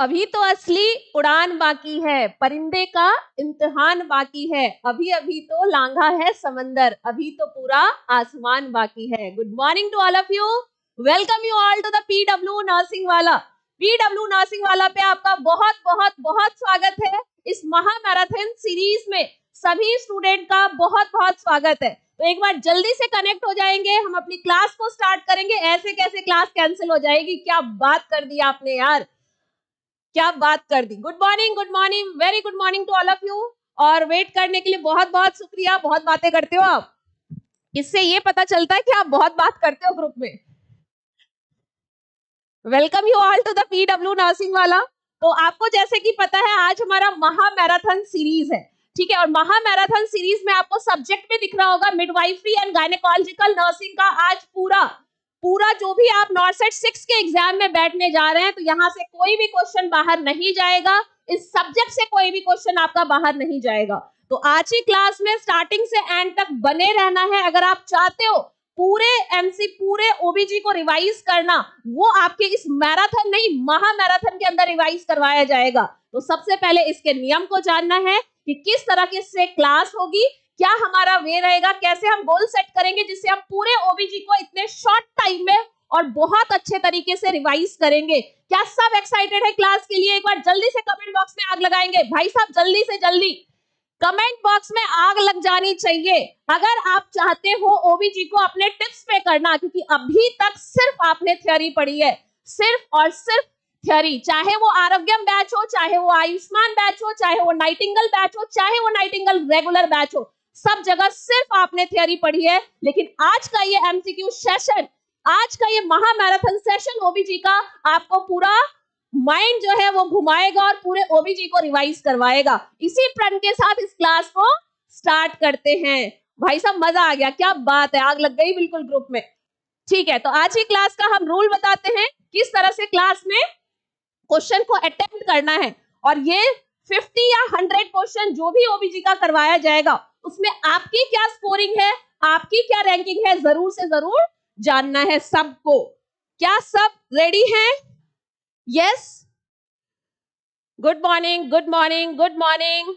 अभी तो असली उड़ान बाकी है परिंदे का इम्तिहान बाकी है अभी अभी तो लांघा है समंदर अभी तो पूरा आसमान बाकी है good morning to all of you welcome you all to the PW nursing वाला पीडब्ल्यू नर्सिंग वाला पे आपका बहुत बहुत बहुत स्वागत है इस महामैराथन सीरीज में सभी स्टूडेंट का बहुत बहुत स्वागत है तो एक बार जल्दी से कनेक्ट हो जाएंगे हम अपनी क्लास को स्टार्ट करेंगे ऐसे कैसे क्लास कैंसिल हो जाएगी क्या बात कर दी आपने यार क्या बात कर दी good morning good morning very good morning to all of you और वेट करने के लिए बहुत बहुत शुक्रिया बहुत बातें करते हो आप इससे ये पता चलता है कि आप बहुत बात करते हो ग्रुप में welcome you all to the PW nursing वाला तो आपको जैसे कि पता है आज हमारा महा मैराथन सीरीज है ठीक है और महा मैराथन सीरीज में आपको सब्जेक्ट में दिख रहा होगा मिडवाइफरी एंड गायनेकोलॉजिकल नर्सिंग का आज पूरा पूरा जो भी आप नॉर्थ सेट सिक्स के एग्जाम में बैठने जा रहे हैं तो यहाँ से कोई भी क्वेश्चन बाहर नहीं जाएगा इस सब्जेक्ट से कोई भी क्वेश्चन आपका बाहर नहीं जाएगा तो आज की क्लास में स्टार्टिंग से एंड तक बने रहना है अगर आप चाहते हो पूरे एमसी पूरे ओबीजी को रिवाइज करना वो आपके इस मैराथन नहीं महा मैराथन के अंदर रिवाइज करवाया जाएगा तो सबसे पहले इसके नियम को जानना है कि किस तरह की इससे क्लास होगी क्या हमारा वे रहेगा कैसे हम गोल सेट करेंगे जिससे हम पूरे ओबीजी को इतने शॉर्ट टाइम में और बहुत अच्छे तरीके से रिवाइज करेंगे क्या सब एक्साइटेड है क्लास के लिए एक बार जल्दी से कमेंट बॉक्स में आग लगाएंगे भाई साहब जल्दी से जल्दी कमेंट बॉक्स में आग लग जानी चाहिए अगर आप चाहते हो ओबीजी को अपने टिप्स पे करना क्योंकि अभी तक सिर्फ आपने थ्योरी पढ़ी है सिर्फ और सिर्फ थ्योरी चाहे वो आरोग्यम बैच हो चाहे वो आयुष्मान बैच हो चाहे वो नाइटिंगल बैच हो चाहे वो नाइटिंगल रेगुलर बैच हो सब जगह सिर्फ आपने थियरी पढ़ी है लेकिन आज का ये एमसीक्यू सेशन आज का ये महामैराथन सेशन ओबीजी का आपको पूरा माइंड जो है वो घुमाएगा और पूरे ओबीजी को रिवाइज करवाएगा इसी प्रण के साथ इस क्लास को स्टार्ट करते हैं भाई साहब मजा आ गया क्या बात है आग लग गई बिल्कुल ग्रुप में ठीक है तो आज की क्लास का हम रूल बताते हैं किस तरह से क्लास में क्वेश्चन को अटेम्प्ट करना है और ये 50 या 100 क्वेश्चन जो भी ओबीजी का करवाया जाएगा उसमें आपकी क्या स्कोरिंग है आपकी क्या रैंकिंग है जरूर से जरूर जानना है सबको क्या सब रेडी हैं yes good morning good morning good morning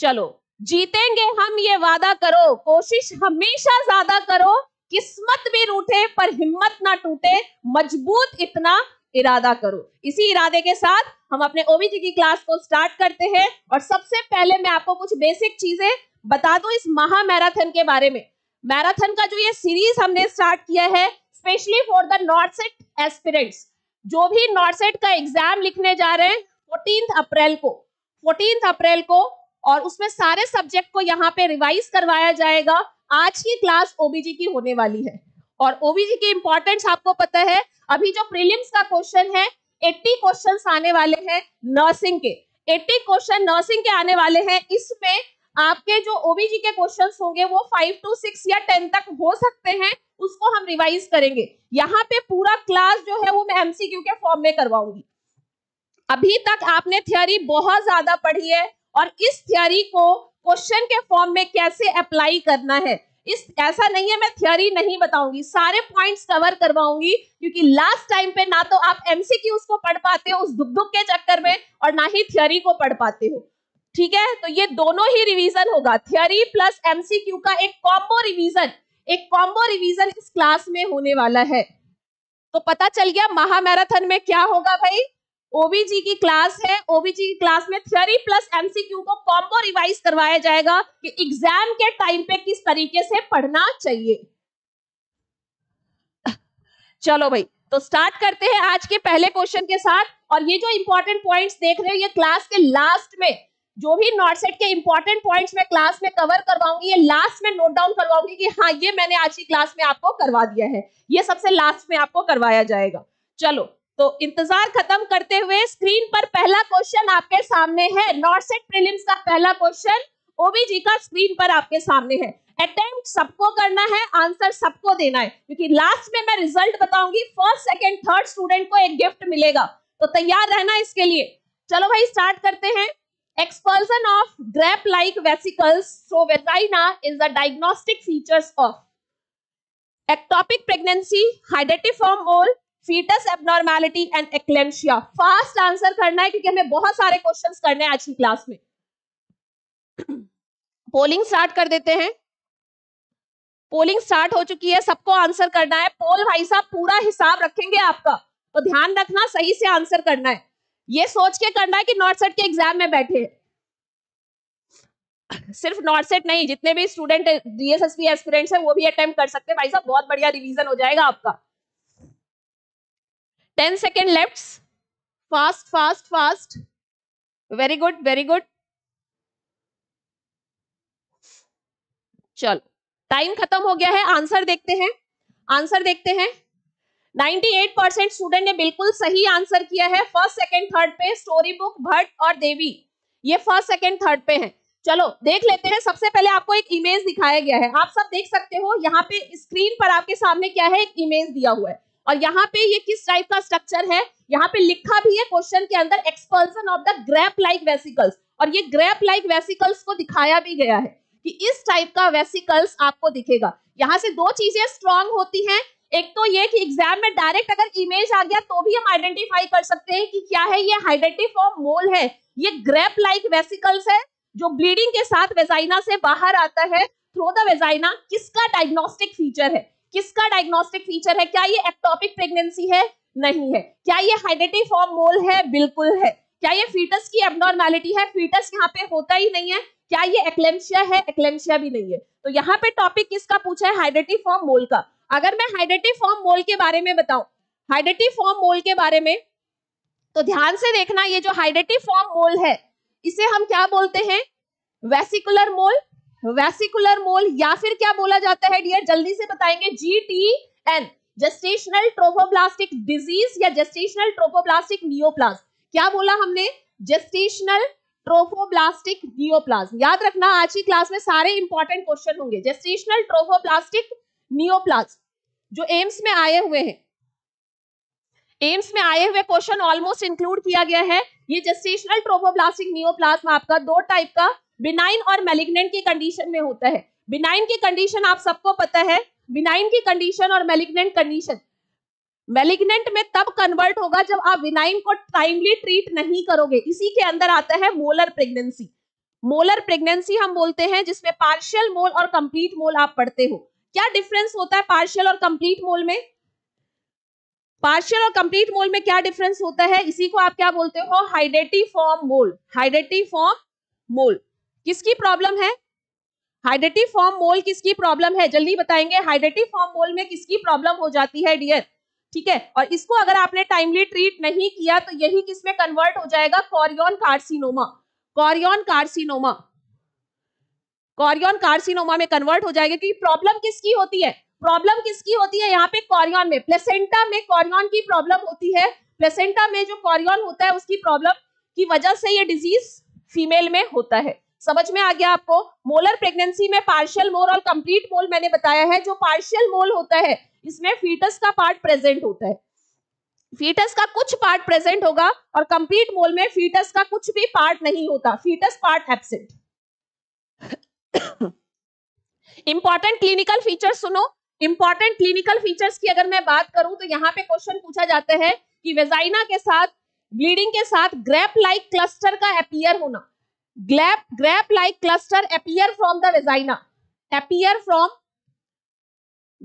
चलो जीतेंगे हम ये वादा करो कोशिश हमेशा ज्यादा करो किस्मत भी रूठे पर हिम्मत ना टूटे मजबूत इतना इरादा करो इसी इरादे के साथ हम अपने ओबीजी की क्लास को स्टार्ट करते हैं और सबसे पहले मैं आपको कुछ बेसिक चीजें बता दू इस महा मैराथन के बारे में मैराथन का जो ये सीरीज हमने स्टार्ट किया है specially for the NORCET aspirants जो भी नॉर्थ सेट का एग्जाम लिखने जा रहे हैं फोर्टीन अप्रैल को फोर्टीन अप्रैल को और उसमें सारे सब्जेक्ट को यहाँ पे रिवाइज करवाया जाएगा आज की क्लास ओबीजी की होने वाली है और ओबीजी के इंपॉर्टेंस आपको पता है अभी जो प्रीलिम्स का क्वेश्चन है 80 क्वेश्चन आने वाले हैं नर्सिंग के 80 क्वेश्चन नर्सिंग के आने वाले हैं इसमें आपके जो ओबीजी के क्वेश्चन होंगे वो फाइव टू सिक्स या टेन तक हो सकते हैं उसको हम रिवाइज करेंगे यहाँ पे पूरा क्लास जो है वो मैं एमसीक्यू के फॉर्म में करवाऊंगी अभी तक आपने थियोरी बहुत ज्यादा पढ़ी है और इस थियोरी को क्वेश्चन के फॉर्म में कैसे अप्लाई करना है इस ऐसा नहीं है मैं थियोरी नहीं बताऊंगी सारे पॉइंट्स कवर करवाऊंगी क्योंकि लास्ट टाइम पे ना तो आप एमसीक्यू उसको पढ़ पाते हो उस दुख दुख के चक्कर में और ना ही थियोरी को पढ़ पाते हो ठीक है तो ये दोनों ही रिवीजन होगा थियोरी प्लस एमसीक्यू का एक कॉम्बो रिवीजन एक कॉम्बो रिवीजन इस क्लास में होने वाला है तो पता चल गया महामैराथन में क्या होगा भाई ओबीजी की क्लास है ओबीजी की क्लास में थ्योरी प्लस एमसीक्यू को कॉम्बो रिवाइज करवाया जाएगा कि एग्जाम के टाइम पे किस तरीके से पढ़ना चाहिए चलो भाई तो स्टार्ट करते हैं आज के पहले क्वेश्चन के साथ और ये जो इंपॉर्टेंट पॉइंट्स देख रहे हो ये क्लास के लास्ट में जो भी नॉट सेट के इंपॉर्टेंट पॉइंट्स में क्लास में कवर करवाऊंगी ये लास्ट में नोट डाउन करवाऊंगी कि हाँ ये मैंने आज की क्लास में आपको करवा दिया है ये सबसे लास्ट में आपको करवाया जाएगा चलो तो इंतजार खत्म करते हुए स्क्रीन पर पहला क्वेश्चन आपके सामने है नॉर्सेट प्रीलिम्स का पहला क्वेश्चन ओबीजी का स्क्रीन पर आपके सामने है अटेम्प्ट सबको करना है आंसर सबको देना है क्योंकि लास्ट में मैं रिजल्ट बताऊंगी फर्स्ट सेकेंड थर्ड स्टूडेंट को एक गिफ्ट मिलेगा तो तैयार रहना इसके लिए चलो भाई स्टार्ट करते हैं expulsion of grape like vesicles through vagina is the diagnostic features of ectopic pregnancy hydatidform old fetus abnormality and eclampsia fast answer करना है क्योंकि हमें बहुत सारे क्वेश्चंस करने हैं आज की क्लास में पोलिंग स्टार्ट कर देते हैं पोलिंग स्टार्ट हो चुकी है सबको आंसर करना है पोल भाई साहब पूरा हिसाब रखेंगे आपका तो ध्यान रखना सही से आंसर करना है ये सोच के करना है कि नॉर्थ सेट के एग्जाम में बैठे हैं सिर्फ नॉर्थ सेट नहीं जितने भी स्टूडेंट डीएसएसपी एस्पिरेंट्स हैं वो भी अटेम्प्ट कर सकते हैं भाई साहब बहुत बढ़िया रिवीजन हो जाएगा आपका 10 second left fast fast fast very good very good चलो टाइम खत्म हो गया है आंसर देखते हैं आंसर देखते हैं 98 परसेंट स्टूडेंट ने बिल्कुल सही आंसर किया है फर्स्ट सेकंड थर्ड पे स्टोरी बुक भट्ट और देवी ये फर्स्ट सेकंड थर्ड पे है चलो देख लेते हैं सबसे पहले आपको एक इमेज दिखाया गया है आप सब देख सकते हो यहाँ पे स्क्रीन पर आपके सामने क्या है एक इमेज दिया हुआ है और यहाँ पे ये किस टाइप का स्ट्रक्चर है यहाँ पे लिखा भी है क्वेश्चन के अंदर expulsion of the grape like vesicles और ये ग्रैप लाइक वेसिकल्स को दिखाया भी गया है कि इस टाइप का वेसिकल्स आपको दिखेगा यहाँ से दो चीजें स्ट्रॉन्ग होती है एक तो ये कि एग्जाम में डायरेक्ट अगर इमेज आ गया तो भी हम आइडेंटिफाई कर सकते हैं कि क्या है ये हाइडेंटिफॉर्म मोल है ये ग्रेप लाइक वेसिकल्स है जो ब्लीडिंग के साथ वेजाइना से बाहर आता है थ्रो द वेजाइना किसका डायग्नोस्टिक फीचर है किसका डायग्नोस्टिक फीचर है क्या ये एक्टोपिक प्रेगनेंसी है नहीं है क्या ये हाइडेटिव फॉर्म मोल है बिल्कुल है क्या ये फीटस की एबनॉर्मैलिटी है फीटस यहाँ पे होता ही नहीं है क्या ये एक्लेम्शिया है एक्लेम्शिया भी नहीं है तो यहाँ पे टॉपिक किसका पूछा है हाइड्रेटिव फॉर्म मोल का अगर मैं हाइड्रेटिव फॉर्म मोल के बारे में बताऊं हाइड्रेटिव फॉर्म मोल के बारे में तो ध्यान से देखना ये जो हाइड्रेटिव फॉर्म मोल है इसे हम क्या बोलते हैं वेसिकुलर मोल वेसिकुलर मोल या फिर क्या बोला जाता है डियर जल्दी से बताएंगे G T N gestational trophoblastic disease या जेस्टेशनल ट्रोफोब्लास्टिक नियोप्लाज क्या बोला हमने जेस्टेशनल ट्रोफोब्लास्टिक नियोप्लाज याद रखना आज की क्लास में सारे इंपॉर्टेंट क्वेश्चन होंगे जेस्टेशनल ट्रोफोब्लास्टिक नियोप्लाज जो एम्स में आए हुए हैं एम्स में आए हुए क्वेश्चन ऑलमोस्ट इंक्लूड किया गया है ये जेस्टेशनल ट्रोफोब्लास्टिक नियोप्लाज्म आपका दो टाइप का बिनाइन और मेलिग्नेंट की कंडीशन में होता है बिनाइन की कंडीशन आप सबको पता है बिनाइन की कंडीशन और मेलिग्नेंट कंडीशन मेलिग्नेंट में तब कन्वर्ट होगा जब आप विनाइन को टाइमली ट्रीट नहीं करोगे इसी के अंदर आता है मोलर प्रेगनेंसी मोलर प्रेगनेंसी हम बोलते हैं जिसमें पार्शियल मोल और कंप्लीट मोल आप पढ़ते हो क्या डिफरेंस होता है पार्शियल और कंप्लीट मोल में पार्शियल और कंप्लीट मोल में क्या डिफरेंस होता है इसी को आप क्या बोलते हो हाइडेटी फॉर्म मोल हाइडेटी फॉर्म मोल किसकी प्रॉब्लम है हाइड्रेटिव फॉर्म मोल किसकी प्रॉब्लम है जल्दी बताएंगे हाइड्रेटिव फॉर्म मोल में किसकी प्रॉब्लम हो जाती है डियर ठीक है और इसको अगर आपने टाइमली ट्रीट नहीं किया तो यही किसमें कन्वर्ट हो जाएगा chorion carcinoma chorion carcinoma chorion carcinoma में कन्वर्ट हो जाएगा क्योंकि प्रॉब्लम किसकी होती है प्रॉब्लम किसकी होती है यहाँ पे कॉरियन में प्लेसेंटा में कॉरियन की प्रॉब्लम होती है प्लेसेंटा में जो कॉरियन होता है उसकी प्रॉब्लम की वजह से ये डिजीज फीमेल में होता है समझ में आ गया आपको मोलर प्रेगनेंसी में पार्शियल मोल और कंप्लीट मोल मैंने बताया है जो पार्शियल मोल होता है इसमें फीटस का पार्ट प्रेजेंट होता है फीटस का कुछ पार्ट प्रेजेंट होगा और कंप्लीट मोल में फीटस का कुछ भी पार्ट नहीं होता foetus part absent important clinical feature सुनो इंपॉर्टेंट क्लिनिकल फीचर्स की अगर मैं बात करूं तो यहाँ पे क्वेश्चन पूछा जाता है कि वेजाइना के साथ ब्लीडिंग के साथ ग्रेप लाइक क्लस्टर का अपियर होना ग्लैप grape like cluster appear from the vagina appear from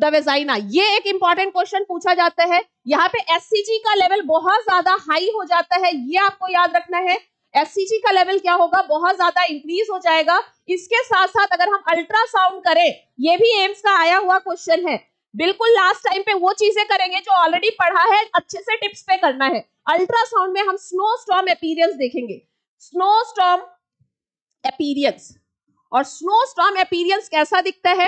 the vagina ये एक इंपॉर्टेंट क्वेश्चन पूछा जाता है यहाँ पे एस का लेवल बहुत ज्यादा हाई हो जाता है ये आपको याद रखना है एस का लेवल क्या होगा बहुत ज्यादा इंक्रीज हो जाएगा इसके साथ साथ अगर हम अल्ट्रासाउंड करें ये भी एम्स का आया हुआ क्वेश्चन है बिल्कुल लास्ट टाइम पे वो चीजें करेंगे जो ऑलरेडी पढ़ा है अच्छे से टिप्स पे करना है अल्ट्रासाउंड में हम स्नो स्टॉम अपीरियंस देखेंगे स्नो स्टॉम अपीरियंस और स्नो स्टॉम अपीरियंस कैसा दिखता है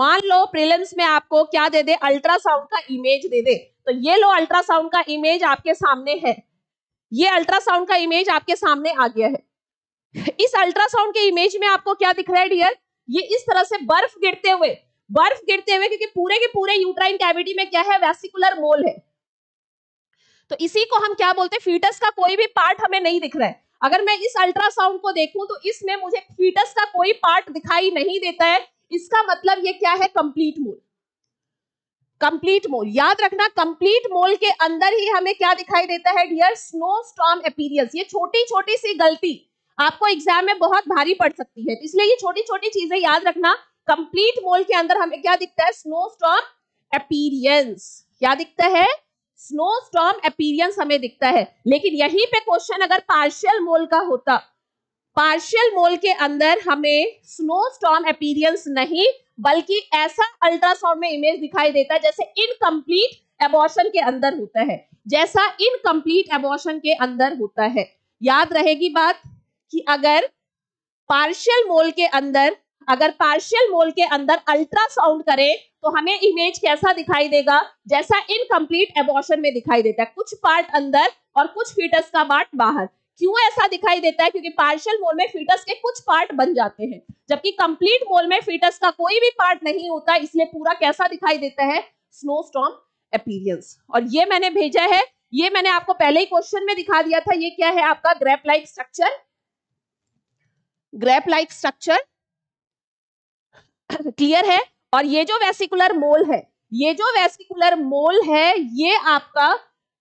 मान लो प्रिलिम्स में आपको क्या दे दे अल्ट्रासाउंड का इमेज दे दे तो ये लो अल्ट्रासाउंड का इमेज आपके सामने है ये अल्ट्रासाउंड का इमेज आपके सामने आ गया है इस अल्ट्रासाउंड के इमेज में आपको क्या दिख रहा है डियर ये इस तरह से बर्फ गिरते हुए बर्फ गिरते हुए क्योंकि पूरे के पूरे यूट्राइन कैविटी में क्या है वेसिकुलर मोल है तो इसी को हम क्या बोलते हैं फीटस का कोई भी पार्ट हमें नहीं दिख रहा है अगर मैं इस अल्ट्रासाउंड को देखूं तो इसमें मुझे फीटस का कोई पार्ट दिखाई नहीं देता है इसका मतलब ये क्या है कंप्लीट मोल कंप्लीट मोल याद रखना कंप्लीट मोल के अंदर ही हमें क्या दिखाई देता है डियर स्नो स्टॉम अपीरियंस ये छोटी छोटी सी गलती आपको एग्जाम में बहुत भारी पड़ सकती है तो इसलिए ये छोटी छोटी चीजें याद रखना कंप्लीट मोल के अंदर हमें क्या दिखता है स्नो स्टॉम अपीरियंस क्या दिखता है स्नो स्टॉम अपीरियंस हमें दिखता है लेकिन यहीं पे क्वेश्चन अगर पार्शियल मोल का होता पार्शियल मोल के अंदर हमें स्नो स्टॉम अपीरियंस नहीं बल्कि ऐसा अल्ट्रासाउंड में इमेज दिखाई देता है जैसे इनकम्प्लीट एबॉर्शन के अंदर होता है जैसा इनकम्प्लीट एबॉर्शन के अंदर होता है याद रहेगी बात कि अगर पार्शियल मोल के अंदर अगर पार्शियल मोल के अंदर अल्ट्रासाउंड करें तो हमें इमेज कैसा दिखाई देगा जैसा इनकम्प्लीट एबॉर्शन में दिखाई देता है कुछ पार्ट अंदर और कुछ फीटस का पार्ट बाहर क्यों ऐसा दिखाई देता है क्योंकि पार्शियल मोल में फीटस के कुछ पार्ट बन जाते हैं जबकि कंप्लीट मोल में फीटस का कोई भी पार्ट नहीं होता इसलिए पूरा कैसा दिखाई देता है स्नो स्टॉम अपीरियंस और ये मैंने भेजा है ये मैंने आपको पहले ही क्वेश्चन में दिखा दिया था ये क्या है आपका grape like structure grape like structure clear है और ये जो वेसिकुलर मोल है ये जो वेसिकुलर मोल है ये आपका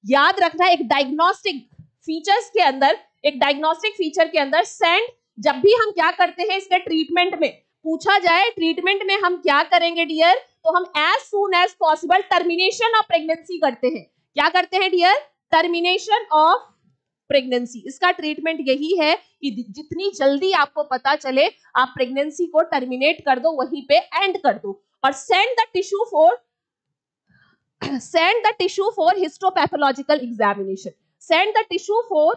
याद रखना एक डायग्नोस्टिक फीचर्स के अंदर एक डायग्नोस्टिक फीचर के अंदर सेंड जब भी हम क्या करते हैं इसके ट्रीटमेंट में पूछा जाए ट्रीटमेंट में हम क्या करेंगे डियर तो हम as soon as possible termination of pregnancy करते हैं क्या करते हैं डियर टर्मिनेशन ऑफ प्रेगनेंसी इसका ट्रीटमेंट यही है कि जितनी जल्दी आपको पता चले आप प्रेगनेंसी को टर्मिनेट कर दो वहीं पे एंड कर दो और send the tissue for send the tissue for histopathological examination send the tissue for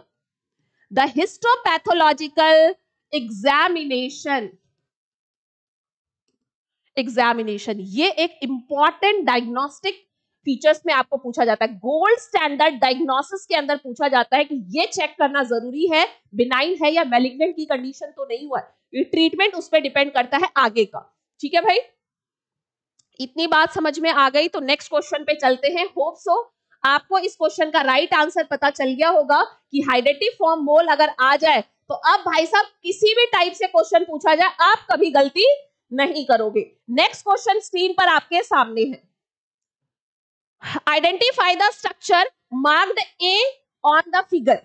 the histopathological examination examination ये एक इंपॉर्टेंट डायग्नोस्टिक फीचर्स में आपको पूछा जाता है गोल्ड स्टैंडर्ड डायग्नोसिस के अंदर पूछा जाता है कि ये चेक करना जरूरी है बिनाइन है या मेलिग्नेंट की कंडीशन तो नहीं हुआ ये ट्रीटमेंट उस पर डिपेंड करता है आगे का ठीक है भाई इतनी बात समझ में आ गई तो नेक्स्ट क्वेश्चन पे चलते हैं होप सो आपको इस क्वेश्चन का राइट right आंसर पता चल गया होगा कि हाइड्रेटिव फॉर्म मोल अगर आ जाए तो अब भाई साहब किसी भी टाइप से क्वेश्चन पूछा जाए आप कभी गलती नहीं करोगे नेक्स्ट क्वेश्चन स्क्रीन पर आपके सामने है identify the structure marked a on the figure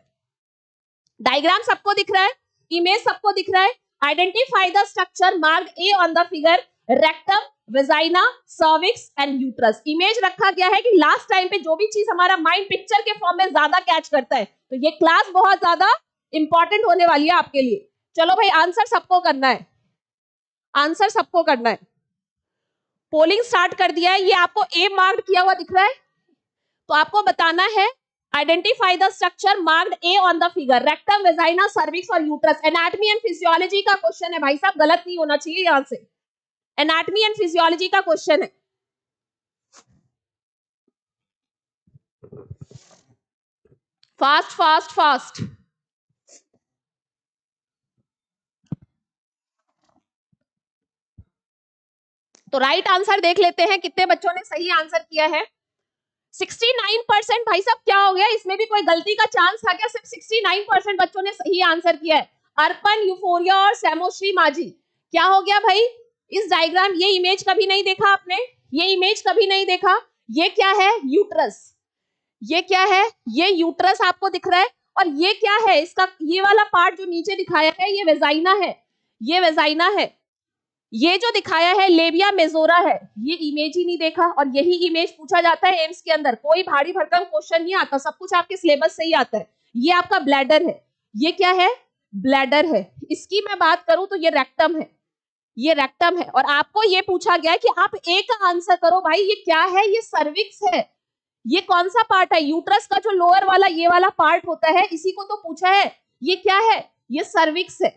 diagram सबको दिख रहा है इमेज सबको दिख रहा है identify the structure mark A on the figure rectum vagina cervix and uterus image रखा गया है कि लास्ट टाइम पे जो भी चीज हमारा माइंड पिक्चर के फॉर्म में ज्यादा कैच करता है तो ये क्लास बहुत ज्यादा इंपॉर्टेंट होने वाली है आपके लिए चलो भाई आंसर सबको करना है आंसर सबको करना है पोलिंग स्टार्ट कर दिया है ये आपको ए मार्क किया हुआ दिख रहा है तो आपको बताना है identify the structure marked A on the figure rectum vagina cervix और यूट्रस एनाटमी एंड फिजियोलॉजी का क्वेश्चन है भाई साहब गलत नहीं होना चाहिए यहां से एनाटमी एंड फिजियोलॉजी का क्वेश्चन है फास्ट फास्ट फास्ट तो राइट आंसर देख लेते हैं कितने बच्चों ने सही आंसर किया है 69 भाई साहब क्या हो गया इसमें भी कोई गलती का चांस था क्या सिर्फ 69 बच्चों ने सही आंसर किया है अर्पण यूफोरिया और सैमोश्री माझी क्या हो गया भाई इस डायग्राम ये इमेज कभी नहीं देखा आपने ये इमेज कभी नहीं देखा ये क्या है यूट्रस ये क्या है ये यूट्रस आपको दिख रहा है और ये क्या है इसका ये वाला पार्ट जो नीचे दिखाया है ये वेजाइना है ये वेजाइना है ये जो दिखाया है लेबिया मेजोरा है ये इमेज ही नहीं देखा और यही इमेज पूछा जाता है एम्स के अंदर कोई भारी भरकम क्वेश्चन नहीं आता सब कुछ आपके सिलेबस से ही आता है ये आपका ब्लैडर है ये क्या है ब्लैडर है इसकी मैं बात करूं तो ये रेक्टम है ये रेक्टम है और आपको ये पूछा गया कि आप एक आंसर करो भाई ये क्या है ये सर्विक्स है ये कौन सा पार्ट है यूट्रस का जो लोअर वाला ये वाला पार्ट होता है इसी को तो पूछा है ये क्या है ये सर्विक्स है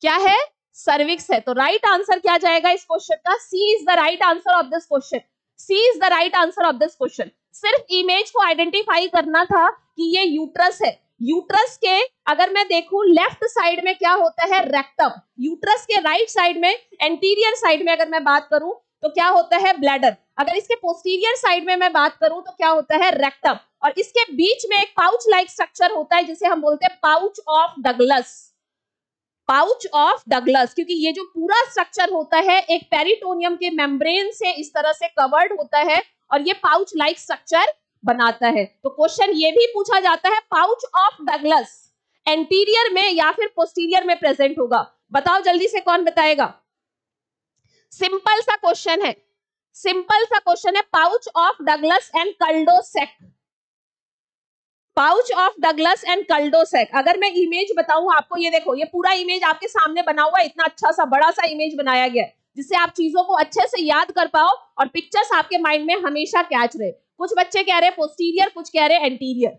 क्या है सर्विक्स है तो राइट right आंसर क्या जाएगा इस क्वेश्चन का C is the right answer of this question C is the right answer of this question सिर्फ इमेज को आइडेंटिफाई करना था कि ये यूट्रस है यूट्रस के अगर मैं देखूं लेफ्ट साइड में क्या होता है रेक्टम यूट्रस के राइट right साइड में एंटीरियर साइड में अगर मैं बात करूं तो क्या होता है ब्लैडर अगर इसके पोस्टीरियर साइड में मैं बात करूं तो क्या होता है रेक्टम और इसके बीच में एक पाउच लाइक स्ट्रक्चर होता है जिसे हम बोलते हैं pouch of Douglas pouch of Douglas क्योंकि ये जो पूरा स्ट्रक्चर होता है एक पेरिटोनियम के मेम्ब्रेन से इस तरह से कवर्ड होता है और ये पाउच लाइक स्ट्रक्चर बनाता है तो क्वेश्चन ये भी पूछा जाता है पाउच ऑफ डगलस एंटीरियर में या फिर पोस्टीरियर में प्रेजेंट होगा बताओ जल्दी से कौन बताएगा सिंपल सा क्वेश्चन है सिंपल सा क्वेश्चन है pouch of Douglas and cul de sac pouch of Douglas and cul de sac अगर मैं इमेज बताऊं आपको ये देखो ये पूरा इमेज आपके सामने बना हुआ है इतना अच्छा सा बड़ा सा इमेज बनाया गया है जिससे आप चीजों को अच्छे से याद कर पाओ और पिक्चर्स आपके माइंड में हमेशा कैच रहे कुछ बच्चे कह रहे पोस्टीरियर कुछ कह रहे हैं एंटीरियर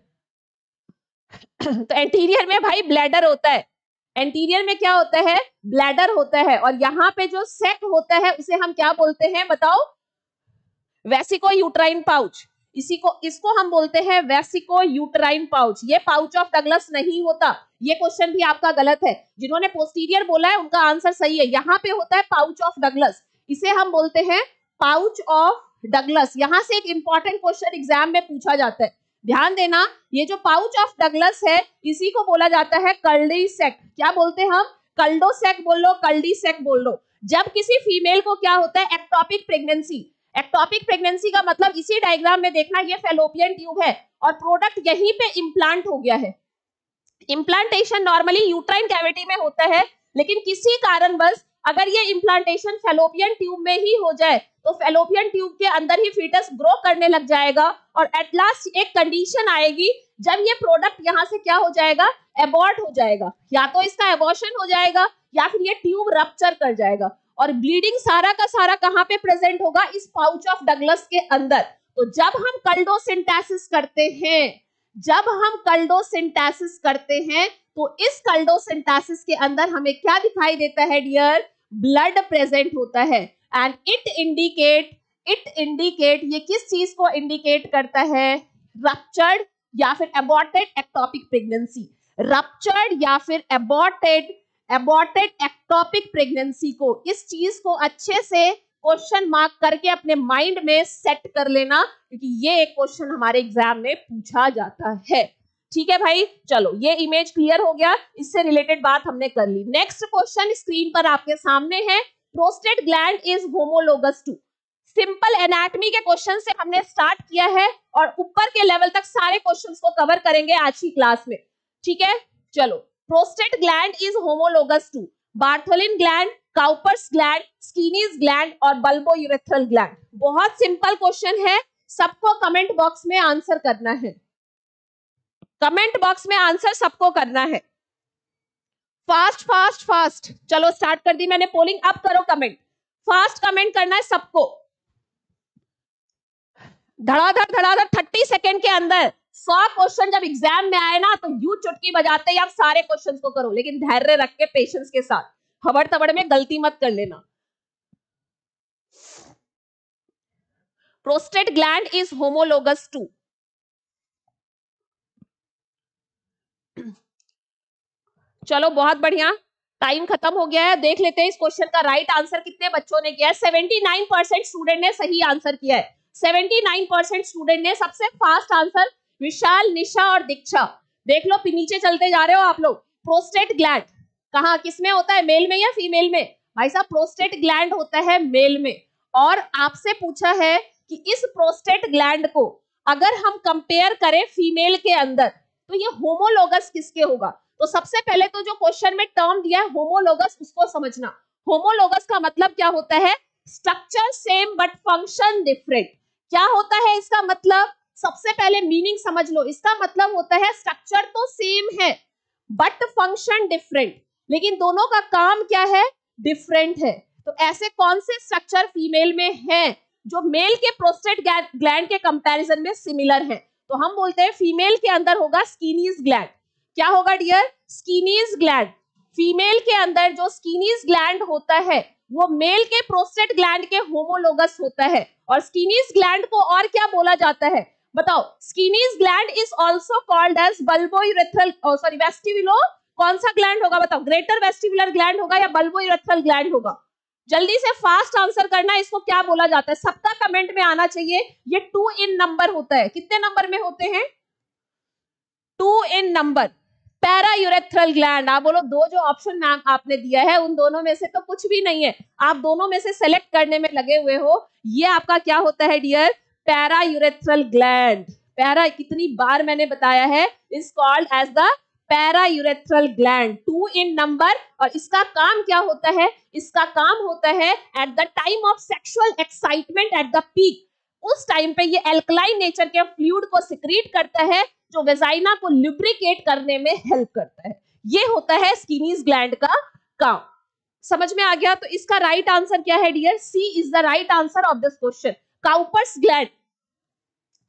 तो एंटीरियर में भाई ब्लैडर होता है एंटीरियर में क्या होता है ब्लैडर होता है और यहाँ पे जो सेक होता है उसे हम क्या बोलते हैं बताओ वैसिको यूट्राइन पाउच इसी को इसको हम बोलते हैं वैसिको यूटराइन पाउच ये पाउच ऑफ डगलस नहीं होता ये क्वेश्चन भी आपका गलत है जिन्होंने पोस्टीरियर बोला है उनका आंसर सही है यहाँ पे होता है पाउच ऑफ डगलस इसे हम बोलते हैं पाउच ऑफ डगलस यहाँ से एक इंपॉर्टेंट क्वेश्चन एग्जाम में पूछा जाता है ध्यान देना ये जो पाउच ऑफ डगलस है इसी को बोला जाता है कल्डी सेक क्या बोलते हैं हम कल्डो सेक बोल लो कल्डी सेक बोल लो जब किसी फीमेल को क्या होता है एक्टॉपिक प्रेगनेंसी एक्टोपिक प्रेगनेंसी का मतलब इसी डायग्राम में देखना ये फेलोपियन ट्यूब है और प्रोडक्ट यहीं पे इम्प्लांट हो गया है इम्प्लांटेशन नॉर्मली यूट्राइन कैविटी में होता है लेकिन किसी कारणवश अगर ये इम्प्लांटेशन फेलोपियन ट्यूब में ही हो जाए तो फेलोपियन ट्यूब के अंदर ही फीटस ग्रो करने लग जाएगा और एट लास्ट एक कंडीशन आएगी जब ये प्रोडक्ट यहाँ से क्या हो जाएगा एबॉर्ट हो जाएगा या तो इसका एबॉर्शन हो जाएगा या फिर ये ट्यूब रप्चर कर जाएगा और ब्लीडिंग सारा का सारा कहाँ पे प्रेजेंट होगा इस पाउच ऑफ डगलस के अंदर तो जब हम कल्डो सिंटेसिस करते हैं जब हम कल्डो सिंटेसिस करते हैं तो इस कल्डो सिंटेसिस के अंदर हमें क्या दिखाई देता है डियर ब्लड प्रेजेंट होता है and it indicate it indicate ये किस चीज को इंडिकेट करता है रप्चर्ड या फिर एबॉर्टेड एक्टॉपिक प्रेगनेंसी रप्चर्ड या फिर एबॉर्टेड एबॉर्टेड एक्टोपिक प्रेगनेंसी को इस चीज को अच्छे से क्वेश्चन मार्क करके अपने माइंड में सेट कर लेना क्योंकि ये एक क्वेश्चन हमारे एग्जाम में पूछा जाता है ठीक है भाई चलो ये इमेज क्लियर हो गया इससे रिलेटेड बात हमने कर ली नेक्स्ट क्वेश्चन स्क्रीन पर आपके सामने है prostate gland is homologous to simple anatomy के क्वेश्चन से हमने स्टार्ट किया है और ऊपर के लेवल तक सारे क्वेश्चंस को कवर करेंगे आज की क्लास में ठीक है चलो prostate gland is homologous to Bartholin gland Cowper's gland Skene's gland और बल्बो यूरेथ्रल ग्लैंड बहुत सिंपल क्वेश्चन है सबको कमेंट बॉक्स में आंसर करना है कमेंट बॉक्स में आंसर सबको करना है फास्ट फास्ट फास्ट चलो स्टार्ट कर दी मैंने पोलिंग अब करो कमेंट फास्ट कमेंट करना है सबको धड़ाधड़ धड़ाधड़ थर्टी सेकेंड के अंदर सौ क्वेश्चन जब एग्जाम में आए ना तो यू चुटकी बजाते आप सारे क्वेश्चन को करो लेकिन धैर्य रख के पेशेंस के साथ हबड़ तबड़ में गलती मत कर लेना prostate gland is homologous to चलो बहुत बढ़िया टाइम खत्म हो गया है देख लेते हैं इस क्वेश्चन का राइट आंसर कितने बच्चों ने किया है 79 परसेंट स्टूडेंट ने सही आंसर किया है 79 परसेंट स्टूडेंट ने सबसे फास्ट आंसर विशाल निशा और दीक्षा देख लो नीचे चलते जा रहे हो आप लोग प्रोस्टेट ग्लैंड कहा किसमें होता है मेल में या फीमेल में भाई साहब प्रोस्टेट ग्लैंड होता है मेल में और आपसे पूछा है कि इस प्रोस्टेट ग्लैंड को अगर हम कंपेयर करें फीमेल के अंदर तो ये होमोलोगस किसके होगा तो सबसे पहले तो जो क्वेश्चन में टर्म दिया है होमोलोगस उसको समझना होमोलोगस का मतलब क्या होता है structure same but function different क्या होता है इसका मतलब सबसे पहले मीनिंग समझ लो इसका मतलब होता है स्ट्रक्चर तो सेम है बट फंक्शन डिफरेंट लेकिन दोनों का काम क्या है डिफरेंट है तो ऐसे कौन से स्ट्रक्चर फीमेल में है जो मेल के प्रोस्टेट ग्लैंड के कंपैरिजन में सिमिलर है तो हम बोलते हैं फीमेल के अंदर होगा स्कीनीज ग्लैंड क्या होगा डियर स्कीनीज ग्लैंड फीमेल के अंदर जो स्कीनीज ग्लैंड होता है वो मेल के प्रोस्टेट ग्लैंड के होमोलोगस होता है और स्कीनीज ग्लैंड को और क्या बोला जाता है बताओ Skene's gland is also called as bulbo bulbourethral sorry vestibulo कौन सा ग्लैंड होगा बताओ ग्रेटर वेस्टिबुलर ग्लैंड होगा या बल्बो बल्बोइरेथ्रल ग्लैंड होगा जल्दी से फास्ट आंसर करना इसको क्या बोला जाता है सबका कमेंट में आना चाहिए ये टू इन नंबर होता है कितने नंबर में होते हैं two in number para urethral gland आप बोलो दो जो ऑप्शन नाम आपने दिया है उन दोनों में से तो कुछ भी नहीं है आप दोनों में से सेलेक्ट करने में लगे हुए हो ये आपका क्या होता है dear para urethral gland para कितनी बार मैंने बताया है is called as the para urethral gland two in number और इसका काम क्या होता है इसका काम होता है at the time of sexual excitement at the peak उस टाइम पे ये एल्कलाइन नेचर के फ्लूड को सिक्रीट करता है जो वेजाइना को लुब्रिकेट करने में हेल्प करता है ये होता है स्कीनीज ग्लैंड का काम समझ में आ गया तो इसका राइट right आंसर क्या है dear C is the right answer of this question Cowper's gland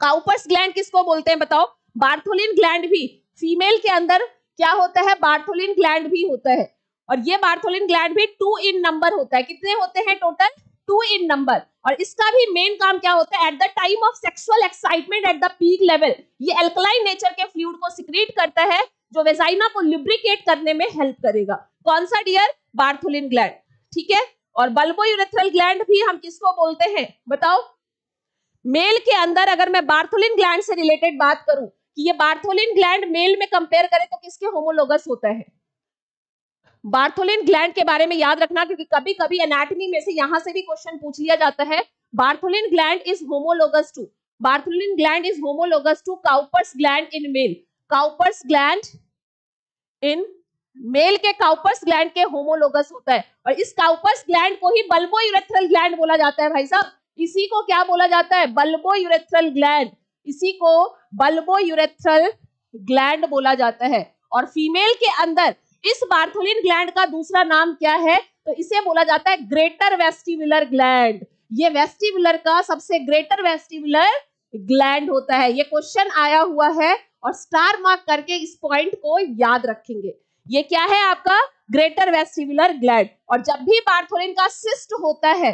Cowper's gland किसको बोलते हैं बताओ बार्थोलिन ग्लैंड भी फीमेल के अंदर क्या होता है बार्थोलिन ग्लैंड भी होता है और ये बार्थोलिन ग्लैंड भी टू इन नंबर होता है कितने होते हैं टोटल टू इन नंबर और इसका भी मेन काम क्या होता है at the time of sexual excitement at the peak level ये अल्कलाइन नेचर के फ्लूड को सिक्रीट करता है जो वेजाइना को लुब्रिकेट करने में हेल्प करेगा कौन सा डियर बार्थोलिन ग्लैंड ठीक है और बल्बो यूरेथ्रल ग्लैंड भी हम किसको बोलते हैं बताओ मेल के अंदर अगर मैं बार्थोलिन ग्लैंड से रिलेटेड बात करूं कि ये बार्थोलिन ग्लैंड मेल में कंपेयर करें तो किसके होमोलोगस होता है बार्थोलिन ग्लैंड के बारे में याद रखना क्योंकि कभी कभी एनाटमी में से यहां से भी क्वेश्चन पूछ लिया जाता है Bartholin gland is homologous to Bartholin gland is homologous to Cowper's gland in male Cowper's gland in male के काउपर्स ग्लैंड के होमोलोगस होता है और इस काउपर्स ग्लैंड को ही बल्बो यूरेथ्रल ग्लैंड बोला जाता है भाई साहब इसी को क्या बोला जाता है बल्बो यूरेथ्रल ग्लैंड इसी को बल्बो यूरेथ्रल ग्लैंड बोला जाता है और फीमेल के अंदर इस बार्थोलिन ग्लैंड का दूसरा नाम क्या है तो इसे बोला जाता है ग्रेटर वेस्टिबुलर ग्लैंड ये वेस्टिबुलर का सबसे ग्रेटर वेस्टिबुलर ग्लैंड होता है ये क्वेश्चन आया हुआ है और स्टार मार्क करके इस पॉइंट को याद रखेंगे ये क्या है आपका ग्रेटर वेस्टिबुलर ग्लैंड और जब भी बार्थोलिन का सिस्ट होता है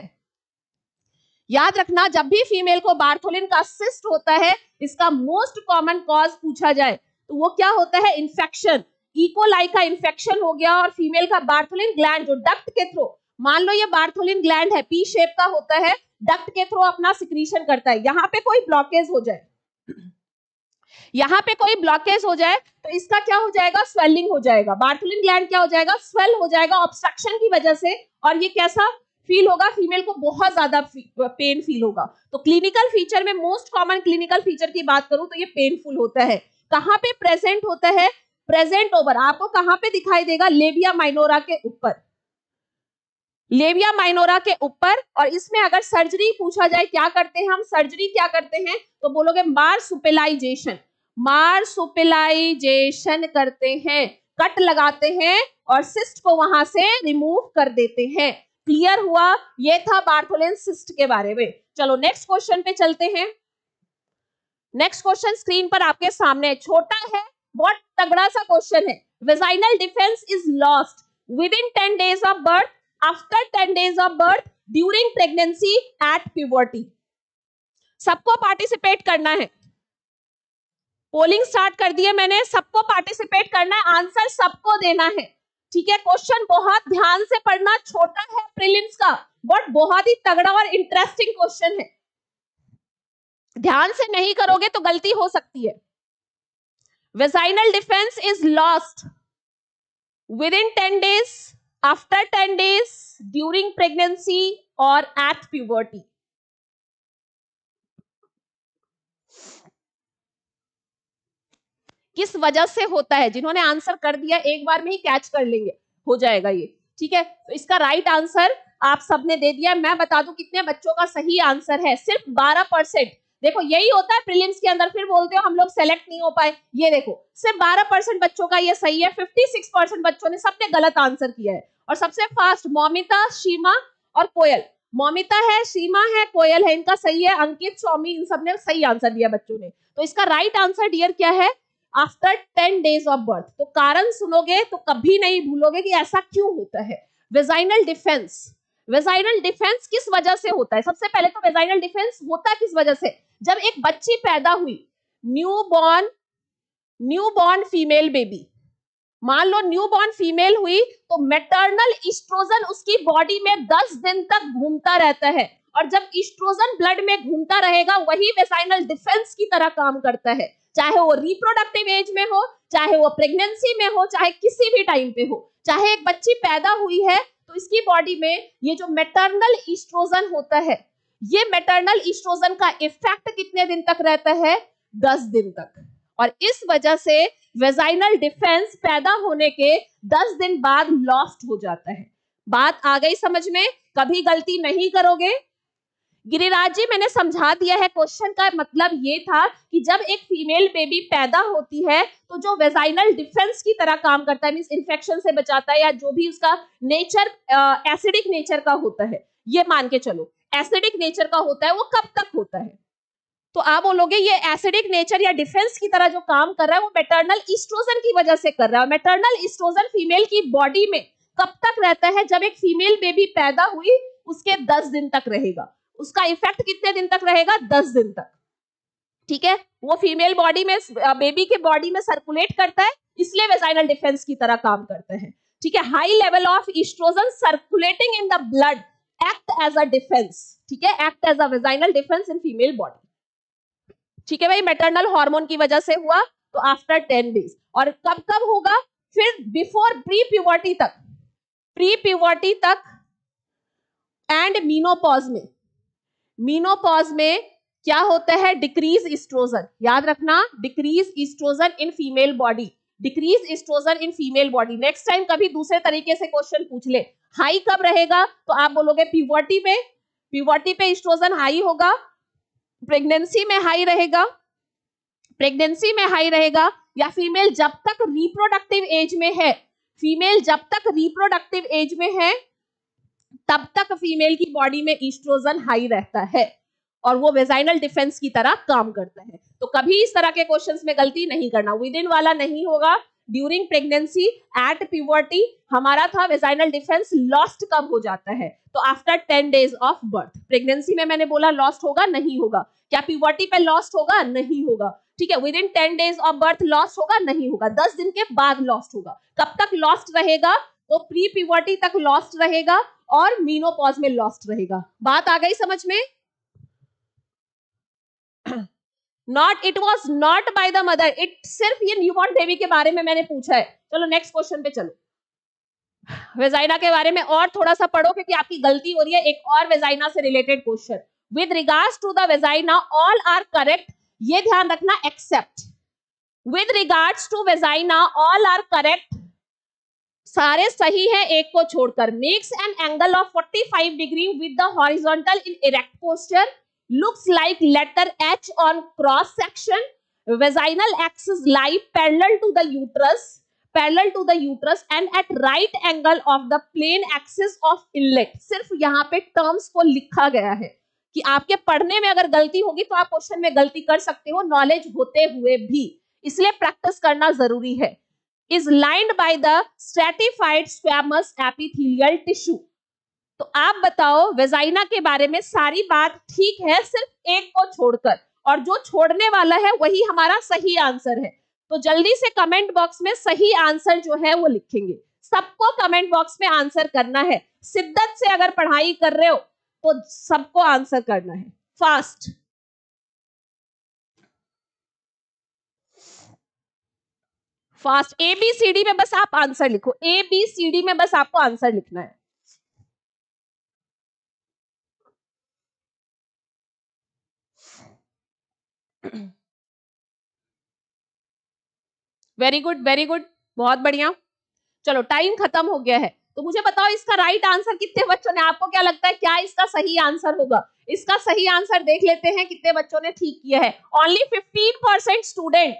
याद रखना जब भी फीमेल को बार्थोलिन का सिस्ट होता है इसका मोस्ट कॉमन कॉज पूछा जाए तो वो क्या होता है इन्फेक्शन इकोलाई e. का इन्फेक्शन हो गया और फीमेल का बार्थोलिन ग्लैंड जो डक्ट के थ्रू मान लो ये बार्थोलिन ग्लैंड है पी शेप का होता है डक्ट के थ्रू अपना सिक्रीशन करता है यहाँ पे कोई ब्लॉकेज हो जाए यहाँ पे कोई ब्लॉकेज हो जाए तो इसका क्या हो जाएगा स्वेलिंग हो जाएगा बार्थोलिन ग्लैंड क्या हो जाएगा स्वेल हो जाएगा ऑब्स्ट्रक्शन की वजह से और ये कैसा फील होगा फीमेल को बहुत ज्यादा पेन फील होगा तो क्लिनिकल फीचर में मोस्ट कॉमन क्लिनिकल फीचर की बात करूं तो ये पेनफुल होता है कहाँ पे प्रेजेंट होता है प्रेजेंट ओवर आपको कहाँ पे दिखाई देगा लेबिया माइनोरा के ऊपर लेबिया माइनोरा के ऊपर और इसमें अगर सर्जरी पूछा जाए क्या करते हैं हम सर्जरी क्या करते हैं तो बोलोगे मार सुपेलाइजेशन मार सुपेलाइजेशन करते हैं कट लगाते हैं और सिस्ट को वहां से रिमूव कर देते हैं क्लियर हुआ ये था बार्थोलेन सिस्ट के बारे में चलो नेक्स्ट क्वेश्चन पे चलते हैं नेक्स्ट क्वेश्चन स्क्रीन पर आपके सामने है छोटा है बहुत तगड़ा सा क्वेश्चन है vaginal defence is lost within ten days of birth after ten days of birth during pregnancy at puberty सबको पार्टिसिपेट करना है पोलिंग स्टार्ट कर दिए मैंने सबको पार्टिसिपेट करना है आंसर सबको देना है ठीक है क्वेश्चन बहुत ध्यान से पढ़ना छोटा है प्रीलिम्स का बट बहुत ही तगड़ा और इंटरेस्टिंग क्वेश्चन है ध्यान से नहीं करोगे तो गलती हो सकती है vaginal defence is lost within ten days after ten days during pregnancy और एट प्यूबर्टी किस वजह से होता है जिन्होंने आंसर कर दिया एक बार में ही कैच कर लेंगे हो जाएगा ये ठीक है तो इसका राइट आंसर आप सबने दे दिया मैं बता दूं कितने बच्चों का सही आंसर है सिर्फ बारह परसेंट देखो यही होता है प्रीलिम्स के अंदर फिर बोलते हो हम लोग सेलेक्ट नहीं हो पाए ये देखो सिर्फ बारह परसेंट बच्चों का ये सही है फिफ्टी सिक्स परसेंट बच्चों ने सबने गलत आंसर किया है और सबसे फास्ट मोमिता सीमा और कोयल मोमिता है सीमा है कोयल है इनका सही है अंकित स्वामी इन सब ने सही आंसर दिया बच्चों ने तो इसका राइट आंसर डियर क्या है after ten days of birth तो कारण सुनोगे तो कभी नहीं भूलोगे कि ऐसा क्यों होता है वेजाइनल डिफेंस वेजाइनल डिफेंस किस वजह से होता है सबसे पहले तो वेजाइनल डिफेंस होता है किस वजह से जब एक बच्ची पैदा हुई new born new born female baby मान लो न्यू बॉर्न फीमेल हुई तो मेटर्नल इस्ट्रोजन उसकी बॉडी में 10 दिन तक घूमता रहता है और जब इस्ट्रोजन ब्लड में घूमता रहेगा वही वेसाइनल डिफेंस की तरह काम करता है चाहे वो रिप्रोडक्टिव एज में हो चाहे वो प्रेगनेंसी में हो चाहे किसी भी टाइम पे हो चाहे एक बच्ची पैदा हुई है तो इसकी बॉडी में ये जो मेटर्नल ईस्ट्रोजन होता है ये मेटर्नल ईस्ट्रोजन का इफेक्ट कितने दिन तक रहता है दस दिन तक और इस वजह से वेजाइनल डिफेंस पैदा होने के दस दिन बाद लॉस्ट हो जाता है बात आ गई समझ में कभी गलती नहीं करोगे गिरिराज जी मैंने समझा दिया है क्वेश्चन का मतलब ये था कि जब एक फीमेल बेबी पैदा होती है तो जो वेजाइनल डिफेंस की तरह काम करता है मीन इन्फेक्शन से बचाता है या जो भी उसका नेचर एसिडिक नेचर का होता है ये मान के चलो एसिडिक नेचर का होता है वो कब तक होता है तो आप बोलोगे ये एसिडिक नेचर या डिफेंस की तरह जो काम कर रहा है वो मेटर्नल इस्ट्रोजन की वजह से कर रहा है मेटर्नल इस्ट्रोजन फीमेल की बॉडी में कब तक रहता है जब एक फीमेल बेबी पैदा हुई उसके दस दिन तक रहेगा उसका इफेक्ट कितने दिन तक रहेगा दस दिन तक ठीक है वो फीमेल बॉडी में बेबी के बॉडी में सर्कुलेट करता है इसलिए वेजाइनल डिफेंस की तरह काम करते हैं ठीक है high level of oestrogen circulating in the blood act as a defence ठीक है act as vaginal defence in female body ठीक है भाई मेटरनल हार्मोन की वजह से हुआ तो आफ्टर टेन डेज और कब कब होगा फिर बिफोर प्री प्यूवर्टी तक प्री प्यूवर्टी तक एंड मीनोपॉज में मीनोपॉज में क्या होता है डिक्रीज इस्ट्रोजन याद रखना decrease oestrogen in female body decrease oestrogen in female body next time कभी दूसरे तरीके से क्वेश्चन पूछ ले हाई कब रहेगा तो आप बोलोगे पीवर्टी पे पीवर्टी पे इस्ट्रोजन हाई होगा प्रेगनेंसी में हाई रहेगा प्रेगनेंसी में हाई रहेगा या फीमेल जब तक रिप्रोडक्टिव एज में है फीमेल जब तक रिप्रोडक्टिव एज में है तब तक फीमेल की बॉडी में ईस्ट्रोजन हाई रहता है और वो वेजाइनल डिफेंस की तरह काम करता है तो कभी इस तरह के क्वेश्चंस में गलती नहीं करना विद इन वाला नहीं होगा ड्यूरिंग प्रेगनेंसी एट प्यवर्टी हमारा था वेजाइनल डिफेंस लॉस्ट कब हो जाता है तो after ten days of birth pregnancy में मैंने बोला लॉस्ट होगा नहीं होगा क्या प्यवर्टी पे लॉस्ट होगा नहीं होगा ठीक है within ten days of birth lost होगा नहीं होगा दस दिन के बाद लॉस्ट होगा कब तक लॉस्ट रहेगा वो प्री पिवर्टी तक लॉस्ट रहेगा और मीनोपॉज में लॉस्ट रहेगा बात आ गई समझ में not it was not by the mother it सिर्फ ये न्यूबॉर्न बेबी के बारे में मैंने पूछा है चलो नेक्स्ट क्वेश्चन पे चलो वेजाइना के बारे में और थोड़ा सा पढ़ो क्योंकि आपकी गलती हो रही है एक और वेजाइना से related question with regard to the vagina all are correct ये ध्यान रखना except with regard to vagina all are correct सारे सही है एक को छोड़कर makes an angle of 45 degree within erect posture looks like letter H on cross section vaginal axis lie parallel to the uterus parallel to the uterus and at right angle of the plane axis of inlet सिर्फ यहाँ पे terms को लिखा गया है कि आपके पढ़ने में अगर गलती होगी तो आप क्वेश्चन में गलती कर सकते हो नॉलेज होते हुए भी इसलिए प्रैक्टिस करना जरूरी है is lined by the stratified squamous epithelial tissue तो आप बताओ वेजाइना के बारे में सारी बात ठीक है सिर्फ एक को छोड़कर और जो छोड़ने वाला है वही हमारा सही आंसर है तो जल्दी से कमेंट बॉक्स में सही आंसर जो है वो लिखेंगे सबको कमेंट बॉक्स में आंसर करना है सिद्धत से अगर पढ़ाई कर रहे हो तो सबको आंसर करना है fast fast A B C D में बस आप आंसर लिखो ए बी सी डी में बस आपको आंसर लिखना है वेरी गुड वेरी गुड बहुत बढ़िया चलो टाइम खत्म हो गया है तो मुझे बताओ इसका राइट आंसर कितने बच्चों ने आपको क्या लगता है क्या इसका सही आंसर होगा इसका सही आंसर देख लेते हैं कितने बच्चों ने ठीक किया है ओनली फिफ्टीन परसेंट स्टूडेंट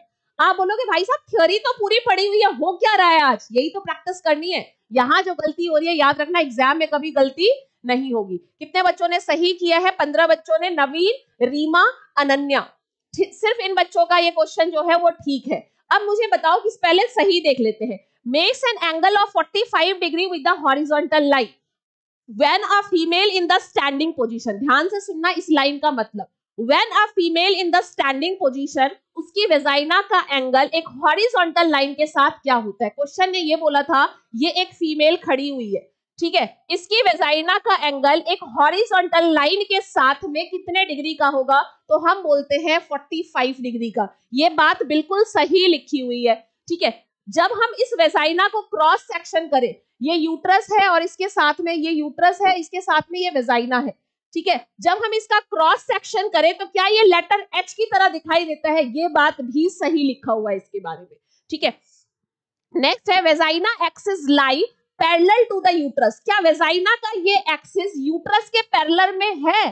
आप बोलोगे भाई साहब थ्योरी तो पूरी पड़ी हुई है हो क्या रहा है आज यही तो प्रैक्टिस करनी है यहाँ जो गलती हो रही है याद रखना एग्जाम में कभी गलती नहीं होगी कितने बच्चों ने सही किया है पंद्रह बच्चों ने नवीन रीमा अनन्या सिर्फ इन बच्चों का ये क्वेश्चन जो है वो ठीक है अब मुझे बताओ कि पहले सही देख लेते हैं an angle of forty five degree with the horizontal line when a female in the standing position ध्यान से सुनना इस लाइन का मतलब when a female in the standing position उसकी वेजाइना का एंगल एक हॉरिजॉन्टल लाइन के साथ क्या होता है क्वेश्चन ने ये बोला था ये एक फीमेल खड़ी हुई है ठीक है इसकी वेजाइना का एंगल एक हॉरिजॉन्टल लाइन के साथ में कितने डिग्री का होगा तो हम बोलते हैं 45 डिग्री का ये बात बिल्कुल सही लिखी हुई है ठीक है जब हम इस वेजाइना को क्रॉस सेक्शन करें ये यूट्रस है और इसके साथ में ये यूट्रस है इसके साथ में ये वेजाइना है ठीक है जब हम इसका क्रॉस सेक्शन करें तो क्या ये लेटर एच की तरह दिखाई देता है ये बात भी सही लिखा हुआ है इसके बारे में ठीक है नेक्स्ट है vagina axis lie parallel to the uterus क्या वेजाइना का ये एक्सिस यूट्रस के पैरेलल में है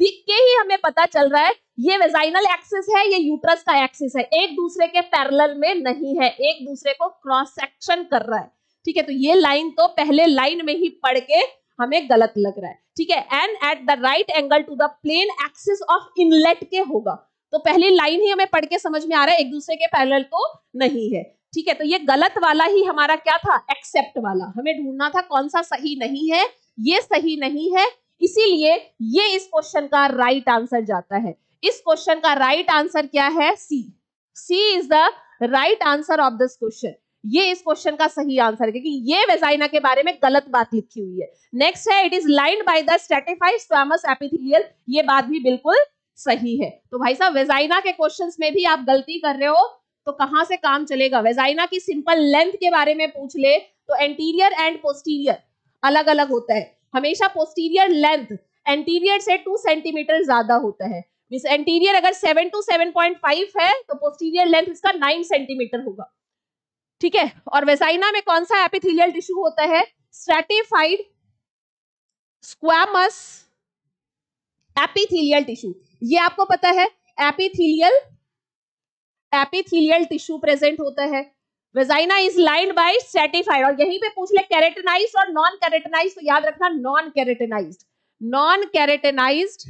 दिख के ही हमें पता चल रहा है ये वेजाइनल एक्सिस है ये यूट्रस का एक्सिस है एक दूसरे के पैरेलल में नहीं है एक दूसरे को क्रॉस सेक्शन कर रहा है ठीक है तो ये लाइन तो पहले लाइन में ही पढ़ के हमें गलत लग रहा है ठीक है and at the right angle to the plane axis of inlet के होगा तो पहली लाइन ही हमें पढ़ के समझ में आ रहा है एक दूसरे के पैरेलल तो नहीं है ठीक है तो ये गलत वाला ही हमारा क्या था एक्सेप्ट वाला हमें ढूंढना था कौन सा सही नहीं है ये सही नहीं है इसीलिए ये इस क्वेश्चन का राइट right आंसर जाता है इस क्वेश्चन का राइट right आंसर क्या है C C is the right answer of this question ये इस क्वेश्चन का सही आंसर है क्योंकि ये वेजाइना के बारे में गलत बात लिखी हुई है नेक्स्ट है it is lined by the stratified squamous epithelial ये बात भी बिल्कुल सही है तो भाई साहब वेजाइना के क्वेश्चंस में भी आप गलती कर रहे हो तो कहां से काम चलेगा वेजाइना की सिंपल लेंथ के बारे में पूछ ले तो एंटीरियर एंड पोस्टीरियर अलग अलग होता है हमेशा पोस्टीरियर लेंथ एंटीरियर से टू सेंटीमीटर ज्यादा होता है मीन एंटीरियर अगर seven to seven point five है तो पोस्टीरियर लेंथ इसका नाइन सेंटीमीटर होगा ठीक है और वेसाइना में कौन सा एपिथेलियल टिश्यू होता है स्ट्रेटिफाइड स्क्वामस एपिथेलियल टिश्यू ये आपको पता है एपिथेलियल एपिथेलियल टिश्यू प्रेजेंट होता है vagina is lined by stratified और यहीं पे पूछ ले कैरेटेनाइज और नॉन कैरेटेनाइज तो याद रखना non keratinize non keratinize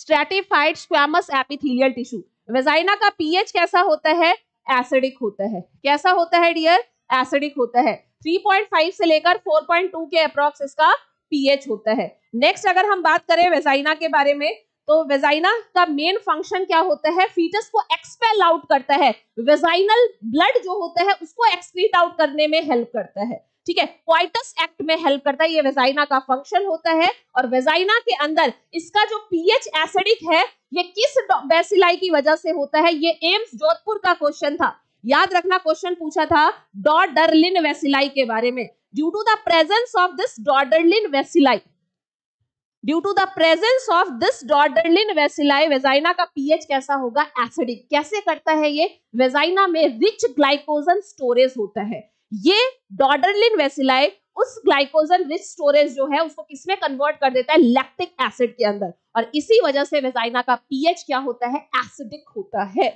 stratified squamous epithelial tissue vagina का पीएच कैसा होता है एसिडिक होता है कैसा होता है डियर एसिडिक होता है 3.5 से लेकर 4.2 के अप्रॉक्स इसका पीएच होता है नेक्स्ट अगर हम बात करें वेजाइना के बारे में तो वेजाइना का मेन फंक्शन क्या होता है फीटस को एक्सपेल आउट करता है वेजाइनल ब्लड जो होता है उसको एक्सक्रीट आउट करने में हेल्प करता है ठीक है क्वाइटस एक्ट में हेल्प करता है ये वेजाइना का फंक्शन होता है और वेजाइना के अंदर इसका जो पीएच एसिडिक है ये किस बेसिलाई की वजह से होता है ये एम्स जोधपुर का क्वेश्चन था याद रखना क्वेश्चन पूछा था डॉडरलिन वेसिलाई के बारे में due to the presence of this Doderlein bacilli due to the presence of this Doderlein bacilli vagina का पीएच कैसा होगा एसिडिक कैसे करता है ये वेजाइना में रिच ग्लाइकोजन स्टोरेज होता है ये डॉडरलिन वेसिलाई उस ग्लाइकोजन रिच स्टोरेज जो है उसको किसमें कन्वर्ट कर देता है लैक्टिक एसिड के अंदर और इसी वजह से वेजाइना का पीएच क्या होता है एसिडिक होता है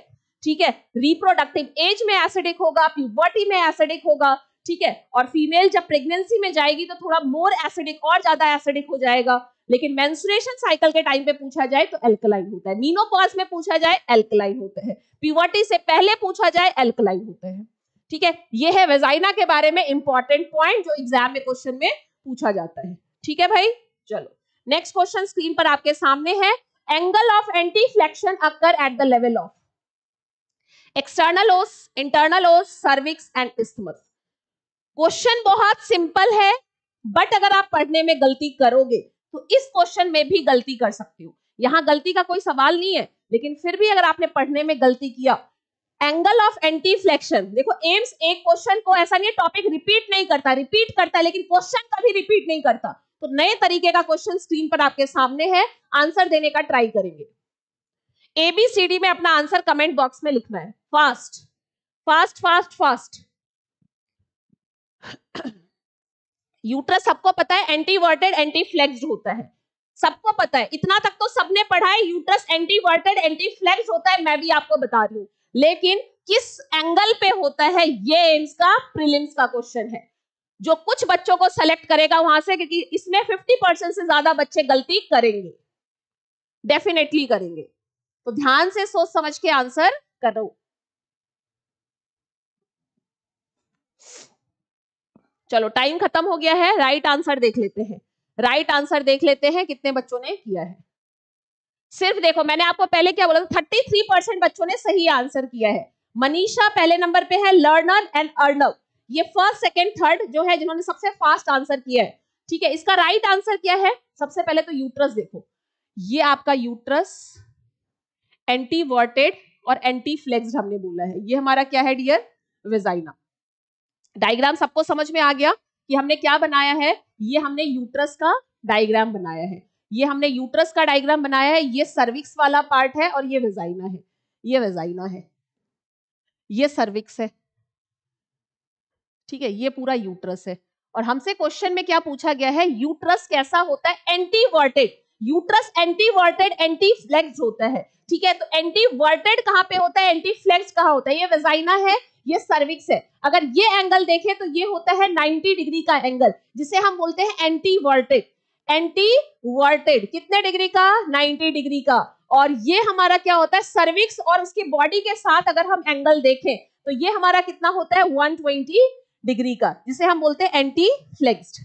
ठीक है रिप्रोडक्टिव एज में एसिडिक होगा प्यूबर्टी में एसिडिक होगा ठीक है और फीमेल जब प्रेगनेंसी में जाएगी तो थोड़ा मोर एसिडिक और ज्यादा एसिडिक हो जाएगा लेकिन मेंस्ट्रुएशन साइकिल के टाइम पे पूछा जाए तो एल्कलाइन होता है मीनोपॉज में पूछा जाए एल्कलाइन होता है प्यूबर्टी से पहले पूछा जाए एल्कलाइन होता है ठीक है ये है वेजाइना के बारे में इंपॉर्टेंट पॉइंट जो एग्जाम में क्वेश्चन में पूछा जाता है ठीक है भाई चलो नेक्स्ट क्वेश्चन स्क्रीन पर आपके सामने है angle of anteflexion occur at the level of external os internal os cervix and isthmus question बहुत सिंपल है बट अगर आप पढ़ने में गलती करोगे तो इस क्वेश्चन में भी गलती कर सकते हो यहाँ गलती का कोई सवाल नहीं है लेकिन फिर भी अगर आपने पढ़ने में गलती किया एंगल ऑफ एंटी फ्लेक्शन देखो एम्स एक क्वेश्चन को ऐसा नहीं है टॉपिक रिपीट नहीं करता रिपीट करता है लेकिन क्वेश्चन कभी रिपीट नहीं करता तो नए तरीके का क्वेश्चन स्क्रीन पर आपके सामने है आंसर देने का ट्राई करेंगे एबीसीडी में अपना आंसर कमेंट बॉक्स में लिखना है fast fast fast fast uterus सबको पता है एंटीवर्टेड एंटी फ्लेक्स होता है सबको पता है इतना तक तो सबने पढ़ा है यूट्रस एंटीवर्टेड एंटी फ्लेक्स होता है मैं भी आपको बता रही हूं लेकिन किस एंगल पे होता है ये एम्स का प्रिलिम्स का क्वेश्चन है जो कुछ बच्चों को सेलेक्ट करेगा वहां से क्योंकि इसमें 50 परसेंट से ज्यादा बच्चे गलती करेंगे डेफिनेटली करेंगे तो ध्यान से सोच समझ के आंसर करो चलो टाइम खत्म हो गया है राइट आंसर देख लेते हैं राइट आंसर देख लेते हैं कितने बच्चों ने किया है सिर्फ देखो मैंने आपको पहले क्या बोला था थर्टी थ्री परसेंट बच्चों ने सही आंसर किया है मनीषा पहले नंबर पे है लर्नर एंड अर्नर ये फर्स्ट सेकेंड थर्ड जो है जिन्होंने सबसे फास्ट आंसर किया है ठीक है इसका राइट right आंसर क्या है सबसे पहले तो यूट्रस देखो ये आपका यूट्रस एंटी वर्टेड और एंटी फ्लेक्स हमने बोला है ये हमारा क्या है डियर वेजाइना डायग्राम सबको समझ में आ गया कि हमने क्या बनाया है ये हमने यूट्रस का डायग्राम बनाया है ये हमने यूट्रस का डायग्राम बनाया है ये सर्विक्स वाला पार्ट है और ये वेजाइना है ये वेजाइना है ये सर्विक्स है ठीक है ये पूरा यूट्रस है और हमसे क्वेश्चन में क्या पूछा गया है यूट्रस कैसा होता है anteverted uterus anteverted anteflex होता है ठीक है तो एंटीवर्टेड कहां पे होता है एंटी फ्लेक्स कहाँ होता है ये वेजाइना है ये सर्विक्स है अगर ये एंगल देखें तो ये होता है 90 डिग्री का एंगल जिसे हम बोलते हैं एंटीवर्टेड एंटी वर्टेड कितने डिग्री का 90 डिग्री का और ये हमारा क्या होता है सर्विक्स और उसकी बॉडी के साथ अगर हम एंगल देखें तो ये हमारा कितना होता है 120 डिग्री का जिसे हम बोलते हैं एंटी फ्लेक्स्ड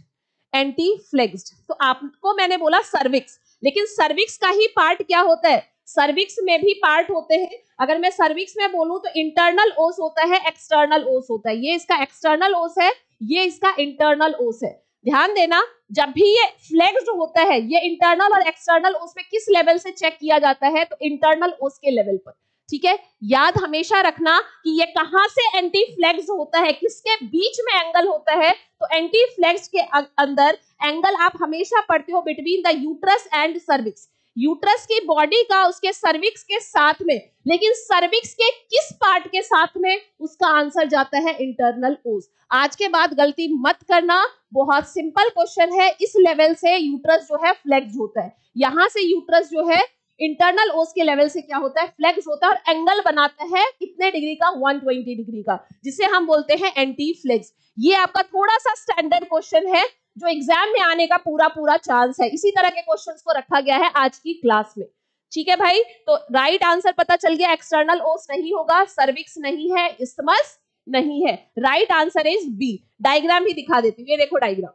एंटी फ्लेक्स्ड तो आपको मैंने बोला सर्विक्स लेकिन सर्विक्स का ही पार्ट क्या होता है सर्विक्स में भी पार्ट होते हैं अगर मैं सर्विक्स में बोलूं तो इंटरनल ओस होता है एक्सटर्नल ओस होता है ये इसका एक्सटर्नल ओस है ये इसका इंटरनल ओस है ध्यान देना जब भी ये फ्लेक्स्ड होता है ये इंटरनल और एक्सटर्नल उसमें किस लेवल से चेक किया जाता है तो इंटरनल उसके लेवल पर ठीक है याद हमेशा रखना कि ये कहां से एंटी फ्लेक्स होता है किसके बीच में एंगल होता है तो एंटी फ्लेक्स के अं-, अंदर एंगल आप हमेशा पढ़ते हो between the uterus and cervix uterus की बॉडी का उसके सर्विक्स के साथ में लेकिन सर्विक्स के किस पार्ट के साथ में उसका आंसर जाता है इंटरनल ओस आज के बाद गलती मत करना बहुत सिंपल क्वेश्चन है इस लेवल से यूट्रस जो है फ्लेक्स होता है यहां से यूट्रस जो है इंटरनल ओस के लेवल से क्या होता है फ्लेक्स होता है और एंगल बनाता है कितने डिग्री का 120 डिग्री का जिसे हम बोलते हैं एंटी फ्लेक्स ये आपका थोड़ा सा स्टैंडर्ड क्वेश्चन है जो एग्जाम में आने का पूरा पूरा चांस है इसी तरह के क्वेश्चन को रखा गया है आज की क्लास में ठीक है भाई तो राइट आंसर पता चल गया एक्सटर्नल ओस नहीं होगा सर्विक्स नहीं है इस्टमस नहीं है right answer is B diagram भी दिखा देती हूँ ये देखो डायग्राम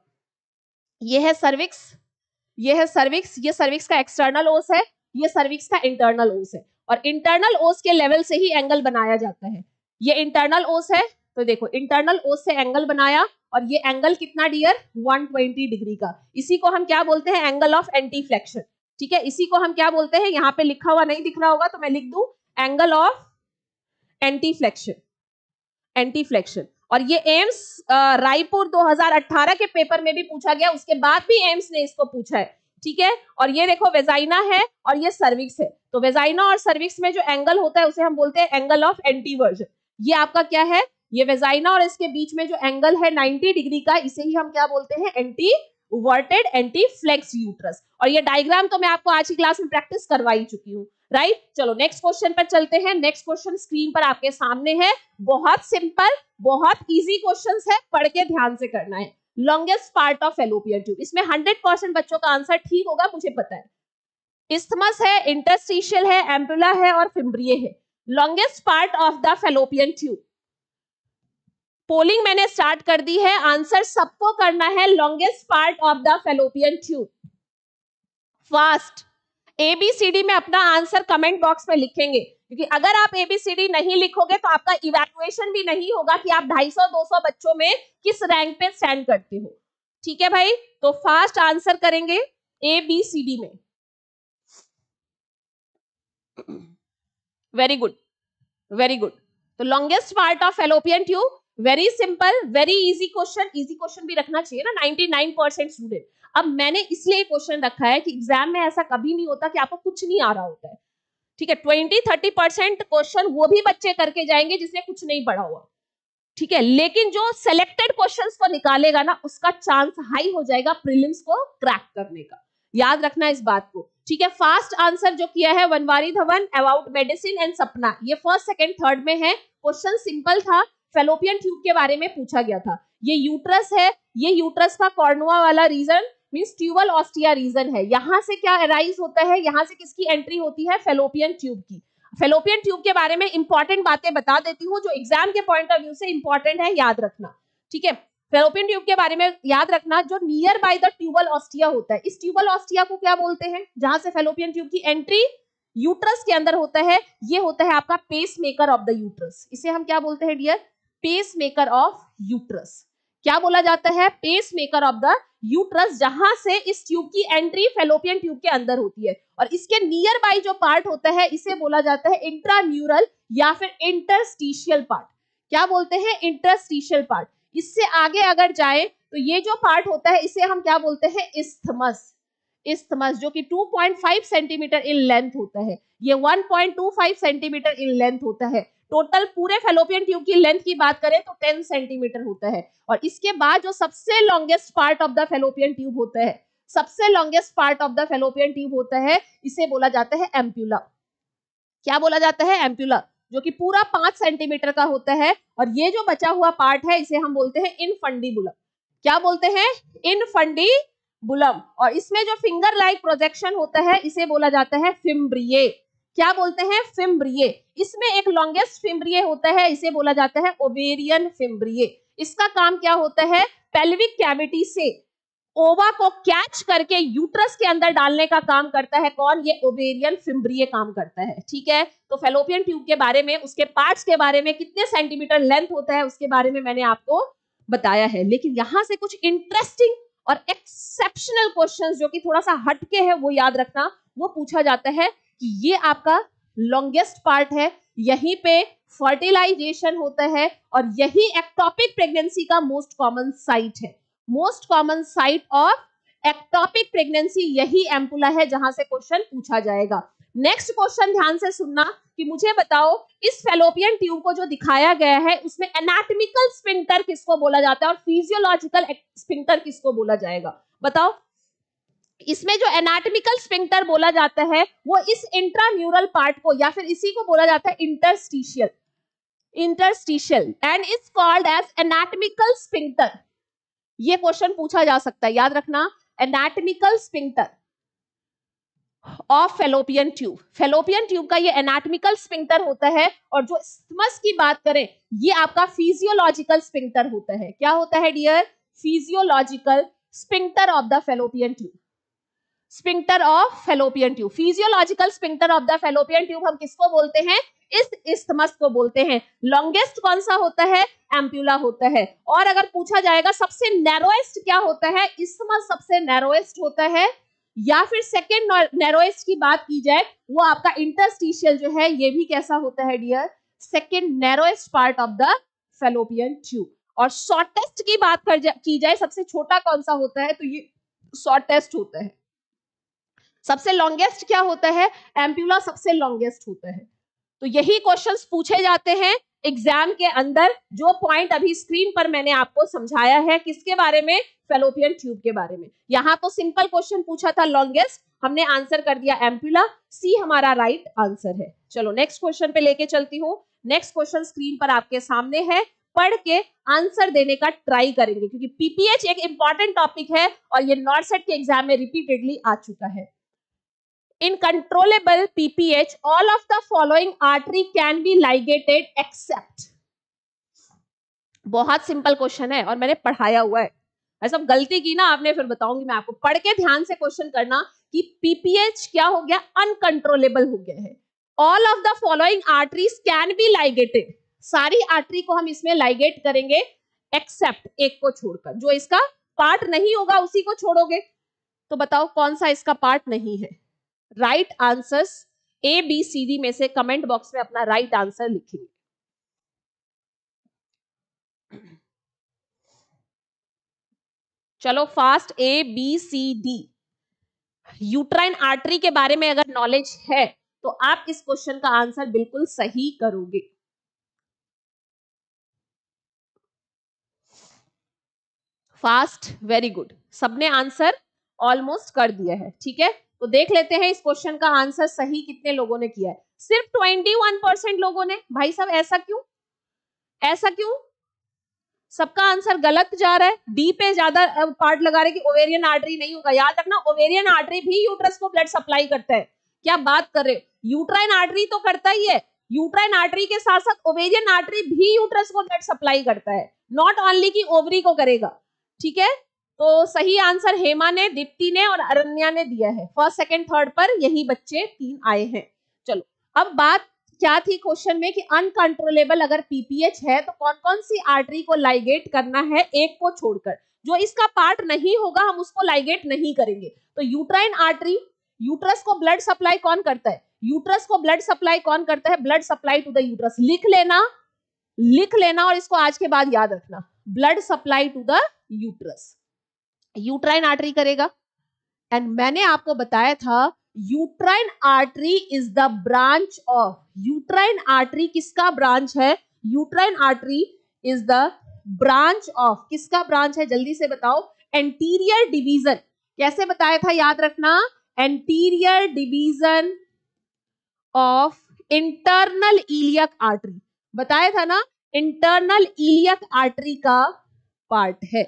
ये है सर्विक्स ये है सर्विक्स ये सर्विक्स का एक्सटर्नल ओस है ये सर्विक्स का इंटरनल ओस है और इंटरनल ओस के लेवल से ही एंगल बनाया जाता है ये इंटरनल ओस है तो देखो इंटरनल ओस से एंगल बनाया और ये एंगल कितना डियर 120 डिग्री का इसी को हम क्या बोलते हैं एंगल ऑफ एंटी फ्लेक्शन ठीक है इसी को हम क्या बोलते हैं यहाँ पे लिखा हुआ नहीं दिख रहा होगा तो मैं लिख दू angle of anteflexion anteflexion और ये एम्स रायपुर 2018 के पेपर में भी पूछा गया उसके बाद भी एम्स ने इसको पूछा है ठीक है और ये देखो वेजाइना है और ये सर्विक्स है तो वेजाइना और सर्विक्स में जो एंगल होता है उसे हम बोलते हैं एंगल ऑफ एंटीवर्जन ये आपका क्या है ये वेजाइना और इसके बीच में जो एंगल है 90 डिग्री का इसे ही हम क्या बोलते हैं anteverted anteflex uterus और ये डायग्राम तो मैं आपको आज की क्लास में प्रैक्टिस करवाई चुकी हूँ राइट right? चलो नेक्स्ट क्वेश्चन पर चलते हैं नेक्स्ट क्वेश्चन स्क्रीन पर आपके सामने है बहुत सिंपल बहुत इजी क्वेश्चंस है पढ़ के ध्यान से करना है longest part of fallopian tube इसमें हंड्रेड परसेंट बच्चों का आंसर ठीक होगा मुझे पता है इस्थमस है इंटरस्टिशियल है एम्पुला है और फिम्ब्रिय है longest part of the fallopian tube polling मैंने स्टार्ट कर दी है आंसर सबको करना है longest part of the fallopian tube fast A B C D में अपना आंसर कमेंट बॉक्स में लिखेंगे क्योंकि अगर आप एबीसीडी नहीं लिखोगे तो आपका इवेल्युएशन भी नहीं होगा कि आप 250-200 बच्चों में किस रैंक पे स्टैंड करते हो ठीक है भाई तो फास्ट आंसर करेंगे ए बी सी डी में वेरी गुड वेरी गुड तो longest part of fallopian tube very simple very easy question easy question भी रखना चाहिए ना 99 परसेंट स्टूडेंट अब मैंने इसलिए क्वेश्चन रखा है कि एग्जाम में ऐसा कभी नहीं होता कि आपको कुछ नहीं आ रहा होता है ठीक है ट्वेंटी थर्टी परसेंट क्वेश्चन वो भी बच्चे करके जाएंगे जिसने कुछ नहीं पढ़ा हुआ ठीक है लेकिन जो सिलेक्टेड क्वेश्चन को निकालेगा ना उसका चांस हाई हो जाएगा प्रिलिम्स को क्रैक करने का याद रखना इस बात को ठीक है फास्ट आंसर जो किया है Banwari Dhawan about medicine and Sapna ये फर्स्ट सेकंड थर्ड में है क्वेश्चन सिंपल था फेलोपियन ट्यूब के बारे में पूछा गया था ये यूट्रस है ये यूट्रस का कॉर्नुआ वाला region means tubal ostia region है यहाँ से क्या अराइज होता है यहाँ से किसकी एंट्री होती है फेलोपियन ट्यूब की फेलोपियन ट्यूब के बारे में इंपॉर्टेंट बातें बता देती हूँ जो एग्जाम के पॉइंट ऑफ व्यू से इंपॉर्टेंट है याद रखना ठीक है फेलोपियन ट्यूब के बारे में याद रखना जो near by the tubal ostia होता है इस ट्यूबल ऑस्टिया को क्या बोलते हैं जहां से फेलोपियन ट्यूब की एंट्री यूट्रस के अंदर होता है ये होता है आपका pacemaker of the uterus इसे हम क्या बोलते हैं dear pacemaker of uterus क्या बोला जाता है pacemaker of the uterus जहां से इस ट्यूब की एंट्री फेलोपियन ट्यूब के अंदर होती है और इसके नियर बाई जो पार्ट होता है इसे बोला जाता है न्यूरल या फिर इंटरस्टिशियल पार्ट क्या बोलते हैं इंटरस्टिशियल पार्ट इससे आगे अगर जाए तो ये जो पार्ट होता है इसे हम क्या बोलते हैं इस्थमस इस्थमस जो कि 2.5 सेंटीमीटर इन लेंथ होता है ये 1.25 सेंटीमीटर इन लेंथ होता है टोटल पूरे फेलोपियन ट्यूब की लेंथ की बात करें तो टेन सेंटीमीटर होता है और इसके बाद जो सबसे longest part of the fallopian tube होता है सबसे longest part of the fallopian tube होता है इसे बोला जाता है एम्प्यूला क्या बोला जाता है एम्प्यूला जो कि पूरा पांच सेंटीमीटर का होता है और ये जो बचा हुआ पार्ट है इसे हम बोलते हैं इनफंडीबुलम क्या बोलते हैं इनफंडीबुलम और इसमें जो फिंगर लाइक प्रोजेक्शन होता है इसे बोला जाता है फिम्ब्रिये क्या बोलते हैं फिम्ब्रिय इसमें एक लॉन्गेस्ट फिम्ब्रिय होता है इसे बोला जाता है ओवेरियन फिम्ब्रिय इसका काम क्या होता है पेल्विक कैविटी से ओवा को कैच करके यूट्रस के अंदर डालने का काम करता है कौन ये ओवेरियन फिम्ब्रिय काम करता है ठीक है तो फेलोपियन ट्यूब के बारे में उसके पार्ट्स के बारे में कितने सेंटीमीटर लेंथ होता है उसके बारे में मैंने आपको बताया है लेकिन यहां से कुछ इंटरेस्टिंग और एक्सेप्शनल क्वेश्चंस जो कि थोड़ा सा हटके है वो याद रखना वो पूछा जाता है कि ये आपका लॉन्गेस्ट पार्ट है यहीं पे फर्टिलाइजेशन होता है और यही एक्टॉपिक प्रेगनेंसी का मोस्ट कॉमन साइट है most common site of ectopic pregnancy यही एम्पुला है जहां से क्वेश्चन पूछा जाएगा नेक्स्ट क्वेश्चन ध्यान से सुनना कि मुझे बताओ इस फेलोपियन ट्यूब को जो दिखाया गया है उसमें एनाटमिकल स्पिंटर किसको बोला जाता है और फिजियोलॉजिकल स्पिंटर किसको बोला जाएगा बताओ इसमें जो एनाटमिकल स्पिंक्टर बोला जाता है वो इस न्यूरल पार्ट को या फिर इसी को बोला जाता है interstitial interstitial end is called as anatomical sphincter ये क्वेश्चन पूछा जा सकता है याद रखना anatomical sphincter of fallopian tube fallopian tube का ये एनाटमिकल स्पिंक्टर होता है और जो स्थमस की बात करें ये आपका फिजियोलॉजिकल स्पिंक्टर होता है क्या होता है dear physiological sphincter of the fallopian tube sphincter of fallopian tube physiological sphincter of the fallopian tube हम किसको बोलते हैं इस इस्थमस को बोलते हैं लॉन्गेस्ट कौन सा होता है एम्प्यूला होता है और अगर पूछा जाएगा सबसे नैरोएस्ट क्या होता है इस्थमस सबसे नैरोएस्ट होता है या फिर सेकेंड नैरोएस्ट की बात की जाए वो आपका इंटरस्टिशियल जो है ये भी कैसा होता है dear second narrowest part of the fallopian tube और शॉर्टेस्ट की बात कर जा, की जाए सबसे छोटा कौन सा होता है तो ये शॉर्टेस्ट होता है सबसे लॉन्गेस्ट क्या होता है एम्प्यूला सबसे लॉन्गेस्ट होता है तो यही क्वेश्चंस पूछे जाते हैं एग्जाम के अंदर जो पॉइंट अभी स्क्रीन पर मैंने आपको समझाया है किसके बारे में फेलोपियन ट्यूब के बारे में यहाँ तो सिंपल क्वेश्चन पूछा था लॉन्गेस्ट हमने आंसर कर दिया एम्प्यूला सी हमारा राइट right आंसर है चलो नेक्स्ट क्वेश्चन पे लेके चलती हूँ नेक्स्ट क्वेश्चन स्क्रीन पर आपके सामने है पढ़ के आंसर देने का ट्राई करेंगे क्योंकि पीपीएच एक इंपॉर्टेंट टॉपिक है और ये नॉर्थ सेट के एग्जाम में रिपीटेडली आ चुका है in controllable PPH all of the following artery can be ligated except बहुत सिंपल क्वेश्चन है और मैंने पढ़ाया हुआ है मैं सब गलती की ना आपने फिर बताऊंगी मैं आपको पढ़ के ध्यान से क्वेश्चन करना कि पीपीएच क्या हो गया अनकंट्रोलेबल हो गया है all of the following arteries can be ligated सारी आर्टरी को हम इसमें लाइगेट करेंगे एक्सेप्ट एक को छोड़कर जो इसका पार्ट नहीं होगा उसी को छोड़ोगे तो बताओ कौन सा इसका पार्ट नहीं है right answers A B C D में से कमेंट बॉक्स में अपना राइट आंसर लिखेंगे चलो fast A B C D uterine artery के बारे में अगर नॉलेज है तो आप इस क्वेश्चन का आंसर बिल्कुल सही करोगे फास्ट वेरी गुड सबने आंसर ऑलमोस्ट कर दिया है ठीक है तो देख लेते हैं इस क्वेश्चन का आंसर सही कितने लोगों ने किया है सिर्फ ट्वेंटी वन परसेंट लोगों ने भाई साहब ऐसा क्यों ऐसा क्यों सबका आंसर गलत जा रहा है डी पे ज्यादा पार्ट लगा रहे कि ओवेरियन आर्टरी नहीं होगा याद रखना ओवेरियन आर्टरी भी यूट्रस को ब्लड सप्लाई करता है क्या बात कर रहे हो यूट्राइन आर्टरी तो करता ही है यूट्राइन आर्टरी के साथ साथ ओवेरियन आर्टरी भी यूट्रस को ब्लड सप्लाई करता है नॉट ओनली की ओवरी को करेगा ठीक है तो सही आंसर हेमा ने दीप्ति ने और अरण्या ने दिया है फर्स्ट सेकेंड थर्ड पर यही बच्चे तीन आए हैं चलो अब बात क्या थी क्वेश्चन में कि अनकंट्रोलेबल अगर पीपीएच है तो कौन कौन सी आर्टरी को लाइगेट करना है एक को छोड़कर जो इसका पार्ट नहीं होगा हम उसको लाइगेट नहीं करेंगे तो यूट्राइन आर्टरी यूट्रस को ब्लड सप्लाई कौन करता है यूट्रस को ब्लड सप्लाई कौन करता है blood supply to the uterus लिख लेना लिख लेना और इसको आज के बाद याद रखना blood supply to the uterus uterine artery करेगा एंड मैंने आपको बताया था uterine artery is the branch of uterine artery किसका ब्रांच है uterine artery is the branch of किसका ब्रांच है जल्दी से बताओ एंटीरियर डिवीजन कैसे बताया था याद रखना anterior division of internal iliac artery बताया था ना इंटरनल इलियक आर्टरी का पार्ट है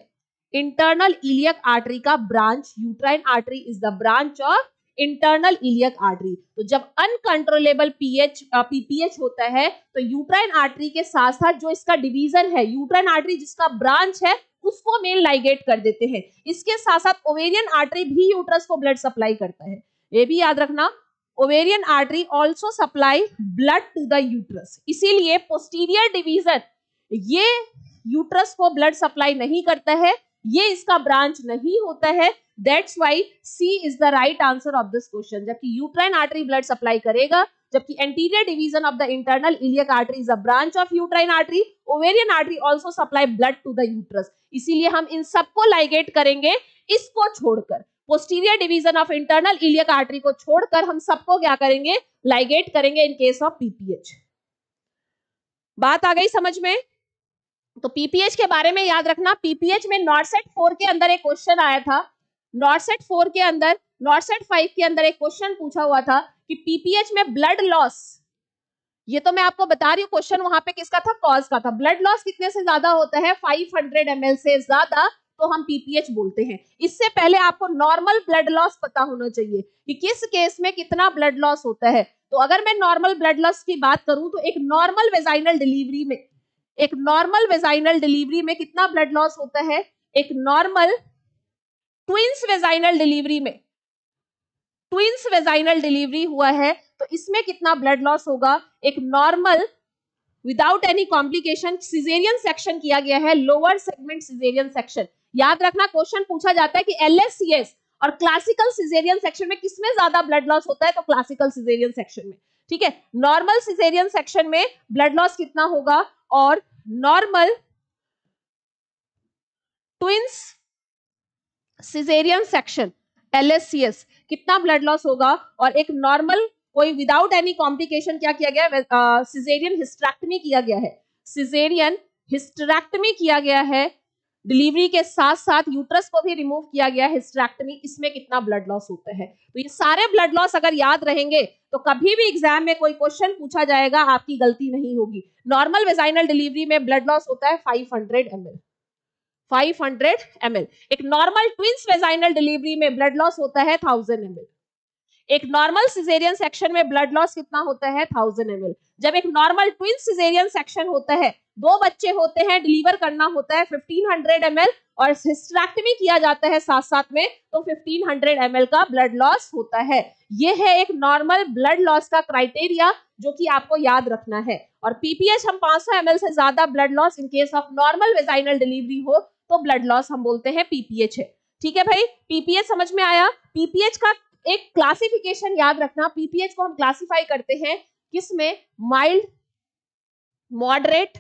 इंटरनल इलियक आर्टरी का branch uterine artery is the branch of internal iliac artery तो जब अनकंट्रोलेबल पीएच पीपीएच होता है तो यूट्राइन आर्टरी के साथ साथ जो इसका डिवीजन है यूट्राइन आर्टरी जिसका ब्रांच है उसको मेल लाइगेट कर देते हैं इसके साथ साथ ओवेरियन आर्टरी भी यूट्रस को ब्लड सप्लाई करता है ये भी याद रखना ovarian artery also supply blood to the uterus इसीलिए पोस्टीरियर डिवीजन ये यूट्रस को ब्लड सप्लाई नहीं करता है ये इसका ब्रांच नहीं होता है that's why C is the right answer of this question जबकि यूट्राइन आर्टरी ब्लड सप्लाई करेगा जबकि anterior division of the internal iliac artery is a branch of uterine artery ovarian artery also supply blood to the uterus इसीलिए हम इन सबको ligate करेंगे इसको छोड़कर posterior division of internal iliac artery को छोड़कर हम सबको क्या करेंगे लाइगेट करेंगे इन केस ऑफ पीपीएच बात आ गई समझ में तो पीपीएच के बारे में याद रखना पीपीएच में नॉटसेट फोर के अंदर एक क्वेश्चन आया था नॉटसेट फोर के अंदर नॉटसेट फाइव के अंदर एक क्वेश्चन पूछा हुआ था कि पीपीएच में ब्लड लॉस ये तो मैं आपको बता रही हूँ क्वेश्चन वहां पे किसका था कॉज का था ब्लड लॉस कितने से ज्यादा होता है 500 हंड्रेड से ज्यादा तो हम पीपीएच बोलते हैं इससे पहले आपको नॉर्मल ब्लड लॉस पता होना चाहिए कि किस केस में कितना ब्लड लॉस होता है तो अगर मैं नॉर्मल ब्लड लॉस की बात करूं तो एक नॉर्मल वेजाइनल डिलीवरी में एक नॉर्मल वेजाइनल डिलीवरी में कितना ब्लड लॉस होता है एक नॉर्मल ट्विंस वेजाइनल डिलीवरी में ट्विंस वेजाइनल डिलीवरी हुआ है तो इसमें कितना ब्लड लॉस होगा एक normal without any complication caesarean section किया गया है लोअर सेगमेंट सिजेरियन सेक्शन याद रखना क्वेश्चन पूछा जाता है कि एलएससीएस और क्लासिकल सिजेरियन सेक्शन में किसमें ज्यादा ब्लड लॉस होता है तो क्लासिकल सिजेरियन सेक्शन में ठीक है नॉर्मल सिजेरियन सेक्शन में ब्लड लॉस कितना होगा और normal ट्विंस सिजेरियन सेक्शन एस कितना ब्लड लॉस होगा और एक नॉर्मल कोई विदाउट एनी कॉम्प्लिकेशन क्या किया गया सिजेरियन हिस्ट्रैक्टमी uh, किया गया है सिजेरियन हिस्ट्रैक्टमी किया गया है डिलीवरी के साथ साथ यूट्रस को भी रिमूव किया गया हिस्ट्रैक्टमी इसमें कितना ब्लड लॉस होता है तो ये सारे ब्लड लॉस अगर याद रहेंगे तो कभी भी एग्जाम में कोई क्वेश्चन पूछा जाएगा आपकी गलती नहीं होगी नॉर्मल वेजाइनल डिलीवरी में ब्लड लॉस होता है 500 हंड्रेड एम 500 ml एक नॉर्मल ट्विंस वेजाइनल डिलीवरी में ब्लड लॉस होता है 1000 ml एक नॉर्मल सिजेरियन सेक्शन में ब्लड लॉस कितना होता है 1000 ml जब एक नॉर्मल ट्विन सिजेरियन सेक्शन होता है दो बच्चे होते हैं डिलीवर करना होता है 1500 एल और हिस्ट्रैक्टमी किया जाता है साथ साथ में तो 1500 एल का ब्लड लॉस होता है ये है एक नॉर्मल ब्लड लॉस का क्राइटेरिया जो कि आपको याद रखना है और पीपीएच हम 500 सौ से ज्यादा blood loss in case of normal vaginal delivery हो तो ब्लड लॉस हम बोलते हैं पीपीएच है ठीक है भाई पीपीएच समझ में आया पीपीएच का एक क्लासिफिकेशन याद रखना पीपीएच को हम क्लासिफाई करते हैं किसमें माइल्ड मॉडरेट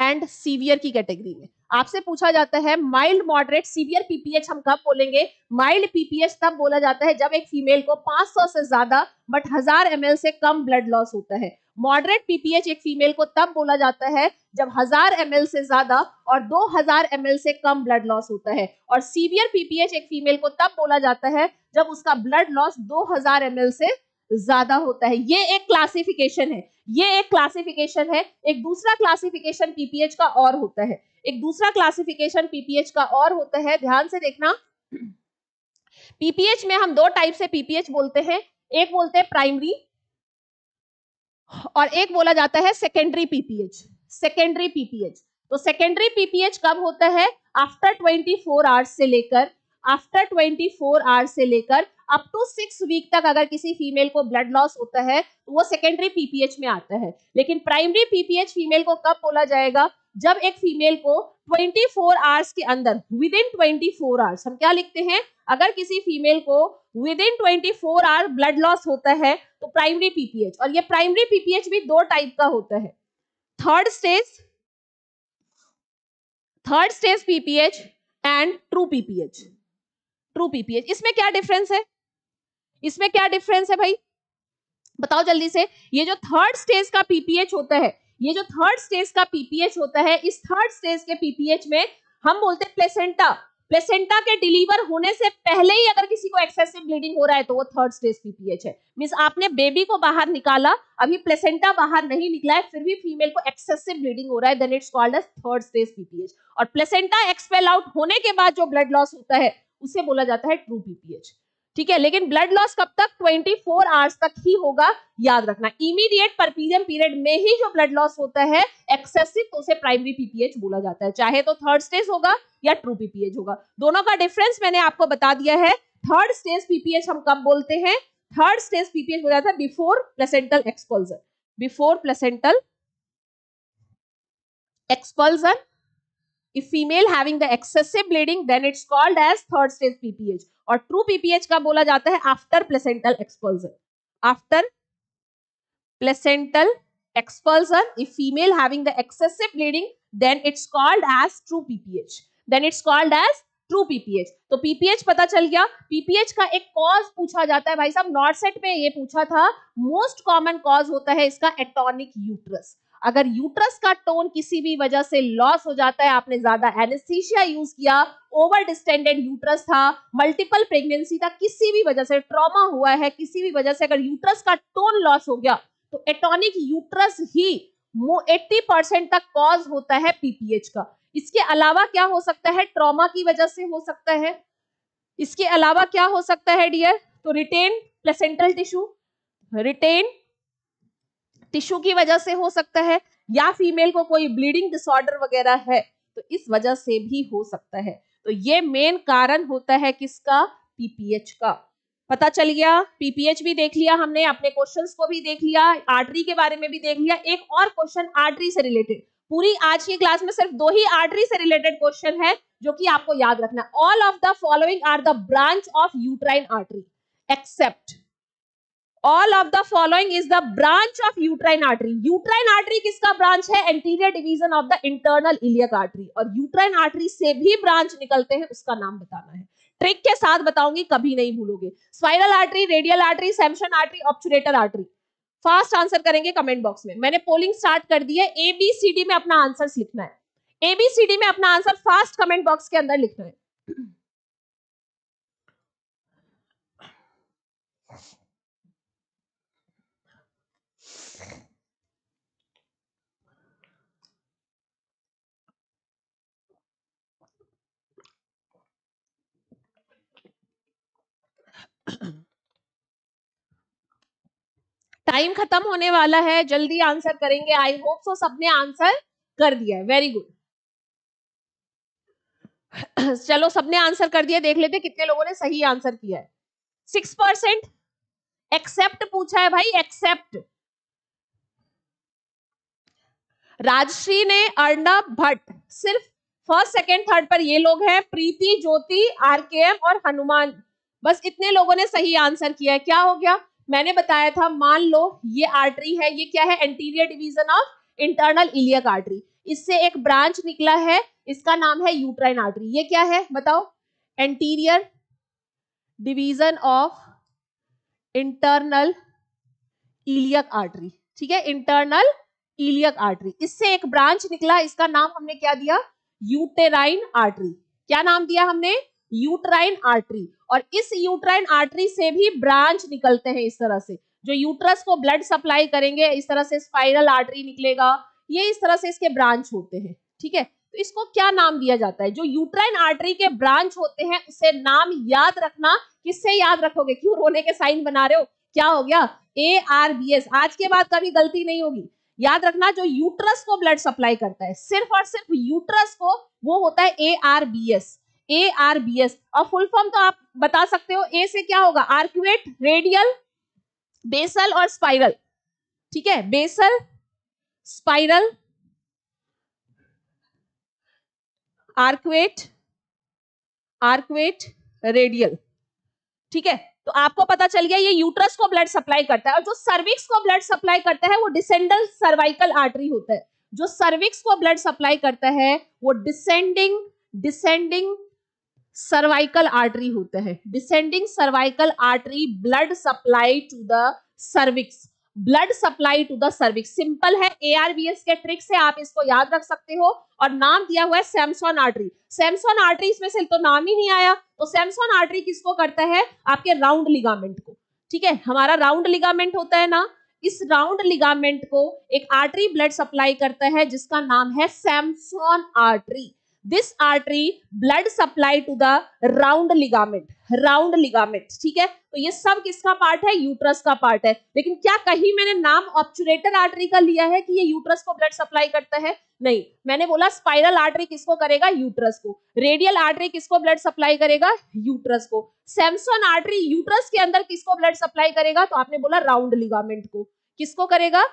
एंड सीवियर की कैटेगरी में आपसे पूछा जाता है माइल्ड मॉडरेट सीवियर पीपीएच हम कब बोलेंगे माइल्ड पीपीएच तब बोला जाता है जब एक फीमेल को 500 से ज्यादा बट हजार एम से कम ब्लड लॉस होता है मॉडरेट पीपीएच एक फीमेल को तब बोला जाता है जब हजार एम से ज्यादा और 2000 एम से कम ब्लड लॉस होता है और सीवियर पीपीएच एक फीमेल को तब बोला जाता है जब उसका ब्लड लॉस दो एम से ज्यादा होता है ये एक क्लासिफिकेशन है ये एक क्लासिफिकेशन है एक दूसरा क्लासिफिकेशन पीपीएच का और होता है एक दूसरा क्लासिफिकेशन पीपीएच का और होता है ध्यान से देखना पीपीएच में हम दो टाइप से पीपीएच बोलते हैं एक बोलते हैं प्राइमरी और एक बोला जाता है सेकेंडरी पीपीएच सेकेंडरी पीपीएच तो सेकेंडरी पीपीएच कब होता है आफ्टर 24 आवर्स से लेकर आफ्टर 24 आवर्स से लेकर अप टू सिक्स वीक तक अगर किसी फीमेल को ब्लड लॉस होता है तो वो सेकेंडरी पीपीएच में आता है लेकिन प्राइमरी पीपीएच फीमेल को कब बोला जाएगा जब एक फीमेल को 24 आवर्स के अंदर विद इन फोर आवर्स हम क्या लिखते हैं अगर किसी फीमेल को within four hour blood loss होता है तो प्राइमरी पीपीएच और ये प्राइमरी पीपीएच भी दो टाइप का होता है third stage third stage PPH and true PPH true PPH इसमें क्या डिफरेंस है इसमें क्या डिफरेंस है भाई बताओ जल्दी से ये जो थर्ड स्टेज का पीपीएच होता है ये जो थर्ड स्टेज का पीपीएच होता है इस थर्ड स्टेज के पीपीएच में हम बोलते हैं प्लेसेंटा प्लेसेंटा के डिलीवर होने से पहले ही अगर किसी को एक्सेसिव ब्लीडिंग हो रहा है तो वो थर्ड स्टेज पीपीएच है मीन आपने बेबी को बाहर निकाला अभी प्लेसेंटा बाहर नहीं निकला है फिर भी फीमेल को एक्सेसिव ब्लीडिंग हो रहा है then it's called as third stage PPH और प्लेसेंटा एक्सपेल आउट होने के बाद जो ब्लड लॉस होता है उसे बोला जाता है ट्रू पीपीएच ठीक है लेकिन ब्लड लॉस कब तक 24 आवर्स तक ही होगा याद रखना इमीडिएट परपीरियम पीरियड में ही जो ब्लड लॉस होता है एक्सेसिव तो उसे प्राइमरी पीपीएच बोला जाता है चाहे तो थर्ड स्टेज होगा या ट्रू पीपीएच होगा दोनों का डिफरेंस मैंने आपको बता दिया है थर्ड स्टेज पीपीएच हम कब बोलते हैं थर्ड स्टेज पीपीएच बोला जाता है before placental expulsion before placental expulsion if female having the excessive bleeding then it's called as third stage pph or true pph का बोला जाता है after placental expulsion after placental expulsion if female having the excessive bleeding then it's called as true pph then it's called as True PPH. तो PPH पता चल गया PPH का एक कॉज पूछा जाता है भाई साहब नॉर्थ सेट में ये पूछा था मोस्ट कॉमन कॉज होता है इसका एटोनिक यूट्रस अगर यूट्रस का टोन किसी भी वजह से लॉस हो जाता है आपने ज्यादा एनेस्थीसिया यूज किया ओवर डिस्टेंडेड यूट्रस था मल्टीपल प्रेगनेंसी था किसी भी वजह से ट्रॉमा हुआ है किसी भी वजह से अगर यूट्रस का टोन लॉस हो गया तो एटोनिक यूट्रस ही 80 परसेंट तक कॉज होता है पीपीएच का इसके अलावा क्या हो सकता है ट्रॉमा की वजह से हो सकता है इसके अलावा क्या हो सकता है डियर तो retained placental tissue retained tissue की वजह से हो सकता है या फीमेल को कोई ब्लीडिंग डिसऑर्डर वगैरह है तो इस वजह से भी हो सकता है तो ये मेन कारण होता है किसका पीपीएच का पता चल गया पीपीएच भी देख लिया हमने अपने क्वेश्चंस को भी देख लिया आर्टरी के बारे में भी देख लिया एक और क्वेश्चन आर्टरी से रिलेटेड पूरी आज की क्लास में सिर्फ दो ही आर्टरी से रिलेटेड क्वेश्चन है जो कि आपको याद रखना all of the following are the branch of uterine artery except all of the following is the branch of uterine artery uterine artery किसका ब्रांच है anterior division of the internal iliac artery और uterine artery से भी branch निकलते हैं उसका नाम बताना है ट्रिक के साथ बताऊंगी कभी नहीं भूलोगे spiral artery radial artery Sampson artery obturator artery fast answer करेंगे कमेंट बॉक्स में मैंने पोलिंग स्टार्ट कर दी है एबीसीडी में अपना आंसर लिखना है एबीसीडी में अपना आंसर फास्ट कमेंट बॉक्स के अंदर लिखना है टाइम खत्म होने वाला है जल्दी आंसर करेंगे आई होप सो सबने आंसर कर दिया है वेरी गुड चलो सबने आंसर कर दिया देख लेते कितने लोगों ने सही आंसर किया है सिक्स परसेंट एक्सेप्ट पूछा है भाई एक्सेप्ट राजश्री ने अर्णब भट्ट सिर्फ फर्स्ट सेकेंड थर्ड पर ये लोग हैं प्रीति ज्योति आरकेएम और हनुमान बस इतने लोगों ने सही आंसर किया है क्या हो गया मैंने बताया था मान लो ये आर्टरी है ये क्या है anterior division of internal iliac artery इससे एक ब्रांच निकला है इसका नाम है यूट्राइन आर्टरी ये क्या है बताओ anterior division of internal iliac artery ठीक है इंटरनल इलियक आर्टरी इससे एक ब्रांच निकला इसका नाम हमने क्या दिया यूटेराइन आर्टरी क्या नाम दिया हमने यूटराइन आर्टरी और इस यूट्राइन आर्टरी से भी ब्रांच निकलते हैं इस तरह से जो यूट्रस को ब्लड सप्लाई करेंगे इस तरह से स्पाइरल आर्टरी निकलेगा ये इस तरह से इसके ब्रांच होते हैं ठीक है तो इसको क्या नाम दिया जाता है जो यूट्राइन आर्टरी के ब्रांच होते हैं उसे नाम याद रखना किससे याद रखोगे क्यों रोने के साइन बना रहे हो क्या हो गया ए आर बी एस आज के बाद कभी गलती नहीं होगी याद रखना जो यूट्रस को ब्लड सप्लाई करता है सिर्फ और सिर्फ यूट्रस को वो होता है A R B S A R B S और फुल फॉर्म तो आप बता सकते हो ए से क्या होगा आर्क्यूएट रेडियल बेसल और स्पाइरल ठीक है basal spiral arcuate arcuate radial ठीक है तो आपको पता चल गया ये यूट्रस को ब्लड सप्लाई करता है और जो सर्विक्स को ब्लड सप्लाई करता है वो डिसेंडल सर्वाइकल आर्टरी होता है जो सर्विक्स को ब्लड सप्लाई करता है वो डिसेंडिंग डिसेंडिंग सर्वाइकल आर्टरी होता है descending cervical artery blood supply to the cervix blood supply to the cervix simple है एआरबीएस के ट्रिक से आप इसको याद रख सकते हो और नाम दिया हुआ है सैमसोन आर्टरी सैमसोन आर्टरी इसमें से तो नाम ही नहीं आया तो सैमसोन आर्टरी किसको करता है आपके राउंड लिगामेंट को ठीक है हमारा राउंड लिगामेंट होता है ना इस राउंड लिगामेंट को एक आर्टरी ब्लड सप्लाई करता है जिसका नाम है Sampson artery this artery blood supply to the round ligament round ligament ठीक है तो ये सब किसका पार्ट है यूट्रस का पार्ट है लेकिन क्या कहीं मैंने नाम ऑप्चुरेटर आर्टरी का लिया है कि ये यूट्रस को ब्लड सप्लाई करता है नहीं मैंने बोला स्पाइरल आर्टरी किसको करेगा यूट्रस को रेडियल आर्टरी किसको ब्लड सप्लाई करेगा यूट्रस को सैमसन आर्टरी यूट्रस के अंदर किसको ब्लड सप्लाई करेगा तो आपने बोला राउंड लिगामेंट को किसको करेगा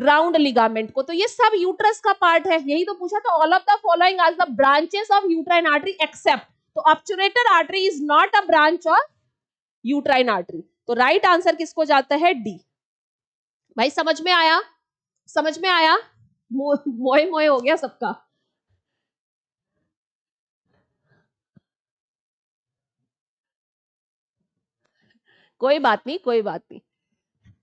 राउंड लिगामेंट को तो ये सब यूट्रस का पार्ट है यही तो पूछा था all of the following are the branches of uterine artery except तो obturator artery is not a branch of uterine artery तो राइट right आंसर किसको जाता है डी भाई समझ में आया समझ में आया मोए मोए हो गया सबका कोई बात नहीं कोई बात नहीं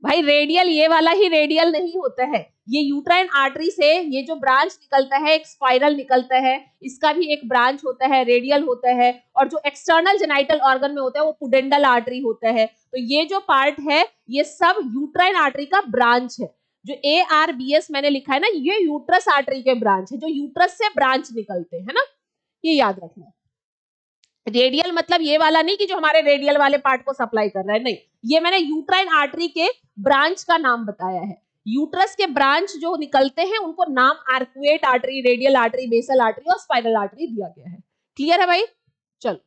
भाई रेडियल ये वाला ही रेडियल नहीं होता है ये यूट्राइन आर्टरी से ये जो ब्रांच निकलता है एक स्पाइरल निकलता है इसका भी एक ब्रांच होता है रेडियल होता है और जो एक्सटर्नल जेनाइटल ऑर्गन में होता है वो पुडेंडल आर्टरी होता है तो ये जो पार्ट है ये सब यूट्राइन आर्टरी का ब्रांच है जो ए आर बी एस मैंने लिखा है ना ये यूट्रस आर्टरी के ब्रांच है जो यूट्रस से ब्रांच निकलते हैं ना ये याद रखना रेडियल मतलब ये वाला नहीं कि जो हमारे रेडियल वाले पार्ट को सप्लाई कर रहा है नहीं ये मैंने यूट्राइन आर्टरी के ब्रांच का नाम बताया है यूट्रस के ब्रांच जो निकलते हैं उनको नाम arcuate artery radial artery basal artery और स्पाइनल आर्टरी दिया गया है क्लियर है भाई चलो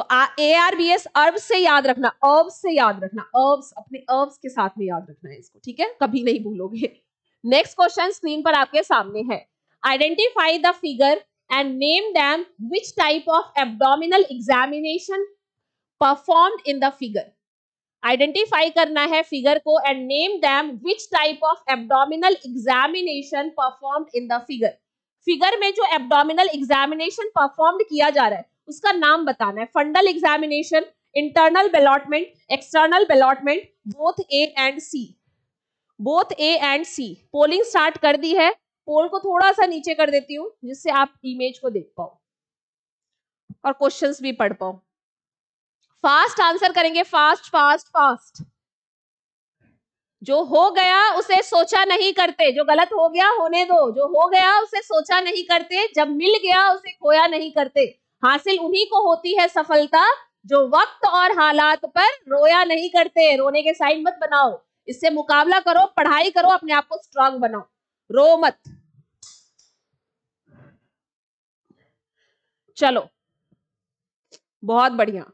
तो ए आर बी एस अर्ब से याद रखना अर्ब से याद रखना अर्ब्स अपने अर्ब्स के साथ में याद रखना है इसको ठीक है कभी नहीं भूलोगे नेक्स्ट क्वेश्चन स्क्रीन पर आपके सामने है identify the figure and name them which type of abdominal examination performed in the figure. identify karna hai figure ko and name them which type of abdominal examination performed in the figure figure में जो abdominal examination perform किया जा रहा है उसका नाम बताना है fundal examination internal ballottement external ballottement both A and C both A and C polling start कर दी है पोल को थोड़ा सा नीचे कर देती हूँ जिससे आप इमेज को देख पाओ और क्वेश्चंस भी पढ़ पाओ फास्ट आंसर करेंगे फास्ट फास्ट फास्ट जो हो गया उसे सोचा नहीं करते जो गलत हो गया होने दो जो हो गया उसे सोचा नहीं करते जब मिल गया उसे खोया नहीं करते हासिल उन्हीं को होती है सफलता जो वक्त और हालात पर रोया नहीं करते रोने के साइन मत बनाओ इससे मुकाबला करो पढ़ाई करो अपने आप को स्ट्रांग बनाओ रो मत चलो बहुत बढ़िया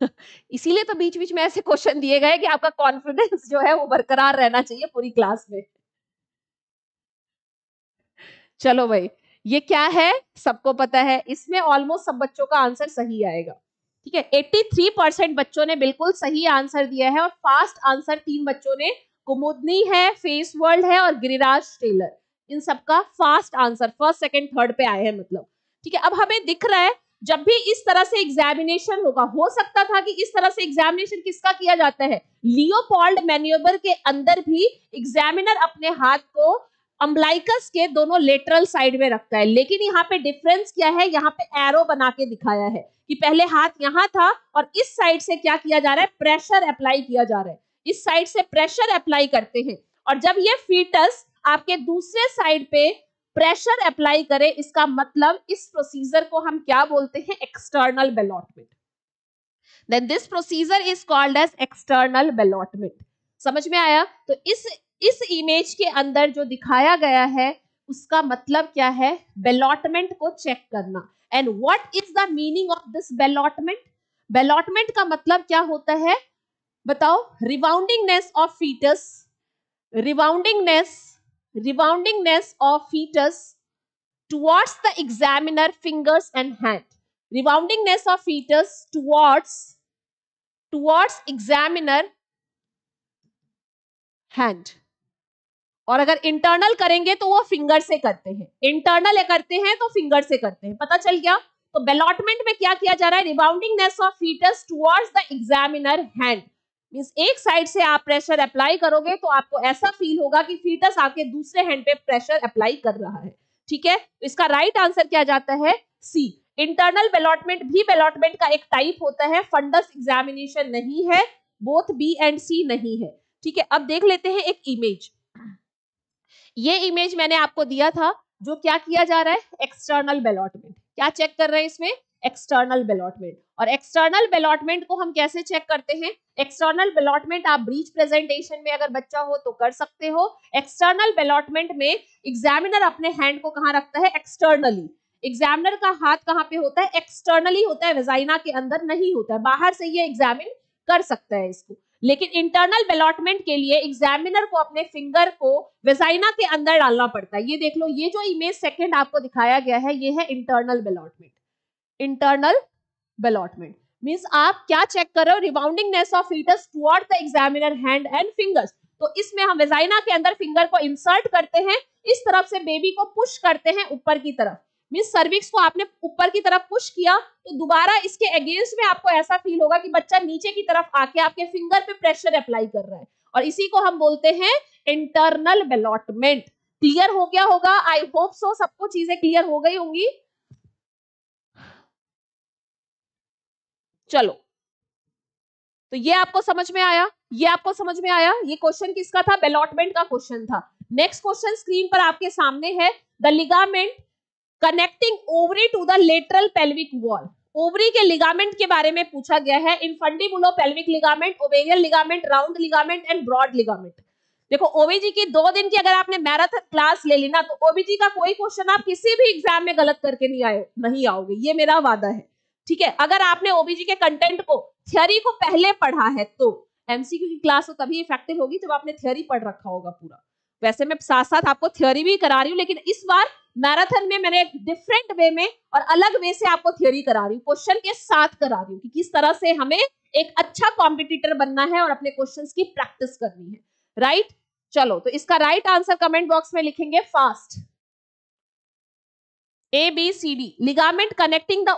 इसीलिए तो बीच बीच में ऐसे क्वेश्चन दिए गए कि आपका कॉन्फिडेंस जो है वो बरकरार रहना चाहिए पूरी क्लास में चलो भाई ये क्या है सबको पता है इसमें ऑलमोस्ट सब बच्चों का आंसर सही आएगा ठीक है 83 परसेंट बच्चों ने बिल्कुल सही आंसर दिया है और फास्ट आंसर तीन बच्चों ने कुमुदनी है फेस वर्ल्ड है और गिरिराज टेलर इन सबका fast answer first second third पे आए हैं मतलब ठीक है अब हमें दिख रहा है जब भी इस तरह से एग्जामिनेशन होगा हो सकता था कि इस तरह से एग्जामिनेशन किसका किया जाता है लियोपोल्ड मैन्यूबर के अंदर भी एग्जामिनर अपने हाथ को अम्बलाइकस के दोनों लेटरल साइड में रखता है लेकिन यहाँ पे डिफरेंस क्या है यहाँ पे एरो बना के दिखाया है कि पहले हाथ यहाँ था और इस साइड से क्या किया जा रहा है प्रेशर अप्लाई किया जा रहा है इस साइड से प्रेशर अप्लाई करते हैं और जब ये फीटस आपके दूसरे साइड पे प्रेशर अप्लाई करे इसका मतलब इस प्रोसीजर को हम क्या बोलते हैं external ballottement then this procedure is called as external ballottement समझ में आया तो इस इस इमेज के अंदर जो दिखाया गया है उसका मतलब क्या है बेलॉटमेंट को चेक करना and what is the meaning of this ballottement ballottement का मतलब क्या होता है बताओ reboundingness of fetus reboundingness reboundingness of fetus towards the examiner fingers and hand reboundingness of fetus towards towards examiner hand और अगर इंटरनल करेंगे तो वो फिंगर से करते हैं इंटरनल करते हैं तो फिंगर से करते हैं पता चल गया तो बेलॉटमेंट में क्या किया जा रहा है reboundingness of fetus towards the examiner hand means एक साइड से आप प्रेशर अप्लाई करोगे तो आपको ऐसा फील होगा कि फीटस आपके दूसरे हैंड पे प्रेशर अप्लाई कर रहा है ठीक है तो इसका राइट right आंसर क्या जाता है सी इंटरनल बेलॉटमेंट भी बेलॉटमेंट का एक टाइप होता है फंडस एग्जामिनेशन नहीं है बोथ बी एंड सी नहीं है ठीक है अब देख लेते हैं एक इमेज ये इमेज मैंने आपको दिया था जो क्या किया जा रहा है एक्सटर्नल बेलॉटमेंट क्या चेक कर रहे हैं इसमें एक्सटर्नल बेलॉटमेंट और एक्सटर्नल बेलॉटमेंट को हम कैसे चेक करते हैं एक्सटर्नल बेलॉटमेंट आप ब्रीच प्रेजेंटेशन में अगर बच्चा हो तो कर सकते हो एक्सटर्नल बेलॉटमेंट में एग्जामिनर अपने हैंड को कहा रखता है एक्सटर्नली एग्जामिनर का हाथ कहाँ पे होता है एक्सटर्नली होता है वेजाइना के अंदर नहीं होता है बाहर से ये एग्जामिन कर सकता है इसको लेकिन इंटरनल बेलॉटमेंट के लिए एग्जामिनर को अपने फिंगर को वेजाइना के अंदर डालना पड़ता है ये देख लो ये जो इमेज सेकेंड आपको दिखाया गया है ये है internal ballottement internal ballottement means आप क्या चेक कर रहे हो reboundingness of fetus toward the examiner hand and fingers तो इसमें हम वेजाइना के अंदर फिंगर को इंसर्ट करते हैं इस तरफ से बेबी को पुश करते हैं ऊपर की तरफ मीन्स सर्विक्स को आपने ऊपर की तरफ पुश किया तो दोबारा इसके अगेंस्ट में आपको ऐसा फील होगा कि बच्चा नीचे की तरफ आके आपके फिंगर पे प्रेशर अप्लाई कर रहा है और इसी को हम बोलते हैं इंटरनल बेलॉटमेंट क्लियर हो गया होगा आई होप सो सबको चीजें क्लियर हो गई होंगी चलो तो ये आपको समझ में आया ये आपको समझ में आया ये क्वेश्चन किसका था अलॉटमेंट का क्वेश्चन था नेक्स्ट क्वेश्चन स्क्रीन पर आपके सामने है the ligament connecting ovary to the lateral pelvic wall ovary के लिगामेंट के बारे में पूछा गया है infundibulopelvic ligament ovarian ligament round ligament and broad ligament देखो ओवीजी की दो दिन की अगर आपने मैराथन क्लास ले ली ना तो ओवीजी का कोई क्वेश्चन आप किसी भी एग्जाम में गलत करके नहीं आए नहीं आओगे ये मेरा वादा है ठीक है अगर आपने ओबीजी के कंटेंट को थियोरी को पहले पढ़ा है तो एमसीक्यू की क्लास तो तभी इफेक्टिव होगी जब आपने थियोरी पढ़ रखा होगा पूरा वैसे मैं साथ साथ आपको थियोरी भी करा रही हूँ लेकिन इस बार मैराथन में मैंने एक डिफरेंट वे में और अलग वे से आपको थियोरी करा रही हूँ क्वेश्चन के साथ करा रही हूँ कि किस तरह से हमें एक अच्छा कॉम्पिटिटर बनना है और अपने क्वेश्चन की प्रैक्टिस करनी है राइट चलो तो इसका राइट आंसर कमेंट बॉक्स में लिखेंगे fast A B C D ligament connecting the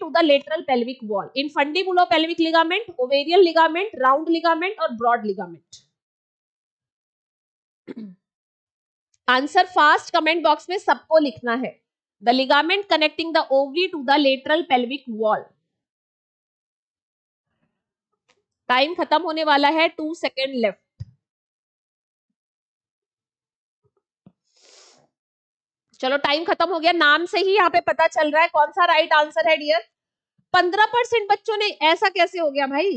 to the lateral wall infundibulopelvic ligament ovarian ligament round ligament और broad ligament answer fast comment box में सबको लिखना है the ligament connecting the ovary to the lateral pelvic wall time खत्म होने वाला है two second left चलो टाइम खत्म हो गया नाम से ही यहाँ पे पता चल रहा है कौन सा राइट आंसर है डियर पंद्रह परसेंट बच्चों ने ऐसा कैसे हो गया भाई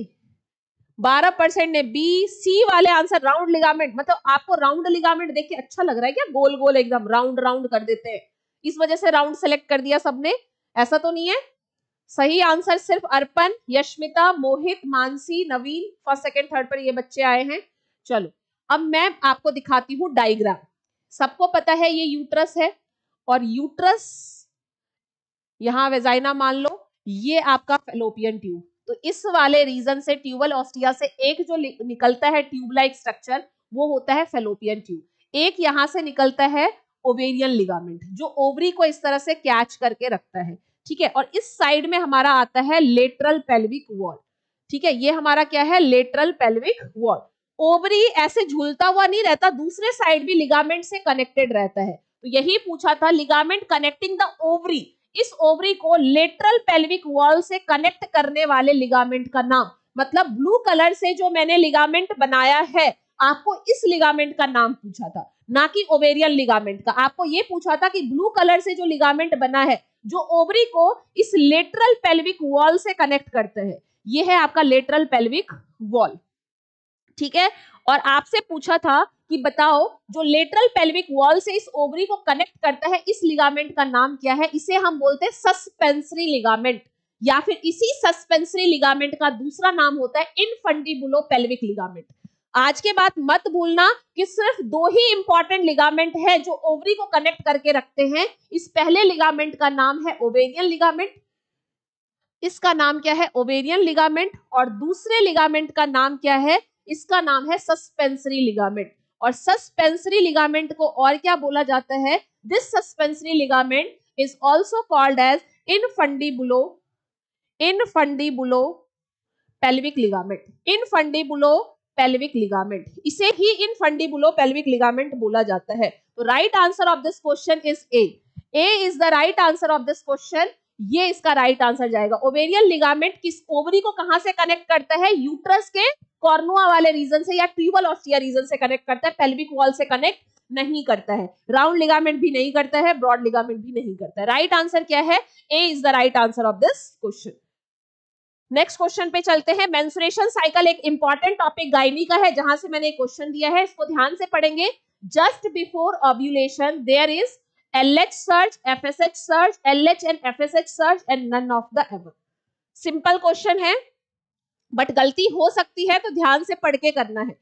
बारह परसेंट ने बी सी वाले आंसर राउंड लिगामेंट मतलब आपको राउंड लिगामेंट देख के अच्छा लग रहा है क्या गोल गोल एकदम राउंड राउंड कर देते हैं इस वजह से राउंड सेलेक्ट कर दिया सबने ऐसा तो नहीं है सही आंसर सिर्फ Arpan Yashmita Mohit Mansi Naveen first second third पर ये बच्चे आए हैं चलो अब मैं आपको दिखाती हूँ डायग्राम सबको पता है ये यूट्रस है और यूट्रस यहां वेजाइना मान लो ये आपका फेलोपियन ट्यूब तो इस वाले रीजन से ट्यूबल ऑस्टिया से एक जो निकलता है ट्यूब लाइक स्ट्रक्चर वो होता है फेलोपियन ट्यूब एक यहां से निकलता है ओवेरियन लिगामेंट जो ओवरी को इस तरह से कैच करके रखता है ठीक है और इस साइड में हमारा आता है लेटरल पेल्विक वॉल ठीक है ये हमारा क्या है लेटरल पेल्विक वॉल ओवरी ऐसे झूलता हुआ नहीं रहता दूसरे साइड भी लिगामेंट से कनेक्टेड रहता है तो यही पूछा था लिगामेंट कनेक्टिंग द ओवरी इस ओवरी को लेटरल पेल्विक वॉल से कनेक्ट करने वाले लिगामेंट का नाम मतलब ब्लू कलर से जो मैंने लिगामेंट बनाया है आपको इस लिगामेंट का नाम पूछा था ना कि ओवेरियन लिगामेंट का आपको ये पूछा था कि ब्लू कलर से जो लिगामेंट बना है जो ओवरी को इस लेटरल पेल्विक वॉल से कनेक्ट करते हैं ये है आपका लेटरल पेल्विक वॉल ठीक है और आपसे पूछा था कि बताओ जो लेटरल पेल्विक वॉल से इस ओवरी को कनेक्ट करता है इस लिगामेंट का नाम क्या है इसे हम बोलते हैं सस्पेंसरी लिगामेंट या फिर इसी सस्पेंसरी लिगामेंट का दूसरा नाम होता है इनफंडिबुलो पेल्विक लिगामेंट आज के बाद मत भूलना कि सिर्फ दो ही इंपॉर्टेंट लिगामेंट है जो ओवरी को कनेक्ट करके रखते हैं इस पहले लिगामेंट का नाम है ओवेरियन लिगामेंट इसका नाम क्या है ओवेरियन लिगामेंट और दूसरे लिगामेंट का नाम क्या है इसका नाम है सस्पेंसरी लिगामेंट और सस्पेंसरी लिगामेंट को और क्या बोला जाता है this suspensory ligament is also called as infundibulo infundibulopelvic ligament infundibulopelvic ligament इसे ही infundibulopelvic ligament बोला जाता है तो right answer of this question is A A is the right answer of this question ये इसका right right answer जाएगा ओवेरियल ligament किस ओवरी को कहां से कनेक्ट करता है यूट्रस के कॉर्नुआ वाले रीजन से या ट्यूबल ऑस्टिया रीजन से कनेक्ट करता है पेल्विक वॉल से कनेक्ट नहीं करता है राउंड लिगामेंट भी नहीं करता है ब्रॉड लिगामेंट भी नहीं करता है राइट right आंसर क्या है A is the right answer of this question next question पे चलते हैं मेंसुरेशन साइकिल एक इंपॉर्टेंट टॉपिक गायनी का है जहां से मैंने क्वेश्चन दिया है इसको ध्यान से पढ़ेंगे just before ovulation there is LH surge, FSH surge, LH and FSH surge and none of the ever simple question है बट गलती हो सकती है तो ध्यान से पढ़ के करना है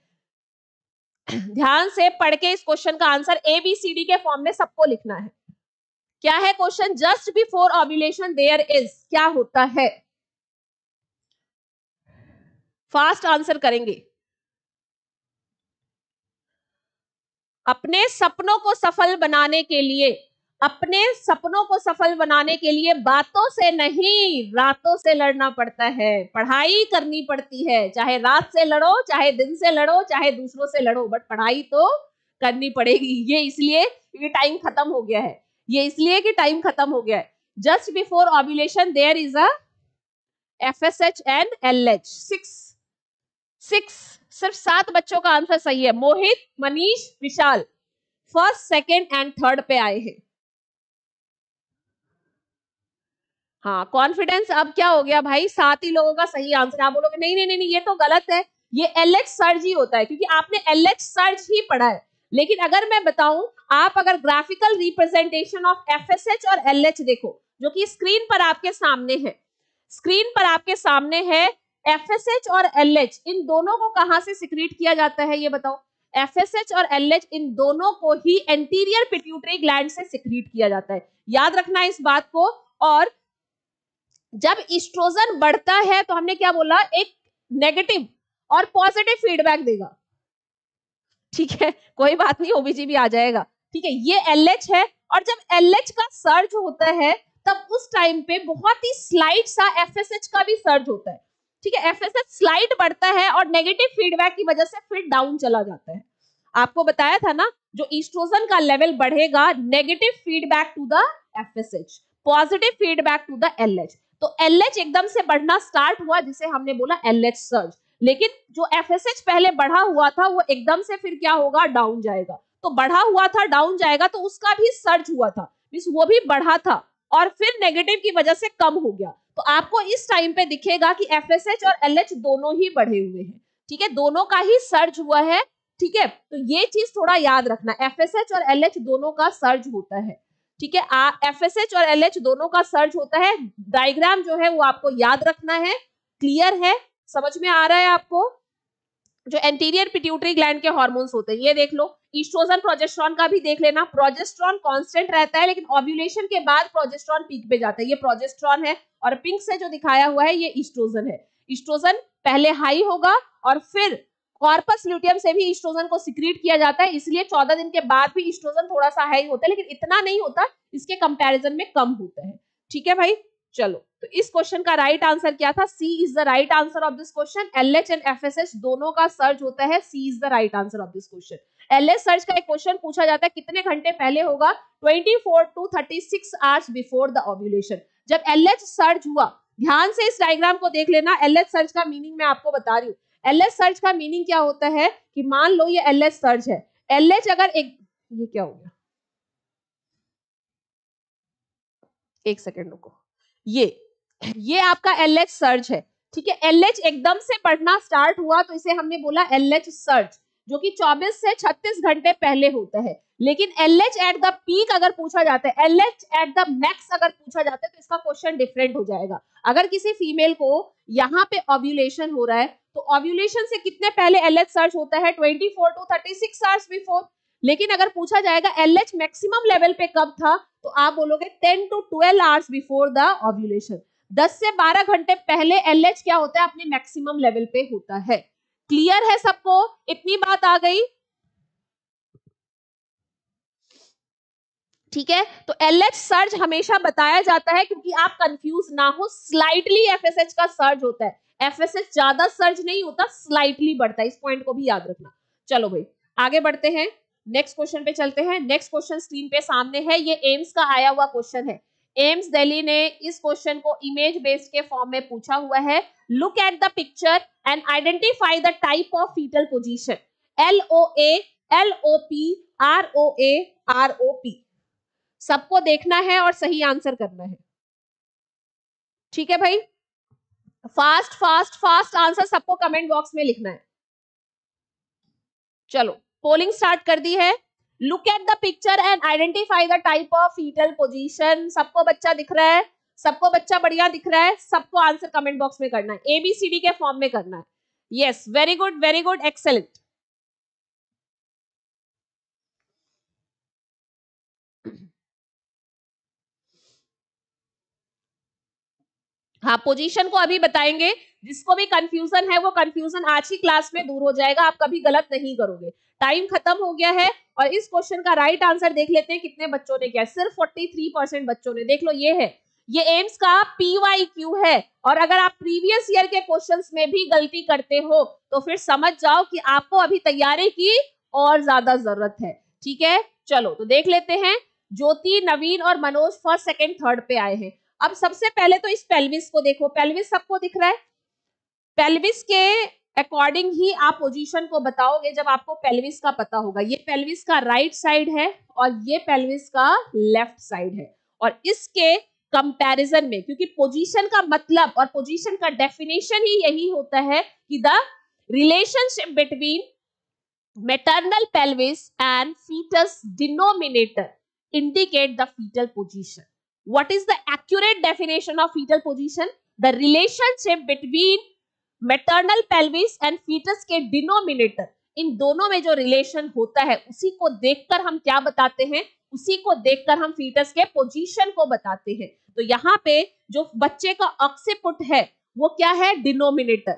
ध्यान से पढ़ के इस क्वेश्चन का answer A B C D के फॉर्म में सबको लिखना है क्या है question just before ovulation there is क्या होता है फास्ट आंसर करेंगे अपने सपनों को सफल बनाने के लिए अपने सपनों को सफल बनाने के लिए बातों से नहीं रातों से लड़ना पड़ता है पढ़ाई करनी पड़ती है चाहे रात से लड़ो चाहे दिन से लड़ो चाहे दूसरों से लड़ो बट पढ़ाई तो करनी पड़ेगी ये इसलिए ये टाइम खत्म हो गया है ये इसलिए कि टाइम खत्म हो गया है just before ovulation there is F S H and L H six six सिर्फ सात बच्चों का आंसर सही है Mohit Manish Vishal first second and third पे आए हैं हाँ कॉन्फिडेंस अब क्या हो गया भाई सात ही लोगों का सही आंसर आप बोलोगे नहीं नहीं नहीं ये तो गलत है ये एलेक्स सर्ज ही होता है क्योंकि आपने एलेक्स सर्ज ही पढ़ा है लेकिन अगर मैं बताऊं आप अगर ग्राफिकल रिप्रेजेंटेशन ऑफ एफएसएच और एलएच देखो जो कि स्क्रीन पर आपके सामने है स्क्रीन पर आपके सामने है एफएसएच और एलएच इन दोनों को कहां से सिक्रीट किया जाता है ये बताओ एफएसएच और एलएच इन दोनों को ही एंटीरियर पिट्यूटरी ग्लैंड से सिक्रीट किया जाता है याद रखना इस बात को और जब इस्ट्रोजन बढ़ता है तो हमने क्या बोला एक नेगेटिव और पॉजिटिव फीडबैक देगा ठीक है कोई बात नहीं ओबीजी भी आ जाएगा ठीक है ये एल है और जब एल का सर्ज होता है तब उस टाइम पे बहुत ही स्लाइड सा एफ का भी सर्ज होता है ठीक है एफ स्लाइड बढ़ता है और नेगेटिव फीडबैक की वजह से फिर डाउन चला जाता है आपको बताया था ना जो ईस्ट्रोजन का लेवल बढ़ेगा negative feedback to the F positive feedback to the L तो एल एकदम से बढ़ना स्टार्ट हुआ जिसे हमने बोला एल सर्ज लेकिन जो एफ पहले बढ़ा हुआ था वो एकदम से फिर क्या होगा डाउन जाएगा तो बढ़ा हुआ था डाउन जाएगा तो उसका भी सर्ज हुआ था मीन वो भी बढ़ा था और फिर नेगेटिव की वजह से कम हो गया तो आपको इस टाइम पे दिखेगा कि एफ और एल दोनों ही बढ़े हुए हैं ठीक है दोनों का ही सर्ज हुआ है ठीक है तो ये चीज थोड़ा याद रखना एफ और एल दोनों का सर्ज होता है ठीक है एफ एस एच और एल एच दोनों का सर्च होता है डायग्राम जो है वो आपको याद रखना है क्लियर है समझ में आ रहा है आपको जो एंटीरियर पिट्यूटरी ग्लैंड के हॉर्मोन्स होते हैं ये देख लो ईस्ट्रोजन प्रोजेस्ट्रॉन का भी देख लेना प्रोजेस्ट्रॉन कांस्टेंट रहता है लेकिन ऑब्यूलेशन के बाद प्रोजेस्ट्रॉन पीक पे जाता है ये प्रोजेस्ट्रॉन है और पिंक से जो दिखाया हुआ है ये ईस्ट्रोजन है ईस्ट्रोजन पहले हाई होगा और फिर कॉर्पस ल्यूटियम से भी इस्ट्रोजन को सिक्रीट किया जाता है इसलिए चौदह दिन के बाद भी इस्ट्रोजन थोड़ा सा हाई होता है लेकिन इतना नहीं होता इसके कंपैरिजन में कम होता है ठीक है भाई चलो तो इस क्वेश्चन का राइट right आंसर क्या था C is the right answer of this question L H and F S H दोनों का सर्च होता है C is the right answer of this question L S surge का एक क्वेश्चन पूछा जाता है कितने घंटे पहले होगा 24 to 36 hours before the ovulation जब एल एच सर्च हुआ ध्यान से इस डायग्राम को देख लेना एल एच सर्च का मीनिंग मैं आपको बता रही हूँ एल एस सर्च का मीनिंग क्या होता है कि मान लो ये एल एस सर्च है एल एच अगर एक ये क्या हो गया एक सेकेंड रुको ये ये आपका एल एच सर्च है ठीक है एल एच एकदम से पढ़ना स्टार्ट हुआ तो इसे हमने बोला एल एच सर्च जो कि 24 से 36 घंटे पहले होता है लेकिन L H at the peak अगर पूछा जाता है L H at the max अगर पूछा जाता है तो इसका क्वेश्चन डिफरेंट हो जाएगा अगर किसी फीमेल को यहाँ पे ऑब्यूलेशन हो रहा है तो ऑव्यूलेशन से कितने पहले एल एच सर्च होता है twenty four to thirty six hours before लेकिन अगर पूछा जाएगा एल एच मैक्सिमम लेवल पे कब था तो आप बोलोगे ten to twelve hours before the ovulation दस से बारह घंटे पहले एल एच क्या होता है अपने मैक्सिमम लेवल पे होता है क्लियर है सबको इतनी बात आ गई ठीक है तो एल एच सर्ज हमेशा बताया जाता है क्योंकि आप कंफ्यूज ना हो स्लाइटली एफ एस एच का सर्ज होता है एफ ज्यादा सर्ज नहीं होता स्लाइटली बढ़ता है इस पॉइंट को भी याद रखना चलो भाई आगे बढ़ते हैं नेक्स्ट क्वेश्चन पे चलते हैं नेक्स्ट क्वेश्चन स्क्रीन पे सामने है ये एम्स का आया हुआ क्वेश्चन है एम्स दिल्ली ने इस क्वेश्चन को इमेज बेस्ड के फॉर्म में पूछा हुआ है look at the picture and identify the type of fetal position L O A L O P R O A R O P सबको देखना है और सही आंसर करना है ठीक है भाई फास्ट फास्ट फास्ट आंसर सबको कमेंट बॉक्स में लिखना है चलो पोलिंग स्टार्ट कर दी है look at the picture and identify the type of fetal position सबको बच्चा दिख रहा है सबको बच्चा बढ़िया दिख रहा है सबको आंसर कमेंट बॉक्स में करना है एबीसीडी के फॉर्म में करना है yes very good very good excellent हाँ पोजीशन को अभी बताएंगे जिसको भी कंफ्यूजन है वो कंफ्यूजन आज ही क्लास में दूर हो जाएगा आप कभी गलत नहीं करोगे टाइम खत्म हो गया है और इस क्वेश्चन का राइट आंसर देख लेते हैं कितने बच्चों ने किया सिर्फ फोर्टी थ्री परसेंट बच्चों ने देख लो ये है ये एम्स का पीवाई क्यू है और अगर आप प्रीवियस ईयर के क्वेश्चन में भी गलती करते हो तो फिर समझ जाओ कि आपको अभी तैयारी की और ज्यादा जरूरत है ठीक है चलो तो देख लेते हैं ज्योति नवीन और मनोज फर्स्ट सेकेंड थर्ड पे आए हैं अब सबसे पहले तो इस पेल्विस को देखो पेल्विस सबको दिख रहा है पेल्विस के अकॉर्डिंग ही आप पोजीशन को बताओगे जब आपको पेल्विस का पता होगा ये पेल्विस का राइट right साइड है और ये पेल्विस का लेफ्ट साइड है और इसके कंपैरिजन में क्योंकि पोजीशन का मतलब और पोजीशन का डेफिनेशन ही यही होता है कि the relationship between maternal pelvis and fetus denominator indicate the fetal position what is the accurate definition of fetal position the relationship between maternal pelvis and fetus के denominator इन दोनों में जो relation होता है उसी को देखकर हम क्या बताते हैं उसी को देखकर हम fetus के position को बताते हैं तो यहाँ पे जो बच्चे का ऑक्सीपुट है वो क्या है डिनोमिनेटर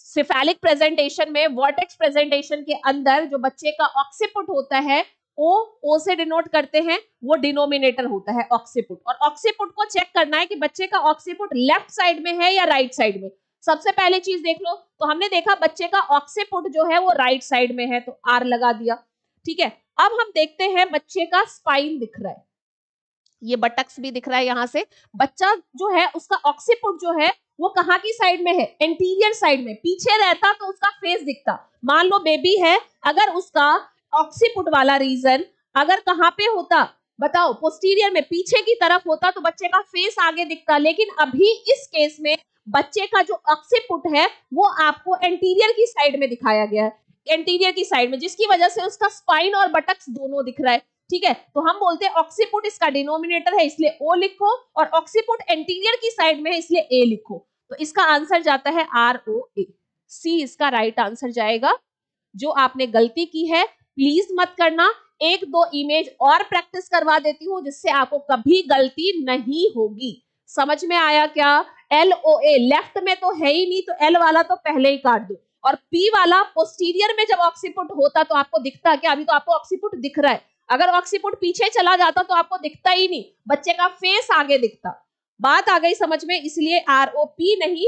सिफेलिक प्रेजेंटेशन में वर्टेक्स प्रेजेंटेशन के अंदर जो बच्चे का ऑक्सीपुट होता है ओ ओ से डिनोट करते हैं वो डिनोमिनेटर होता है ऑक्सीपुट और ऑक्सीपुट को चेक करना है कि बच्चे का ऑक्सीपुट लेफ्ट साइड में है या राइट साइड में सबसे पहले चीज देख लो तो हमने देखा बच्चे का ऑक्सीपुट जो है वो राइट साइड में है तो आर लगा दिया ठीक है अब हम देखते हैं बच्चे का स्पाइन दिख रहा है ये बटक्स भी दिख रहा है यहाँ से बच्चा जो है उसका ऑक्सीपुट जो है वो कहाँ की साइड में है एंटीरियर साइड में पीछे रहता तो उसका फेस दिखता मान लो बेबी है अगर उसका ऑक्सीपुट वाला रीजन अगर कहाँ पे होता बताओ पोस्टीरियर में पीछे की तरफ होता तो बच्चे का फेस आगे दिखता लेकिन अभी इस केस में बच्चे का जो ऑक्सीपुट है वो आपको एंटीरियर की साइड में दिखाया गया है एंटीरियर की साइड में जिसकी वजह से उसका स्पाइन और बटक्स दोनों दिख रहा है ठीक है तो हम बोलते हैं ऑक्सीपुट इसका डिनोमिनेटर है इसलिए ओ लिखो और ऑक्सीपुट एंटीरियर की साइड में है इसलिए ए लिखो तो इसका आंसर जाता है आर ओ ए सी इसका राइट आंसर जाएगा जो आपने गलती की है प्लीज मत करना एक दो इमेज और प्रैक्टिस करवा देती हूँ जिससे आपको कभी गलती नहीं होगी समझ में आया क्या एल ओ ए लेफ्ट में तो है ही नहीं तो एल वाला तो पहले ही काट दो और पी वाला पोस्टीरियर में जब ऑक्सीपुट होता तो आपको दिखता क्या अभी तो आपको ऑक्सीपुट दिख रहा है अगर ऑक्सीपुट पीछे चला जाता तो आपको दिखता ही नहीं बच्चे का फेस आगे दिखता बात आ गई समझ में इसलिए आर ओ पी नहीं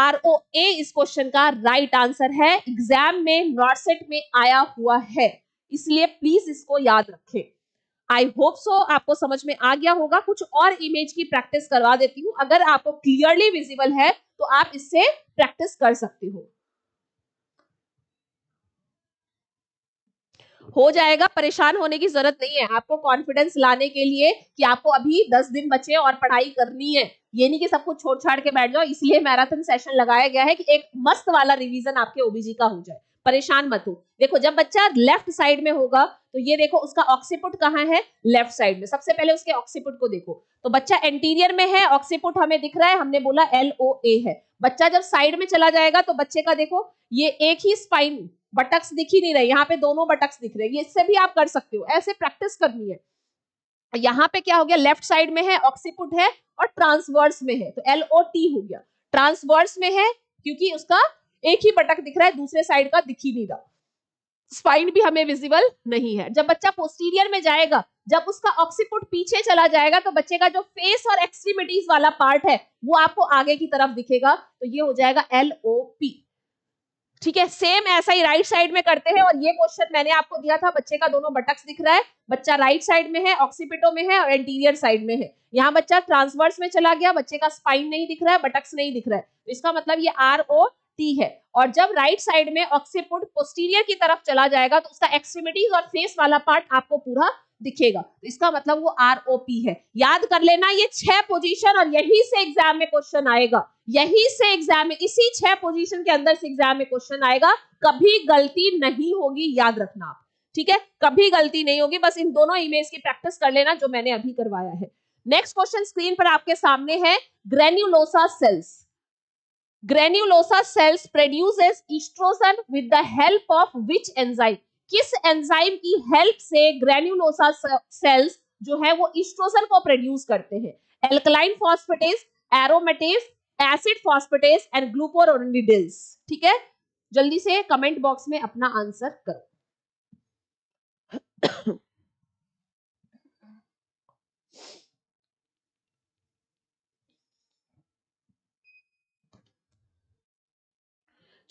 आर ओ ए इस क्वेश्चन का राइट आंसर है एग्जाम में नॉर्सेट में आया हुआ है इसलिए प्लीज इसको याद रखें आई होप सो आपको समझ में आ गया होगा कुछ और इमेज की प्रैक्टिस करवा देती हूँ अगर आपको क्लियरली विजिबल है तो आप इससे प्रैक्टिस कर सकते हो हो जाएगा परेशान होने की जरूरत नहीं है आपको कॉन्फिडेंस लाने के लिए कि आपको अभी दस दिन बचे और पढ़ाई करनी है ये नहीं कि सब कुछ छोड़ छाड़ के बैठ जाओ इसलिए मैराथन सेशन लगाया गया है कि एक मस्त वाला रिवीजन आपके ओबीजी का हो जाए परेशान मत हो देखो जब बच्चा लेफ्ट साइड में होगा तो ये देखो उसका ऑक्सीपुट कहाँ है लेफ्ट साइड में सबसे पहले उसके ऑक्सीपुट को देखो तो बच्चा एंटीरियर में है ऑक्सीपुट हमें दिख रहा है हमने बोला एल ओ ए है बच्चा जब साइड में चला जाएगा तो बच्चे का देखो ये एक ही स्पाइन बटक्स दिख ही नहीं रहे यहाँ पे दोनों बटक्स दिख रहे हैं ये इससे भी आप कर सकते हो ऐसे प्रैक्टिस करनी है यहाँ पे क्या हो गया लेफ्ट साइड में है ऑक्सीपुट है और ट्रांसवर्स में है तो एल ओ टी हो गया ट्रांसवर्स में है क्योंकि उसका एक ही पटक दिख रहा है दूसरे साइड का दिख ही नहीं रहा स्पाइन भी हमें विजिबल नहीं है जब बच्चा पोस्टीरियर में जाएगा जब उसका ऑक्सीपुट पीछे चला जाएगा तो बच्चे का जो फेस और एक्सट्रीमिटीज वाला पार्ट है वो आपको आगे की तरफ दिखेगा तो ये हो जाएगा एल ओ पी ठीक है सेम ऐसा ही राइट साइड में करते हैं और ये क्वेश्चन मैंने आपको दिया था बच्चे का दोनों बटक्स दिख रहा है बच्चा राइट साइड में है ऑक्सीपिटो में है और एंटीरियर साइड में है यहाँ बच्चा ट्रांसवर्स में चला गया बच्चे का स्पाइन नहीं दिख रहा है बटक्स नहीं दिख रहा है तो इसका मतलब ये आर ओ टी है और जब राइट साइड में ऑक्सीपुट पोस्टीरियर की तरफ चला जाएगा तो उसका एक्सट्रीमिटीज और फेस वाला पार्ट आपको पूरा दिखेगा तो इसका मतलब वो आर ओ पी है याद कर लेना ये छह पोजीशन और यही से एग्जाम में क्वेश्चन आएगा यही से एग्जाम में इसी छह पोजीशन के अंदर से एग्जाम में क्वेश्चन आएगा कभी गलती नहीं होगी याद रखना आप ठीक है कभी गलती नहीं होगी बस इन दोनों इमेज की प्रैक्टिस कर लेना जो मैंने अभी करवाया है नेक्स्ट क्वेश्चन स्क्रीन पर आपके सामने है granulosa cells granulosa cells produces estrogen with the help of which enzyme किस एंजाइम की हेल्प से ग्रेन्यूलोसा सेल्स जो है वो इस्ट्रोजन को प्रोड्यूस करते हैं alkaline phosphatase aromatase acid phosphatase and ग्लूकोर ठीक है जल्दी से कमेंट बॉक्स में अपना आंसर करो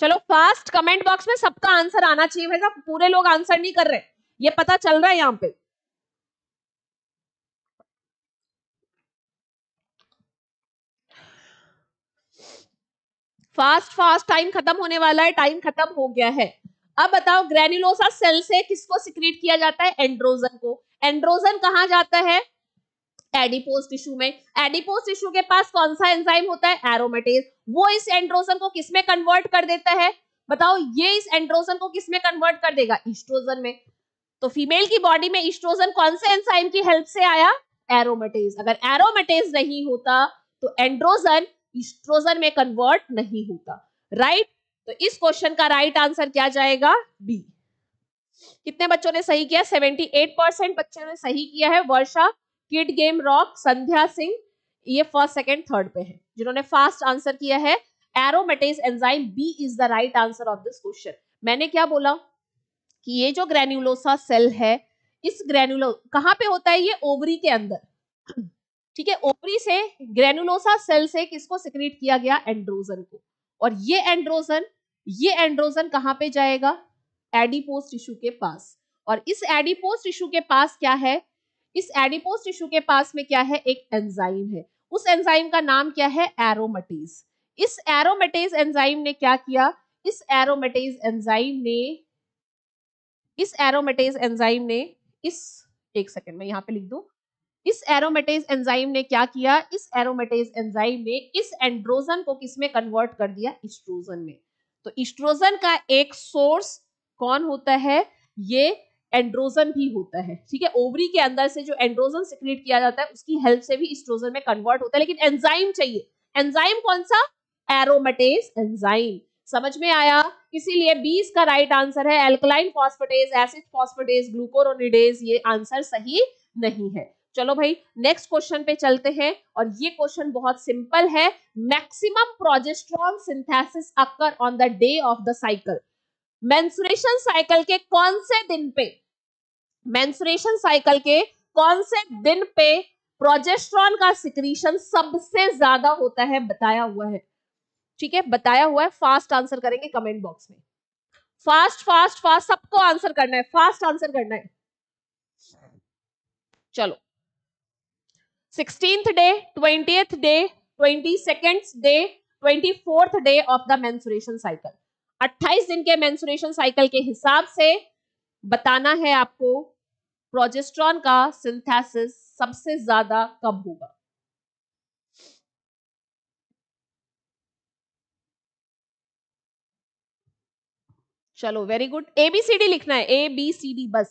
चलो फास्ट कमेंट बॉक्स में सबका आंसर आना चाहिए भाई साहब पूरे लोग आंसर नहीं कर रहे ये पता चल रहा है यहाँ पे फास्ट फास्ट टाइम खत्म होने वाला है टाइम खत्म हो गया है अब बताओ ग्रेन्यूलोसा सेल से किसको सिक्रीट किया जाता है एंड्रोजन को एंड्रोजन कहा जाता है एडिपोज टिश्यू में एडिपोज टिश्यू के पास कौन सा एंजाइम होता है एरोमेटेज वो इस एंड्रोजन को किसमें कन्वर्ट कर देता है बताओ ये इस एंड्रोजन को किसमें कन्वर्ट कर देगा ईस्ट्रोजन में तो फीमेल की बॉडी में ईस्ट्रोजन कौन से एंजाइम की हेल्प से आया एरोमेटेज अगर एरोमेटेज नहीं होता तो एंड्रोजन ईस्ट्रोजन में कन्वर्ट नहीं होता राइट right? तो इस क्वेश्चन का राइट right आंसर क्या जाएगा बी कितने बच्चों ने सही किया 78 परसेंट बच्चों ने सही किया है वर्षा किड गेम रॉक संध्या सिंह ये फर्स्ट सेकंड थर्ड पे है जिन्होंने फास्ट आंसर किया है aromatase enzyme B is the right answer of this question मैंने क्या बोला कि ये जो ग्रेन्यूलोसा सेल है इस ग्रेन्यूलो कहां पे होता है ये ओवरी के अंदर ठीक है ओवरी से ग्रेन्यूलोसा सेल से किसको सिक्रीट किया गया एंड्रोजन को और ये एंड्रोजन ये एंड्रोजन कहां पे जाएगा एडिपोस टिश्यू के पास और इस एडिपोस टिश्यू के पास क्या है इस एडिपोज टिश्यू के पास में क्या है एक एंजाइम है उस एंजाइम का नाम क्या है एरोमेटेज इस एरोमेटेज एंजाइम ने क्या किया इस एरोमेटेज एंजाइम ने इस एरोमेटेज एंजाइम ने इस एक सेकेंड में यहां पर लिख दू इस एरोमेटेज एंजाइम ने क्या किया इस एरोमेटेज एंजाइम ने इस एंड्रोजन को किसमें कन्वर्ट कर दिया इस्ट्रोजन में तो इस्ट्रोजन का एक सोर्स कौन होता है ये एंड्रोजन भी होता है ठीक है ओवरी के अंदर से जो एंड्रोजन सिक्रेट किया जाता है उसकी हेल्प से भी इस्ट्रोजन में कन्वर्ट होता है लेकिन एंजाइम चाहिए एंजाइम कौन सा एरोमेटेज एंजाइम समझ में आया इसीलिए 20 का राइट आंसर है alkaline phosphatase acid phosphatase glucuronidase ये आंसर सही नहीं है चलो भाई नेक्स्ट क्वेश्चन पे चलते हैं और ये क्वेश्चन बहुत सिंपल है maximum progesterone synthesis occur on the day of the cycle menstruation cycle के कौन से दिन पे मेंस्ट्रुएशन साइकिल के कौन से दिन पे प्रोजेस्ट्रॉन का सिक्रीशन सबसे ज्यादा होता है बताया हुआ है ठीक है बताया हुआ है फास्ट आंसर करेंगे कमेंट बॉक्स में फास्ट फास्ट फास्ट सबको आंसर करना है फास्ट आंसर करना है चलो sixteenth day twenty day twenty second day twenty fourth day of the menstruation cycle 28 दिन के मेन्सुरेशन साइकिल के हिसाब से बताना है आपको प्रोजेस्ट्रॉन का सिंथेसिस सबसे ज्यादा कब होगा चलो वेरी गुड एबीसीडी लिखना है ए बी सी डी बस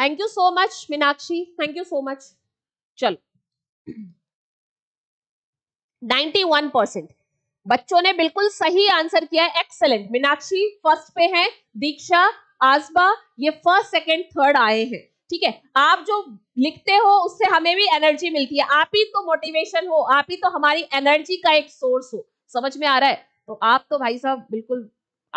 thank you so much Meenakshi thank you so much चलो 91 परसेंट बच्चों ने बिल्कुल सही आंसर किया है एक्सेलेंट मीनाक्षी फर्स्ट पे है दीक्षा आजमा ये फर्स्ट सेकेंड थर्ड आए हैं ठीक है आप जो लिखते हो उससे हमें भी एनर्जी मिलती है आप ही तो मोटिवेशन हो आप ही तो हमारी एनर्जी का एक सोर्स हो समझ में आ रहा है तो आप तो भाई साहब बिल्कुल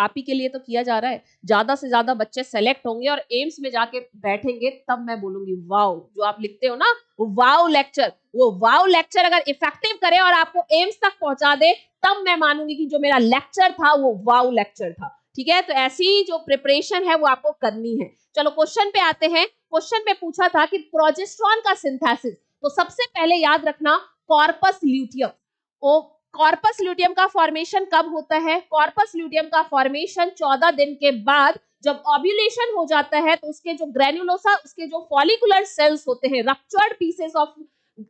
आप ही के लिए तो किया जा रहा है ज्यादा से ज्यादा बच्चे सेलेक्ट होंगे और एम्स में जाके बैठेंगे तब मैं बोलूंगी वाओ जो आप लिखते हो ना वाओ लेक्चर वो वाओ लेक्चर अगर इफेक्टिव करे और आपको एम्स तक पहुंचा दे तब मैं मानूंगी कि जो मेरा लेक्चर था वो वाओ लेक्चर था ठीक है तो ऐसी जो प्रिपरेशन है वो आपको करनी है चलो क्वेश्चन पे आते हैं क्वेश्चन में पूछा था कि प्रोजेस्ट्रॉन का सिंथेसिस तो सबसे पहले याद रखना कॉर्पस ल्यूटियम ओ कॉर्पस ल्यूटियम का फॉर्मेशन कब होता है कॉर्पस ल्यूटियम का फॉर्मेशन 14 दिन के बाद जब ऑब्यूलेशन हो जाता है तो उसके जो ग्रेन्यूलोसा उसके जो फॉलिकुलर सेल्स होते हैं रक्चर्ड पीसेस ऑफ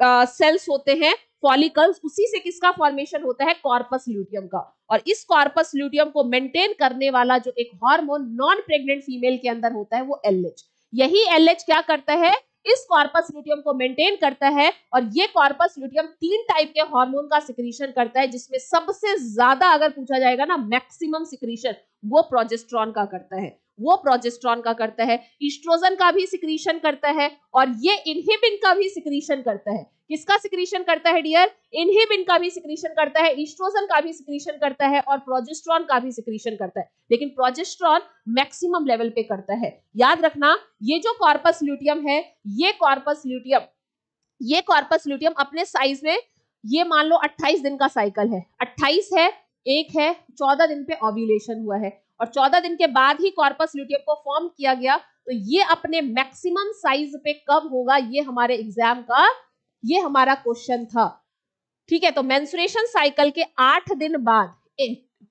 सेल्स होते हैं फॉलिकल्स उसी से किसका फॉर्मेशन होता है कॉर्पस ल्यूटियम का और इस कॉर्पस ल्यूटियम को मेंटेन करने वाला जो एक हार्मोन नॉन प्रेग्नेंट फीमेल के अंदर होता है वो एलएच यही एलएच क्या करता है इस कॉर्पस ल्यूटियम को मेंटेन करता है और ये कॉर्पस ल्यूटियम तीन टाइप के हार्मोन का सिक्रीशन करता है जिसमें सबसे ज्यादा अगर पूछा जाएगा ना मैक्सिमम सिक्रीशन वो प्रोजेस्ट्रॉन का करता है वो प्रोजेस्ट्रॉन का करता है इस्ट्रोजन का भी सिक्रीशन करता है और ये इनहिबिन का भी सिक्रीशन करता है किसका सिक्रीशन करता है डियर इनहिबिन का भी सिक्रीशन करता है इस्ट्रोजन का भी सिक्रीशन करता है और प्रोजेस्ट्रॉन का भी सिक्रीशन करता है लेकिन प्रोजेस्ट्रॉन मैक्सिमम लेवल पे करता है याद रखना ये जो कॉर्पस ल्यूटियम है ये कॉर्पस ल्यूटियम ये कॉर्पस ल्यूटियम अपने साइज में ये मान लो 28 दिन का साइकिल है 28 है एक है 14 दिन पे ऑव्यूलेशन हुआ है और 14 दिन के बाद ही कॉर्पस ल्यूटियम को फॉर्म किया गया तो ये अपने मैक्सिमम साइज पे कब होगा ये हमारे एग्जाम का ये हमारा क्वेश्चन था ठीक है तो मेंस्ट्रुएशन साइकिल के आठ दिन बाद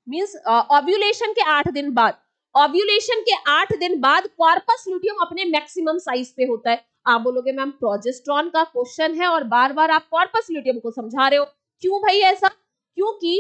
मींस ऑब्यूलेशन के आठ दिन बाद ऑब्यूलेशन के आठ दिन बाद कॉर्पस ल्यूटियम अपने मैक्सिमम साइज पे होता है आप बोलोगे मैम प्रोजेस्ट्रॉन का क्वेश्चन है और बार बार आप कॉर्पस ल्यूटियम को समझा रहे हो क्यों भाई ऐसा क्योंकि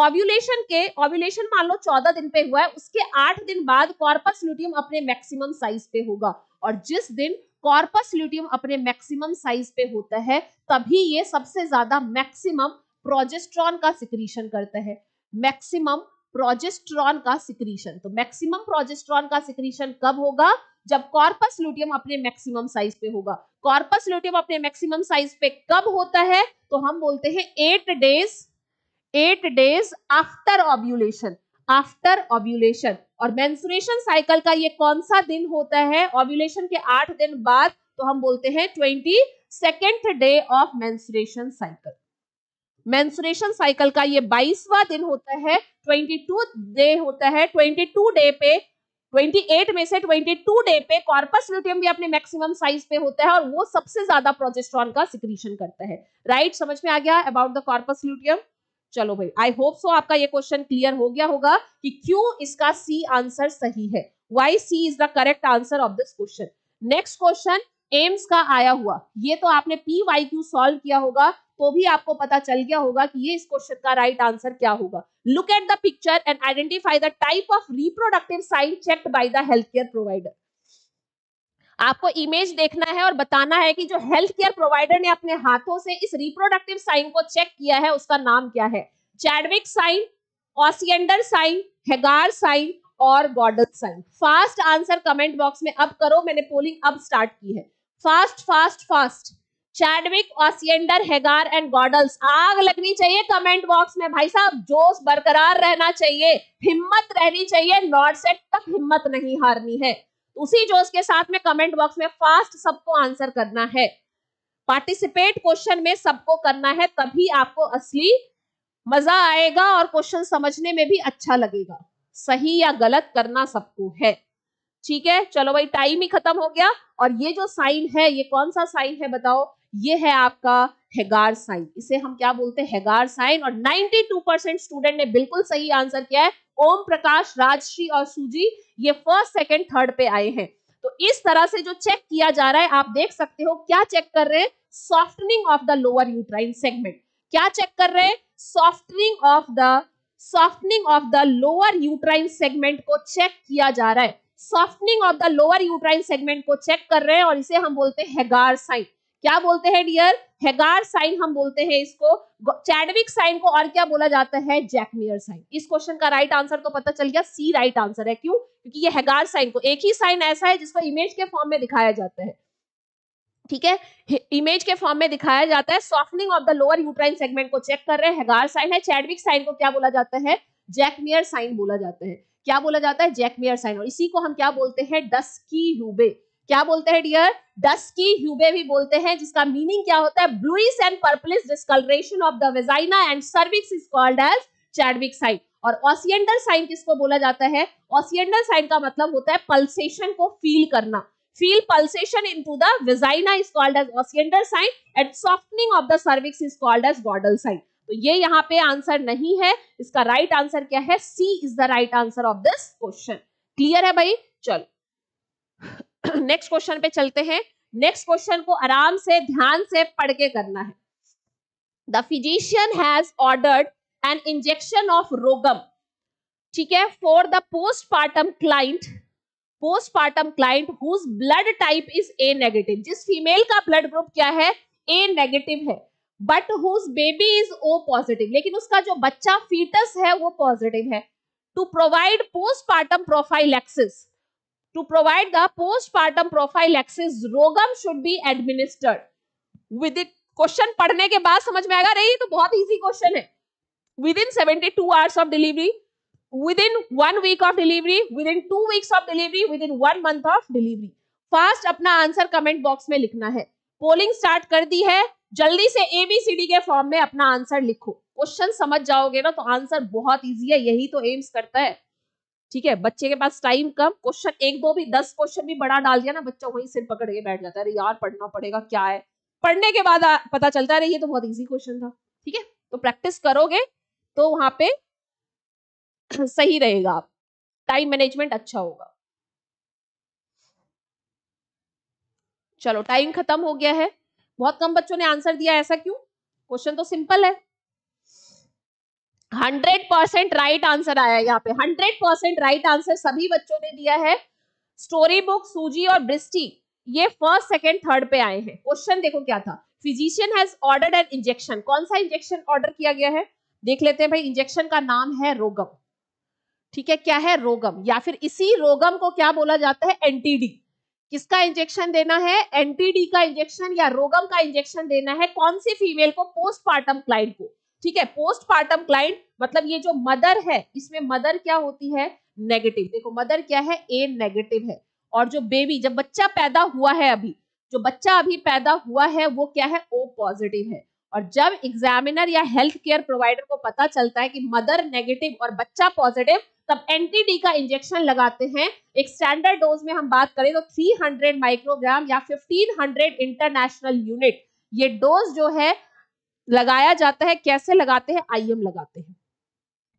ऑव्यूलेशन के ऑव्यूलेशन मान लो चौदह दिन पे हुआ है उसके आठ दिन बाद कॉर्पस ल्यूटियम अपने मैक्सिमम साइज पे होगा और जिस दिन कॉर्पस ल्यूटियम अपने मैक्सिमम साइज पे होता है तभी ये सबसे ज्यादा मैक्सिमम प्रोजेस्ट्रॉन का सिक्रीशन करता है मैक्सिमम प्रोजेस्ट्रॉन का सिक्रीशन तो मैक्सिमम प्रोजेस्ट्रॉन का सिक्रीशन कब होगा जब कॉर्पस ल्यूटियम अपने मैक्सिमम साइज पे होगा कॉर्पस ल्यूटियम अपने मैक्सिमम साइज पे कब होता है तो हम बोलते हैं eight days eight days after ovulation after ovulation और मेंस्ट्रुएशन साइकिल का ये कौन सा दिन होता है ऑब्यूलेशन के आठ दिन बाद तो हम बोलते हैं twenty second day of menstruation cycle menstruation cycle का ये बाईसवा दिन होता है ट्वेंटी टू डे होता है ट्वेंटी टू डे पे 28 में से 22 डे पे कॉर्पस ल्यूटियम भी अपने मैक्सिमम साइज पे होता है और वो सबसे ज्यादा प्रोजेस्ट्रॉन का सिक्रीशन करता है राइट right? समझ में आ गया अबाउट द कॉर्पस ल्यूटियम चलो भाई आई होप सो आपका ये क्वेश्चन क्लियर हो गया होगा कि क्यों इसका सी आंसर सही है why C is the correct answer of this question next question AIIMS का आया हुआ ये तो आपने पी वाई क्यू सॉल्व किया होगा तो भी आपको पता चल गया होगा कि ये इस क्वेश्चन का राइट right आंसर क्या होगा look at the picture and identify the type of reproductive sign check by the health care provider आपको इमेज देखना है और बताना है कि जो हेल्थ केयर प्रोवाइडर ने अपने हाथों से इस रिप्रोडक्टिव साइन को चेक किया है उसका नाम क्या है Chadwick sign Osiander sign Hegar sign और Goodell sign fast answer comment box में अब करो मैंने पोलिंग अब स्टार्ट की है fast fast fast Chadwick Osiander Hegar and Goodell's आग लगनी चाहिए कमेंट बॉक्स में भाई साहब जोश बरकरार रहना चाहिए हिम्मत रहनी चाहिए नॉर्थ सेट तक हिम्मत नहीं हारनी है उसी जोश के साथ में कमेंट बॉक्स में फास्ट सबको आंसर करना है पार्टिसिपेट क्वेश्चन में सबको करना है तभी आपको असली मजा आएगा और क्वेश्चन समझने में भी अच्छा लगेगा सही या गलत करना सबको है ठीक है चलो भाई टाइम ही खत्म हो गया और ये जो साइन है ये कौन सा साइन है बताओ ये है आपका हेगार साइन इसे हम क्या बोलते हैं हेगार साइन और 92 परसेंट स्टूडेंट ने बिल्कुल सही आंसर किया है ओम प्रकाश राजश्री और सूजी ये फर्स्ट सेकंड थर्ड पे आए हैं तो इस तरह से जो चेक किया जा रहा है आप देख सकते हो क्या चेक कर रहे हैं softening of the lower uterine segment क्या चेक कर रहे हैं softening of the softening of the lower uterine segment को चेक किया जा रहा है softening of the lower uterine segment को चेक कर रहे हैं और इसे हम बोलते हैं हेगार साइन क्या बोलते हैं डियर हेगार साइन हम बोलते हैं इसको चैडविक साइन को और क्या बोला जाता है जैकमियर साइन इस क्वेश्चन का राइट आंसर तो पता चल गया सी राइट आंसर है क्यों क्योंकि ये हेगार साइन को एक ही साइन ऐसा है जिसको इमेज के फॉर्म में दिखाया जाता है ठीक है इमेज के फॉर्म में दिखाया जाता है softening of the lower uterine segment को चेक कर रहे हैं हेगार साइन है चैडविक साइन को क्या बोला जाता है जैकमियर साइन बोला जाता है क्या बोला जाता है जैकमियर साइन और इसी को हम क्या बोलते हैं डस्की रूबे क्या बोलते हैं डियर डस्की ह्यूबे भी बोलते हैं जिसका मीनिंग क्या होता है bluish and purplish discoloration of the vagina and cervix is called as Chadwick sign और ऑसियंडल साइन किसको बोला जाता है ऑसियंडल साइन का मतलब होता है पल्सेशन को फील करना feel pulsation into the vagina is called as occipital sign and softening of the cervix is called as caudal sign तो ये यहाँ पे आंसर नहीं है इसका राइट right आंसर क्या है C is the right answer of this question clear है भाई चलो नेक्स्ट क्वेश्चन पे चलते हैं नेक्स्ट क्वेश्चन को आराम से ध्यान से पढ़ के करना है द physician has ordered an injection of RhoGAM ठीक है for the postpartum client postpartum client whose blood type is A negative जिस फीमेल का ब्लड ग्रुप क्या है ए नेगेटिव है but whose baby is O positive लेकिन उसका जो बच्चा फीटस है वो पॉजिटिव है to provide postpartum prophylaxis to provide the postpartum prophylaxis rogam should be administered with it question पढ़ने के बाद समझ में आएगा रही तो बहुत इजी क्वेश्चन है within seventy two hours of delivery within one week of delivery within two weeks of delivery within one month of delivery fast अपना आंसर कमेंट बॉक्स में लिखना है polling start कर दी है जल्दी से ABCD के फॉर्म में अपना आंसर लिखो क्वेश्चन समझ जाओगे ना तो आंसर बहुत इजी है यही तो एम्स करता है ठीक है बच्चे के पास टाइम कम क्वेश्चन एक दो भी दस क्वेश्चन भी बड़ा डाल दिया ना बच्चा वही सिर पकड़ के बैठ जाता है अरे यार पढ़ना पड़ेगा क्या है पढ़ने के बाद पता चलता है ये तो बहुत ईजी क्वेश्चन था ठीक है तो प्रैक्टिस करोगे तो वहां पे सही रहेगा आप टाइम मैनेजमेंट अच्छा होगा चलो टाइम खत्म हो गया है बहुत कम बच्चों ने आंसर दिया ऐसा क्यों क्वेश्चन तो सिंपल है हंड्रेड परसेंट राइट आंसर आया यहाँ पे हंड्रेड परसेंट राइट आंसर सभी बच्चों ने दिया है स्टोरी बुक सूजी और ब्रिस्टी ये फर्स्ट सेकंड थर्ड पे आए हैं क्वेश्चन देखो क्या था physician has ordered an injection कौन सा इंजेक्शन ऑर्डर किया गया है देख लेते हैं भाई इंजेक्शन का नाम है रोगम ठीक है क्या है रोगम या फिर इसी रोगम को क्या बोला जाता है एनटीडी किसका इंजेक्शन देना है एनटीडी का इंजेक्शन या रोगम का इंजेक्शन देना है कौन सी फीमेल को पोस्टमार्टम क्लाइंट को ठीक है पोस्टपार्टम क्लाइंट मतलब ये जो मदर है इसमें मदर क्या होती है नेगेटिव देखो मदर क्या है ए नेगेटिव है और जो बेबी जब बच्चा पैदा हुआ है अभी जो बच्चा अभी पैदा हुआ है वो क्या है ओ पॉजिटिव है और जब एग्जामिनर या हेल्थ केयर प्रोवाइडर को पता चलता है कि मदर नेगेटिव और बच्चा पॉजिटिव तब एंटीडी का इंजेक्शन लगाते हैं एक स्टैंडर्ड डोज में हम बात करें तो 300 माइक्रोग्राम या 1500 इंटरनेशनल यूनिट ये डोज जो है लगाया जाता है कैसे लगाते हैं आईएम लगाते हैं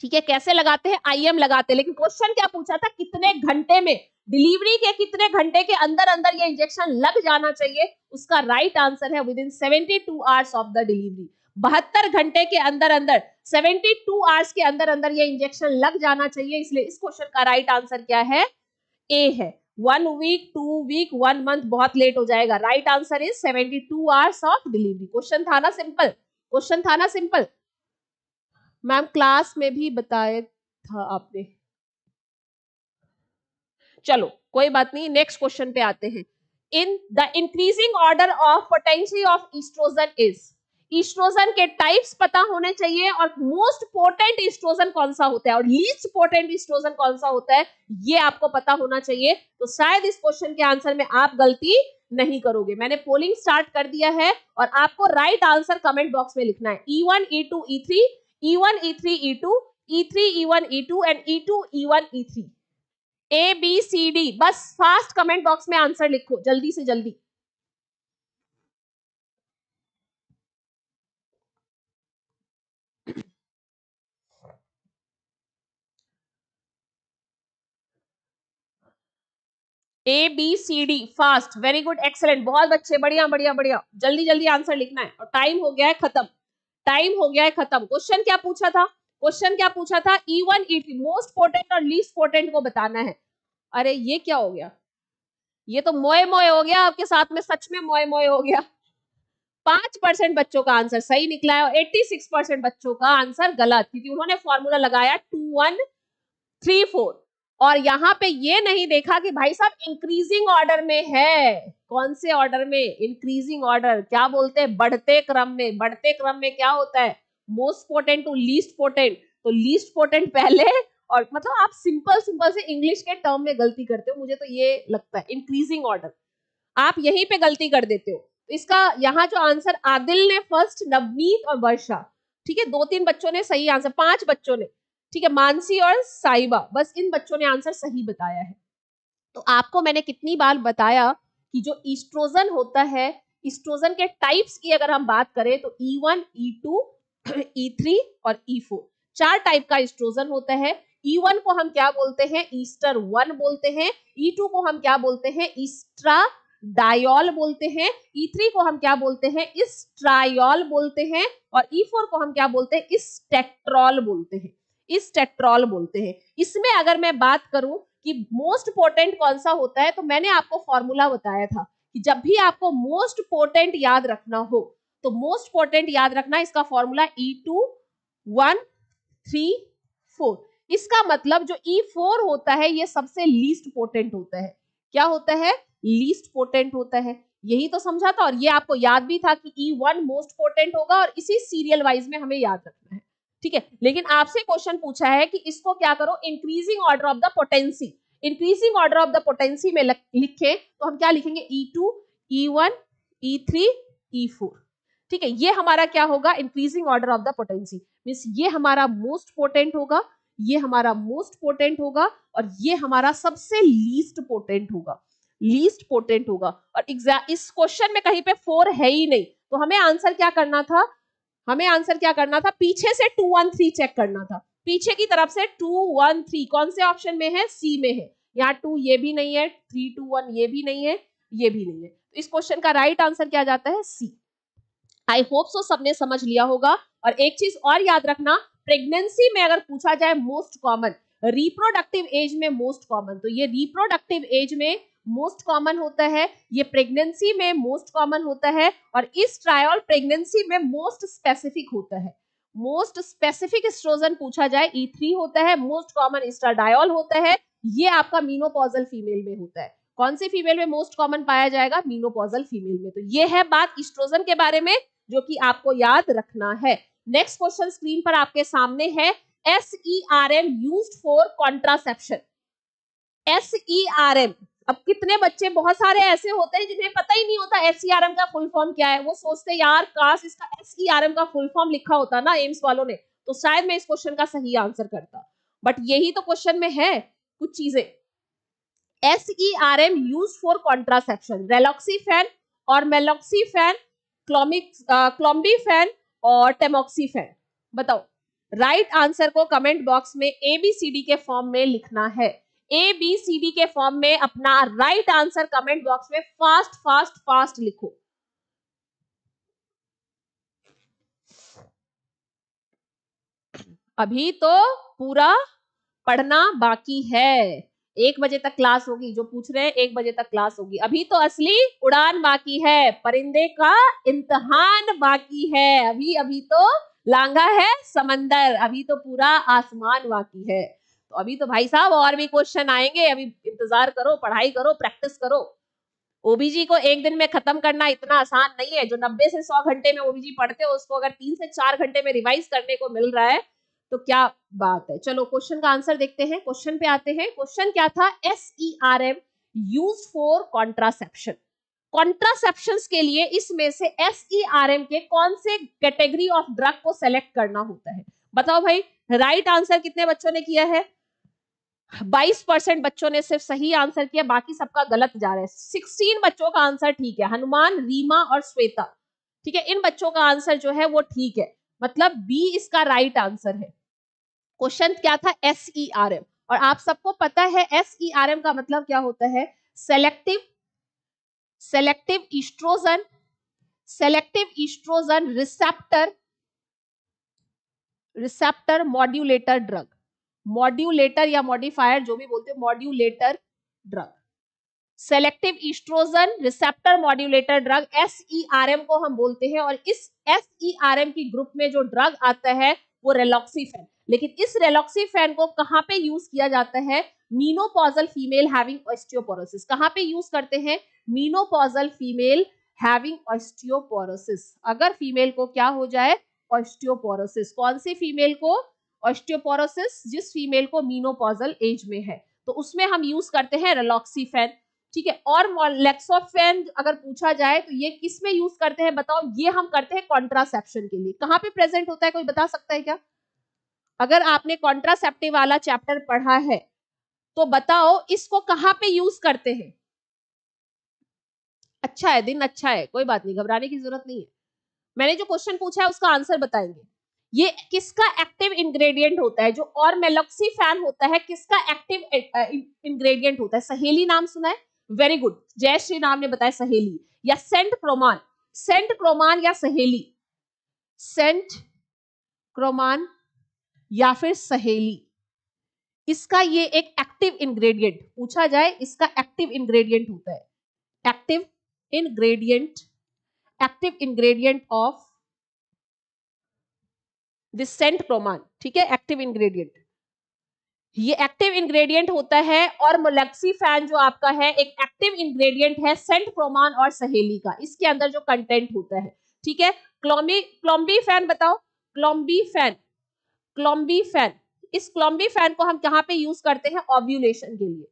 ठीक है कैसे लगाते हैं आईएम लगाते हैं लेकिन क्वेश्चन क्या पूछा था कितने घंटे में डिलीवरी के कितने घंटे के अंदर अंदर ये इंजेक्शन लग जाना चाहिए उसका राइट आंसर है within seventy two hours of the delivery बहत्तर घंटे के अंदर अंदर 72 आवर्स के अंदर अंदर ये इंजेक्शन लग जाना चाहिए इसलिए इस क्वेश्चन का राइट आंसर क्या है ए है one week two week one month बहुत लेट हो जाएगा right answer is 72 hours of delivery question था ना सिंपल क्वेश्चन था ना सिंपल मैम क्लास में भी बताया था आपने चलो कोई बात नहीं नेक्स्ट क्वेश्चन पे आते हैं in the increasing order of potential of estrogen is estrogen के टाइप्स पता होने चाहिए और मोस्ट पोर्टेंट ईस्ट्रोजन कौन सा होता है और लीस्ट पोर्टेंट ईस्ट्रोजन कौन सा होता है ये आपको पता होना चाहिए तो शायद इस क्वेश्चन के आंसर में आप गलती नहीं करोगे मैंने पोलिंग स्टार्ट कर दिया है और आपको right right answer comment box में लिखना है E one E two E three E one E three E two E three E one E two and E two E one E three A B C D बस fast comment box में answer लिखो जल्दी से जल्दी A B C D fast very good excellent बहुत बच्चे बढ़िया बढ़िया बढ़िया जल्दी जल्दी आंसर लिखना है और टाइम हो गया है खत्म टाइम हो गया है खत्म क्वेश्चन क्या पूछा था क्वेश्चन क्या पूछा था E one E most important और लीस्ट इंपोर्टेंट को बताना है अरे ये क्या हो गया ये तो मोए मोए हो गया आपके साथ में सच में मोए मोए हो गया पांच परसेंट बच्चों का आंसर सही निकला है और एट्टी सिक्स परसेंट बच्चों का आंसर गलत क्योंकि उन्होंने फॉर्मूला लगाया टू वन थ्री फोर और यहाँ पे ये नहीं देखा कि भाई साहब इंक्रीजिंग ऑर्डर में है कौन से ऑर्डर में इंक्रीजिंग ऑर्डर क्या बोलते हैं बढ़ते क्रम में बढ़ते क्रम में क्या होता है most potent to least potent तो लीस्ट पोर्टेंट पहले और मतलब आप सिंपल सिंपल से इंग्लिश के टर्म में गलती करते हो मुझे तो ये लगता है इंक्रीजिंग ऑर्डर आप यहीं पे गलती कर देते हो इसका यहाँ जो आंसर आदिल ने फर्स्ट नवनीत और वर्षा ठीक है दो तीन बच्चों ने सही आंसर पांच बच्चों ने ठीक है मानसी और साइबा बस इन बच्चों ने आंसर सही बताया है तो आपको मैंने कितनी बार बताया कि जो ईस्ट्रोजन होता है ईस्ट्रोजन के टाइप्स की अगर हम बात करें तो E one E two E three और ई e फोर चार टाइप का ईस्ट्रोजन होता है ई e वन को हम क्या बोलते हैं ईस्टर वन बोलते हैं ई e टू को हम क्या बोलते हैं ईस्ट्रा डायोल बोलते हैं ई थ्री को हम क्या बोलते हैं इस्ट्रायल बोलते हैं और ई फोर को हम क्या बोलते हैं इस्टेक्ट्रॉल बोलते हैं इस टेट्रॉल बोलते हैं इसमें अगर मैं बात करूं कि मोस्ट पोर्टेंट कौन सा होता है तो मैंने आपको फॉर्मूला बताया था कि जब भी आपको मोस्ट पोर्टेंट याद रखना हो तो मोस्ट पोर्टेंट याद रखना इसका formula E two one three four इसका मतलब जो ई e फोर होता है ये सबसे लीस्ट पोर्टेंट होता है क्या होता है लीस्ट पोर्टेंट होता है यही तो समझा था और ये आपको याद भी था कि ई वन मोस्ट पोर्टेंट होगा और इसी सीरियल वाइज में हमें याद रखना है ठीक है लेकिन आपसे क्वेश्चन पूछा है कि इसको क्या करो increasing order of the potency increasing order of the potency में लिखे तो हम क्या लिखेंगे E two E one E three E four ठीक है ये हमारा क्या होगा increasing order of the potency means ये हमारा मोस्ट पोटेंट होगा ये हमारा मोस्ट पोटेंट होगा और ये हमारा सबसे लीस्ट पोटेंट होगा लीस्ट पोटेंट होगा और इस क्वेश्चन में कहीं पे फोर है ही नहीं तो हमें आंसर क्या करना था हमें आंसर क्या करना था पीछे से टू वन थ्री चेक करना था पीछे की तरफ से टू वन थ्री कौन से ऑप्शन में है सी में है यहाँ टू ये भी नहीं है थ्री टू वन ये भी नहीं है ये भी नहीं है तो इस क्वेश्चन का राइट आंसर क्या जाता है सी आई होप सो सबने समझ लिया होगा और एक चीज और याद रखना प्रेगनेंसी में अगर पूछा जाए मोस्ट कॉमन रिप्रोडक्टिव एज में मोस्ट कॉमन तो ये रिप्रोडक्टिव एज में मोस्ट कॉमन होता है ये प्रेगनेंसी में मोस्ट कॉमन होता है और इस ट्रायल प्रेगनेंसी में मोस्ट स्पेसिफिक होता है मोस्ट स्पेसिफिक स्ट्रोजन पूछा जाए ई e थ्री होता है मोस्ट कॉमन स्टाडायल होता है ये आपका मीनोपोजल फीमेल में होता है कौन से फीमेल में मोस्ट कॉमन पाया जाएगा मीनोपोजल फीमेल में तो ये है बात स्ट्रोजन के बारे में जो कि आपको याद रखना है नेक्स्ट क्वेश्चन स्क्रीन पर आपके सामने है S E R M use for contraception S E R M अब कितने बच्चे बहुत सारे ऐसे होते हैं जिन्हें पता ही नहीं होता एस e का फुल फॉर्म क्या है वो सोचते यार काश इसका एस e का फुल फॉर्म लिखा होता ना एम्स वालों ने तो शायद मैं इस क्वेश्चन का सही आंसर करता बट यही तो क्वेश्चन में है कुछ चीजें S E R M use for contraception raloxifene और मेलॉक्सीफेन क्लोमिक्स फैन और टेमोक्सीफेन बताओ राइट right आंसर को कमेंट बॉक्स में एबीसीडी के फॉर्म में लिखना है ए बी सी डी के फॉर्म में अपना राइट आंसर कमेंट बॉक्स में फास्ट फास्ट फास्ट लिखो अभी तो पूरा पढ़ना बाकी है एक बजे तक क्लास होगी जो पूछ रहे हैं एक बजे तक क्लास होगी अभी तो असली उड़ान बाकी है परिंदे का इम्तहान बाकी है अभी अभी तो लांगा है समंदर अभी तो पूरा आसमान बाकी है तो अभी तो भाई साहब और भी क्वेश्चन आएंगे अभी इंतजार करो पढ़ाई करो प्रैक्टिस करो ओबीजी को एक दिन में खत्म करना इतना आसान नहीं है जो 90 से 100 घंटे में ओबीजी पढ़ते हो उसको अगर तीन से चार घंटे में रिवाइज करने को मिल रहा है तो क्या बात है चलो क्वेश्चन का आंसर देखते हैं क्वेश्चन पे आते हैं क्वेश्चन क्या था S E R M use for contraception contraception के लिए इसमें से एस ई आर एम के कौन से कैटेगरी ऑफ ड्रग को सेलेक्ट करना होता है बताओ भाई राइट right आंसर कितने बच्चों ने किया है बाईस परसेंट बच्चों ने सिर्फ सही आंसर किया बाकी सबका गलत जा रहा है सिक्सटीन बच्चों का आंसर ठीक है हनुमान रीमा और श्वेता ठीक है इन बच्चों का आंसर जो है वो ठीक है मतलब बी इसका राइट आंसर है क्वेश्चन क्या था एस ई आर एम और आप सबको पता है एस ई आर एम का मतलब क्या होता है selective selective estrogen selective estrogen receptor receptor modulator drug modulator या मॉडिफायर जो भी बोलते हैं modulator drug selective estrogen receptor modulator drug SERM को हम बोलते हैं और इस एसईआरएम e की ग्रुप में जो ड्रग आता है वो रेलॉक्सीफेन लेकिन इस रेलॉक्सीफेन को कहाँ पे यूज किया जाता है मीनोपॉजल फीमेल हैविंग ऑस्टियोपोरोसिस कहाँ पे यूज करते हैं मीनोपॉजल फीमेल हैविंग ऑस्टियोपोरोसिस अगर फीमेल को क्या हो जाए ऑस्टियोपोरोसिस कौन सी फीमेल को ऑस्टियोपोरोसिस जिस फीमेल को मीनोपॉजल एज में है तो उसमें हम यूज करते हैं रेलॉक्सीफेन ठीक है और लेक्सोफेन अगर पूछा जाए तो ये किस में यूज करते हैं बताओ ये हम करते हैं कॉन्ट्रासेप्शन के लिए कहाँ पे प्रेजेंट होता है कोई बता सकता है क्या अगर आपने कॉन्ट्रासेप्टिव वाला चैप्टर पढ़ा है तो बताओ इसको कहाँ पे यूज करते हैं अच्छा है दिन अच्छा है कोई बात नहीं घबराने की जरूरत नहीं है मैंने जो क्वेश्चन पूछा है उसका आंसर बताएंगे ये किसका एक्टिव इंग्रेडिएंट होता है जो और मेलोक्सीफैन होता है किसका एक्टिव इंग्रेडिएंट होता है सहेली नाम सुना है वेरी गुड जय श्री राम ने बताया सहेली या सेंट क्रोमान सेंट क्रोमान या सहेली सेंट क्रोमान या फिर सहेली इसका ये एक एक्टिव इंग्रेडिएंट पूछा जाए इसका एक्टिव इंग्रेडिएंट होता है active ingredient active ingredient of विसेंट प्रोमान ठीक है एक्टिव इंग्रेडिएंट ये एक्टिव इंग्रेडिएंट होता है और मोलेक्सी फैन जो आपका है एक एक्टिव इंग्रेडिएंट है सेंट प्रोमान और सहेली का इसके अंदर जो कंटेंट होता है ठीक है क्लोम्बी क्लोम्बी फैन बताओ क्लोम्बी फैन क्लोम्बी फैन इस क्लोम्बी फैन को हम कहाँ पे यूज करते हैं ऑब्यूलेशन के लिए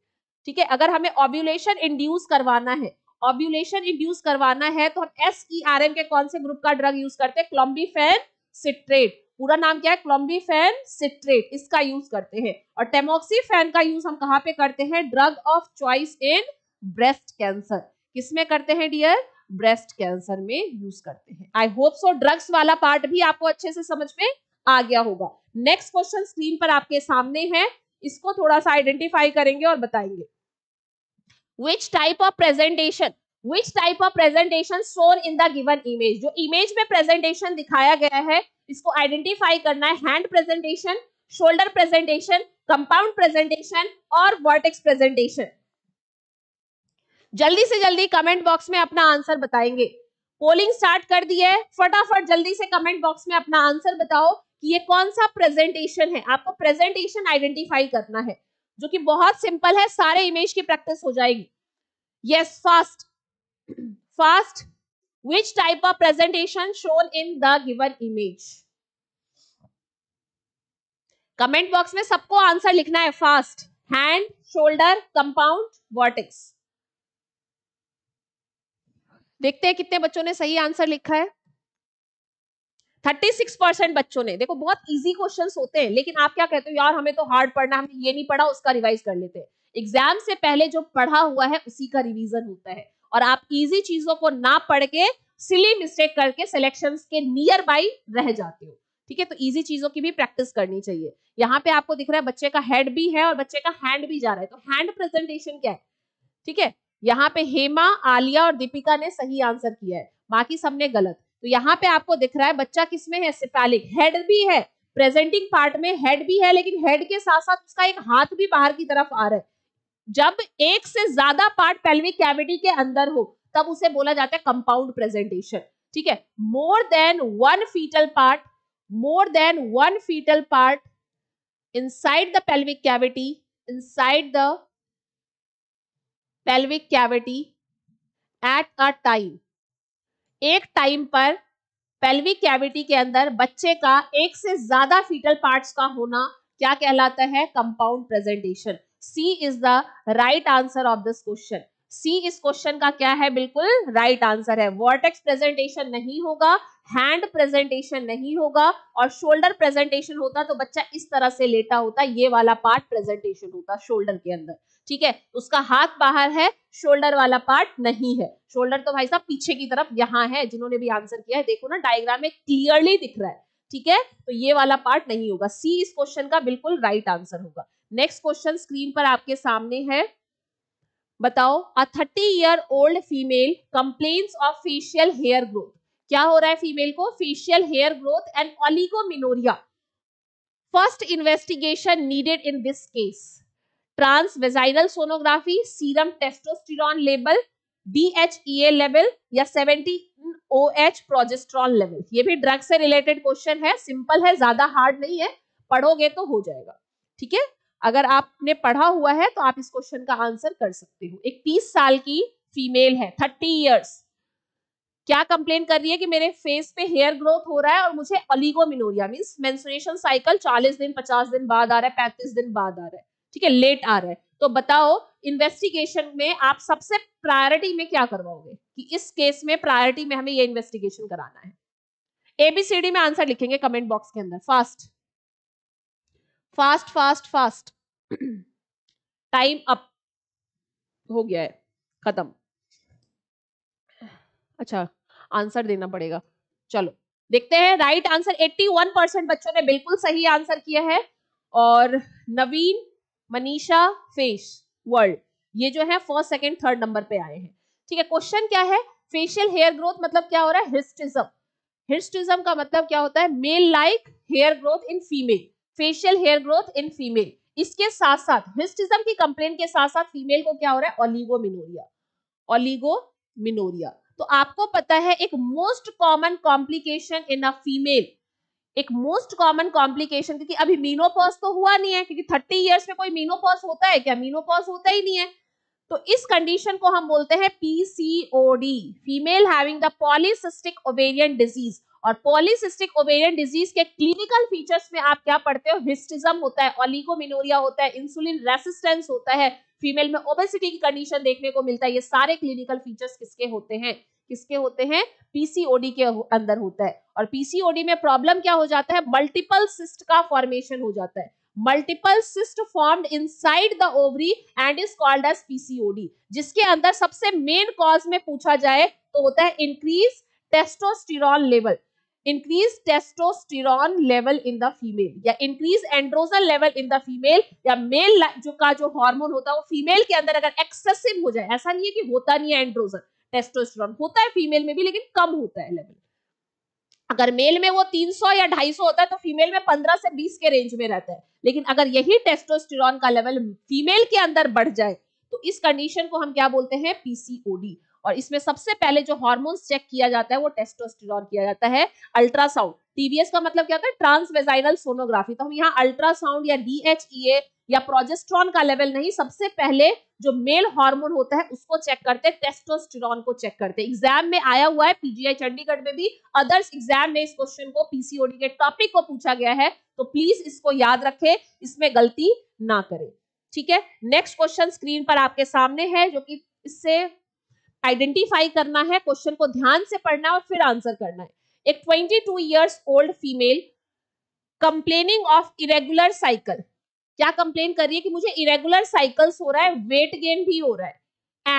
ठीक है अगर हमें ऑब्यूलेशन इंड्यूस करवाना है ऑब्यूलेशन इंड्यूस करवाना है तो हम एस ई आर एम के कौन से ग्रुप का ड्रग यूज करते हैं क्लोम्बी फैन सिट्रेट पूरा नाम क्या है क्लम्बी फैन सिट्रेट इसका यूज करते हैं और टेमोक्सी फैन का यूज हम कहाँ पे करते हैं drug of choice in breast cancer किसमें करते हैं डियर ब्रेस्ट कैंसर में यूज करते हैं आई होप सो ड्रग्स वाला पार्ट भी आपको अच्छे से समझ में आ गया होगा नेक्स्ट क्वेश्चन स्क्रीन पर आपके सामने है इसको थोड़ा सा आइडेंटिफाई करेंगे और बताएंगे which type of presentation which type of presentation shown in the given image जो इमेज में प्रेजेंटेशन दिखाया गया है इसको आइडेंटिफाई करना है hand presentation shoulder presentation compound presentation और वर्टेक्स प्रेजेंटेशन जल्दी से जल्दी कमेंट बॉक्स में अपना आंसर बताएंगे पोलिंग स्टार्ट कर दी है फटाफट जल्दी से कमेंट बॉक्स में अपना आंसर बताओ कि ये कौन सा प्रेजेंटेशन है आपको प्रेजेंटेशन आइडेंटिफाई करना है जो कि बहुत सिंपल है सारे इमेज की प्रैक्टिस हो जाएगी yes fast First, which type of presentation shown in the given image? Comment box में सबको आंसर लिखना है fast hand shoulder compound vertex देखते हैं कितने बच्चों ने सही आंसर लिखा है 36 परसेंट बच्चों ने देखो बहुत इजी क्वेश्चंस होते हैं लेकिन आप क्या कहते हो यार हमें तो हार्ड पढ़ना हमने ये नहीं पढ़ा उसका रिवाइज कर लेते हैं एग्जाम से पहले जो पढ़ा हुआ है उसी का रिवीजन होता है और आप इजी चीजों को ना पढ़ के सिली मिस्टेक करके सिलेक्शन के नियर बाई रह जाते हो ठीक है तो इजी चीजों की भी प्रैक्टिस करनी चाहिए यहाँ पे आपको दिख रहा है बच्चे का हेड भी है और बच्चे का हैंड भी जा रहा है तो हैंड प्रेजेंटेशन क्या है ठीक है यहाँ पे हेमा आलिया और दीपिका ने सही आंसर किया है बाकी सबने गलत तो यहाँ पे आपको दिख रहा है बच्चा किसमें है सिफेलिक हेड भी है प्रेजेंटिंग पार्ट में हेड भी है लेकिन हेड के साथ साथ उसका एक हाथ भी बाहर की तरफ आ रहा है जब एक से ज्यादा पार्ट पेल्विक कैविटी के अंदर हो तब उसे बोला जाता है कंपाउंड प्रेजेंटेशन ठीक है more than one fetal part more than one fetal part inside the pelvic cavity inside the pelvic cavity at a time एक टाइम पर पेल्विक कैविटी के अंदर बच्चे का एक से ज्यादा फीटल पार्ट्स का होना क्या कहलाता है compound presentation C is the right answer of this question C इस क्वेश्चन का क्या है बिल्कुल राइट right आंसर है वर्टेक्स प्रेजेंटेशन नहीं होगा हैंड प्रेजेंटेशन नहीं होगा और शोल्डर प्रेजेंटेशन होता तो बच्चा इस तरह से लेटा होता ये वाला पार्ट प्रेजेंटेशन होता शोल्डर के अंदर ठीक है उसका हाथ बाहर है शोल्डर वाला पार्ट नहीं है शोल्डर तो भाई साहब पीछे की तरफ यहाँ है जिन्होंने भी आंसर किया है देखो ना डायग्राम में क्लियरली दिख रहा है ठीक है तो ये वाला पार्ट नहीं होगा सी इस क्वेश्चन का बिल्कुल राइट right आंसर होगा नेक्स्ट क्वेश्चन स्क्रीन पर आपके सामने है बताओ a thirty year old female complains of facial hair growth क्या हो रहा है फीमेल को facial hair growth and oligomenorrhoea first investigation needed in this case transvaginal sonography serum testosterone level DHEA level या 70 OH प्रोजेस्ट्रॉन लेवल ये भी drug से related question है सिंपल है ज्यादा हार्ड नहीं है पढ़ोगे तो हो जाएगा ठीक है अगर आपने पढ़ा हुआ है तो आप इस क्वेश्चन का आंसर कर सकते हो एक तीस साल की फीमेल है थर्टी इयर्स क्या कंप्लेन कर रही है कि मेरे फेस पे हेयर ग्रोथ हो रहा है और मुझे अलीगोमिनोरिया मीन्स मेंस्ट्रुएशन साइकिल 40 दिन 50 दिन बाद आ रहा है पैंतीस दिन बाद आ रहा है ठीक है लेट आ रहा है तो बताओ इन्वेस्टिगेशन में आप सबसे प्रायोरिटी में क्या करवाओगे कि इस केस में प्रायोरिटी में हमें ये इन्वेस्टिगेशन कराना है एबीसीडी में आंसर लिखेंगे कमेंट बॉक्स के अंदर fast fast fast fast time up हो गया है खत्म अच्छा आंसर देना पड़ेगा चलो देखते हैं राइट आंसर 81 परसेंट बच्चों ने बिल्कुल सही आंसर किया है और नवीन मनीषा फेस वर्ल्ड ये जो है फर्स्ट सेकंड थर्ड नंबर पे आए हैं ठीक है क्वेश्चन क्या है फेशियल हेयर ग्रोथ मतलब क्या हो रहा है हिस्टिज्म हिस्टिज्म का मतलब क्या होता है male like hair growth in female facial hair growth in female इसके साथ साथ हिस्टिज्म की कंप्लेन के साथ साथ फीमेल को क्या हो रहा है ओलिगो मिनोरिया ओलिगो मिनोरिया तो आपको पता है एक most common complication in a female एक मोस्ट कॉमन कॉम्प्लिकेशन क्योंकि अभी मीनोपॉज तो हुआ नहीं है क्योंकि थर्टी ईयर्स में कोई मीनोपॉज होता है क्या मीनोपॉज होता ही नहीं है तो इस कंडीशन को हम बोलते हैं PCOD female having the polycystic ovarian disease और पॉलिसिस्टिक ओवेरियन डिजीज के क्लिनिकल फीचर्स में आप क्या पढ़ते हो हिस्टिज्म होता है ऑलिगोमिनोरिया होता है इंसुलिन रेसिस्टेंस होता है फीमेल में ओबेसिटी की कंडीशन देखने को मिलता है ये सारे क्लिनिकल फीचर्स किसके होते हैं किसके होते हैं पीसीओडी के अंदर होता है और पीसीओडी में प्रॉब्लम क्या हो जाता है मल्टीपल सिस्ट का फॉर्मेशन हो जाता है multiple cyst formed inside the ovary and is called as PCOD जिसके अंदर सबसे मेन कॉज में पूछा जाए तो होता है increase testosterone level increase testosterone level in the female या increase androgen level in the female या मेल जो का जो हार्मोन होता है वो फीमेल के अंदर अगर एक्सेसिव हो जाए ऐसा नहीं है कि होता नहीं है एंड्रोजन टेस्टोस्टेरॉन होता है फीमेल में भी लेकिन कम होता है लेवल अगर मेल में वो 300 या 250 होता है तो फीमेल में 15 से 20 के रेंज में रहता है लेकिन अगर यही टेस्टोस्टिरोन का लेवल फीमेल के अंदर बढ़ जाए तो इस कंडीशन को हम क्या बोलते हैं पीसीओडी और इसमें सबसे पहले जो हार्मोन्स चेक किया जाता है वो टेस्टोस्टेरोन किया जाता है अल्ट्रासाउंड टीवीएस का मतलब क्या होता है ट्रांसवेजाइनल सोनोग्राफी तो हम यहाँ अल्ट्रासाउंड या डीएचईए e या प्रोजेस्ट्रॉन का लेवल नहीं सबसे पहले जो मेल हार्मोन होता है उसको चेक करते हैं टेस्टोस्टेरोन को चेक करते हैं एग्जाम में आया हुआ है पीजीआई चंडीगढ़ में भी अदर्स एग्जाम में इस क्वेश्चन को पीसीओडी के टॉपिक को पूछा गया है तो प्लीज इसको याद रखें इसमें गलती ना करें ठीक है नेक्स्ट क्वेश्चन स्क्रीन पर आपके सामने है जो कि इससे आइडेंटिफाई करना है क्वेश्चन को ध्यान से पढ़ना है और फिर आंसर करना है एक 22 two years old female complaining of irregular cycle क्या कंप्लेन कर रही है कि मुझे इरेगुलर साइकिल्स हो रहा है वेट गेन भी हो रहा है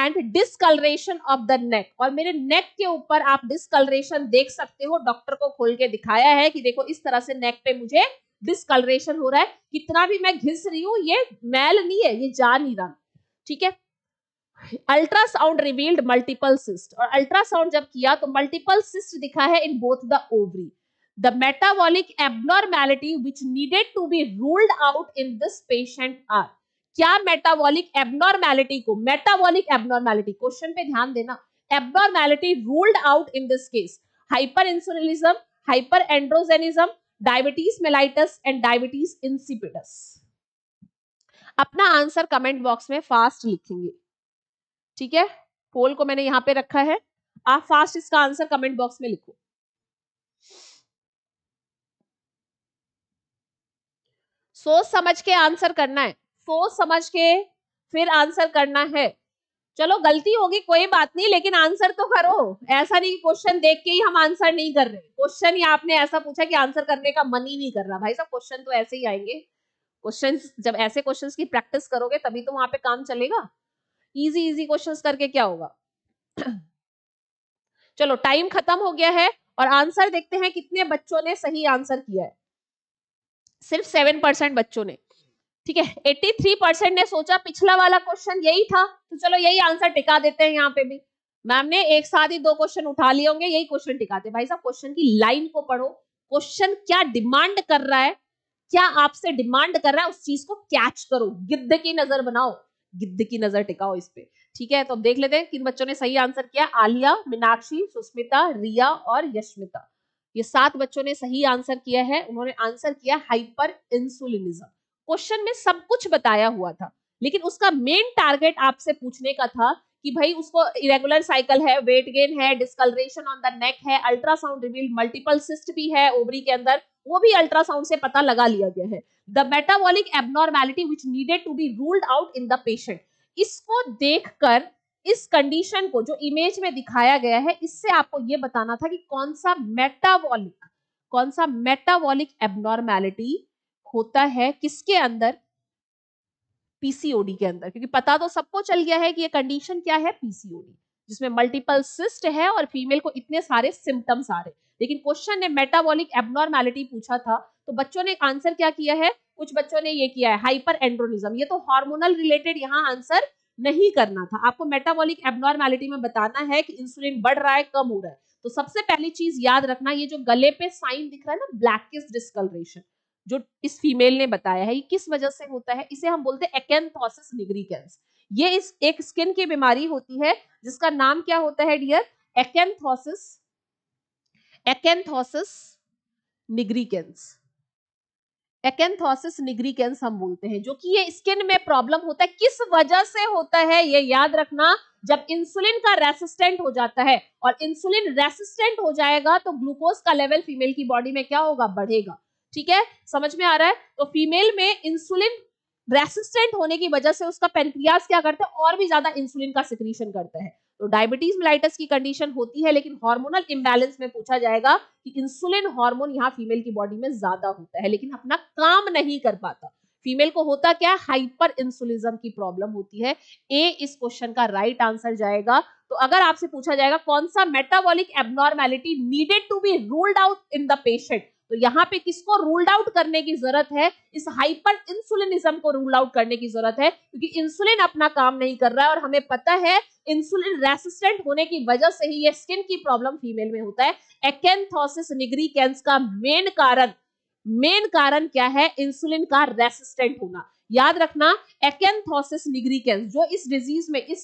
and discolouration of the neck और मेरे नेक के ऊपर आप डिसकलरेशन देख सकते हो डॉक्टर को खोल के दिखाया है कि देखो इस तरह से नेक पे मुझे डिसकलरेशन हो रहा है कितना भी मैं घिस रही हूँ ये मैल नहीं है ये जा नहीं रहा ठीक है अल्ट्रासाउंड रिवील्ड मल्टीपल सिस्ट और अल्ट्रासाउंड जब किया तो मल्टीपल सिस्ट दिखा है in both the ovary the metabolic abnormality which needed to be ruled out in this patient are क्या मेटाबॉलिक एबनॉर्मैलिटी को मेटाबॉलिक एबनॉर्मैलिटी क्वेश्चन पे ध्यान देना abnormality ruled out in this case hyperinsulinism hyperandrogenism diabetes mellitus and diabetes insipidus अपना answer comment box में fast लिखेंगे ठीक है पोल को मैंने यहाँ पे रखा है आप फास्ट इसका आंसर कमेंट बॉक्स में लिखो सोच समझ के आंसर करना है सोच समझ के फिर आंसर करना है चलो गलती होगी कोई बात नहीं लेकिन आंसर तो करो ऐसा नहीं क्वेश्चन देख के ही हम आंसर नहीं कर रहे क्वेश्चन ही आपने ऐसा पूछा कि आंसर करने का मन ही नहीं कर रहा भाई साहब क्वेश्चन तो ऐसे ही आएंगे क्वेश्चन जब ऐसे क्वेश्चन की प्रैक्टिस करोगे तभी तो वहां पे काम चलेगा इजी इजी क्वेश्चंस करके क्या होगा चलो टाइम खत्म हो गया है और आंसर देखते हैं कितने बच्चों ने सही आंसर किया है सिर्फ सेवन परसेंट बच्चों ने ठीक है एट्टी थ्री परसेंट ने सोचा पिछला वाला क्वेश्चन यही था तो चलो यही आंसर टिका देते हैं यहाँ पे भी मैम ने एक साथ ही दो क्वेश्चन उठा लिए होंगे यही क्वेश्चन टिकाते भाई साहब क्वेश्चन की लाइन को पढ़ो क्वेश्चन क्या डिमांड कर रहा है क्या आपसे डिमांड कर रहा है उस चीज को कैच करो गिद्ध की नजर बनाओ गिद्ध की नजर टिकाओ इस पे ठीक है तो देख लेते हैं किन बच्चों ने सही आंसर किया आलिया मीनाक्षी सुस्मिता रिया और यशमिता ये सात बच्चों ने सही आंसर किया है उन्होंने आंसर किया हाइपर इंसुलिनिज्म क्वेश्चन में सब कुछ बताया हुआ था लेकिन उसका मेन टारगेट आपसे पूछने का था कि भाई उसको इरेगुलर साइकिल है वेट गेन है डिस्कलरेशन ऑन द नेक है अल्ट्रासाउंड रिवील मल्टीपल सिस्ट भी है ओवरी के अंदर वो भी अल्ट्रासाउंड से पता लगा लिया गया है the metabolic abnormality which needed to be ruled out in the patient इसको देखकर इस कंडीशन को जो इमेज में दिखाया गया है इससे आपको यह बताना था कि कौन सा मेटाबॉलिक कौन सा मेटाबॉलिक एबनॉर्मैलिटी होता है किसके अंदर पीसीओडी के अंदर क्योंकि पता तो सबको चल गया है कि ये कंडीशन क्या है पीसीओडी जिसमें मल्टीपल सिस्ट है और फीमेल को इतने सारे सिम्टम्स आ रहे लेकिन क्वेश्चन ने मेटाबॉलिक एबनॉर्मैलिटी पूछा था तो बच्चों ने आंसर क्या किया है कुछ बच्चों ने ये किया है हाइपर एंड्रोनिज्म ये तो हार्मोनल रिलेटेड यहाँ आंसर नहीं करना था आपको मेटाबॉलिक एबनॉर्मैलिटी में बताना है कि इंसुलिन बढ़ रहा है कम हो रहा है तो सबसे पहली चीज याद रखना ये जो गले पे साइन दिख रहा है ना ब्लैक डिस्कलरेशन जो इस फीमेल ने बताया है ये किस वजह से होता है इसे हम बोलते हैं एकेंथोसिस निग्रिकेंस ये इस एक स्किन की बीमारी होती है जिसका नाम क्या होता है dear acanthosis acanthosis nigricans acanthosis nigricans हम बोलते हैं जो कि ये स्किन में प्रॉब्लम होता है किस वजह से होता है ये याद रखना जब इंसुलिन का रेसिस्टेंट हो जाता है और इंसुलिन रेसिस्टेंट हो जाएगा तो ग्लूकोज का लेवल फीमेल की बॉडी में क्या होगा बढ़ेगा ठीक है समझ में आ रहा है तो फीमेल में इंसुलिन रेसिस्टेंट होने की वजह से उसका पेनक्रियाज क्या करता है और भी ज्यादा इंसुलिन का सिक्रीशन करता है तो डायबिटीज मिलाइटस की कंडीशन होती है लेकिन हार्मोनल इम्बेलेंस में पूछा जाएगा कि इंसुलिन हार्मोन यहाँ फीमेल की बॉडी में ज्यादा होता है लेकिन अपना काम नहीं कर पाता फीमेल को होता क्या हाइपर इंसुलिज्म की प्रॉब्लम होती है ए इस क्वेश्चन का राइट right आंसर जाएगा तो अगर आपसे पूछा जाएगा कौन सा metabolic abnormality needed to be ruled out in the patient तो यहाँ पे किसको रूल्ड आउट करने की जरूरत है इस हाइपर इंसुलिनिज्म को रूल आउट करने की जरूरत है क्योंकि इंसुलिन अपना काम नहीं कर रहा है और हमें पता है इंसुलिन रेसिस्टेंट होने की वजह से ही ये स्किन की प्रॉब्लम फीमेल में होता है एकेंथोसिस निगरी कैंस का मेन कारण मेन कारण क्या है इंसुलिन का रेसिस्टेंट होना याद रखना एकेंथोसिस कैंस जो इस डिजीज में इस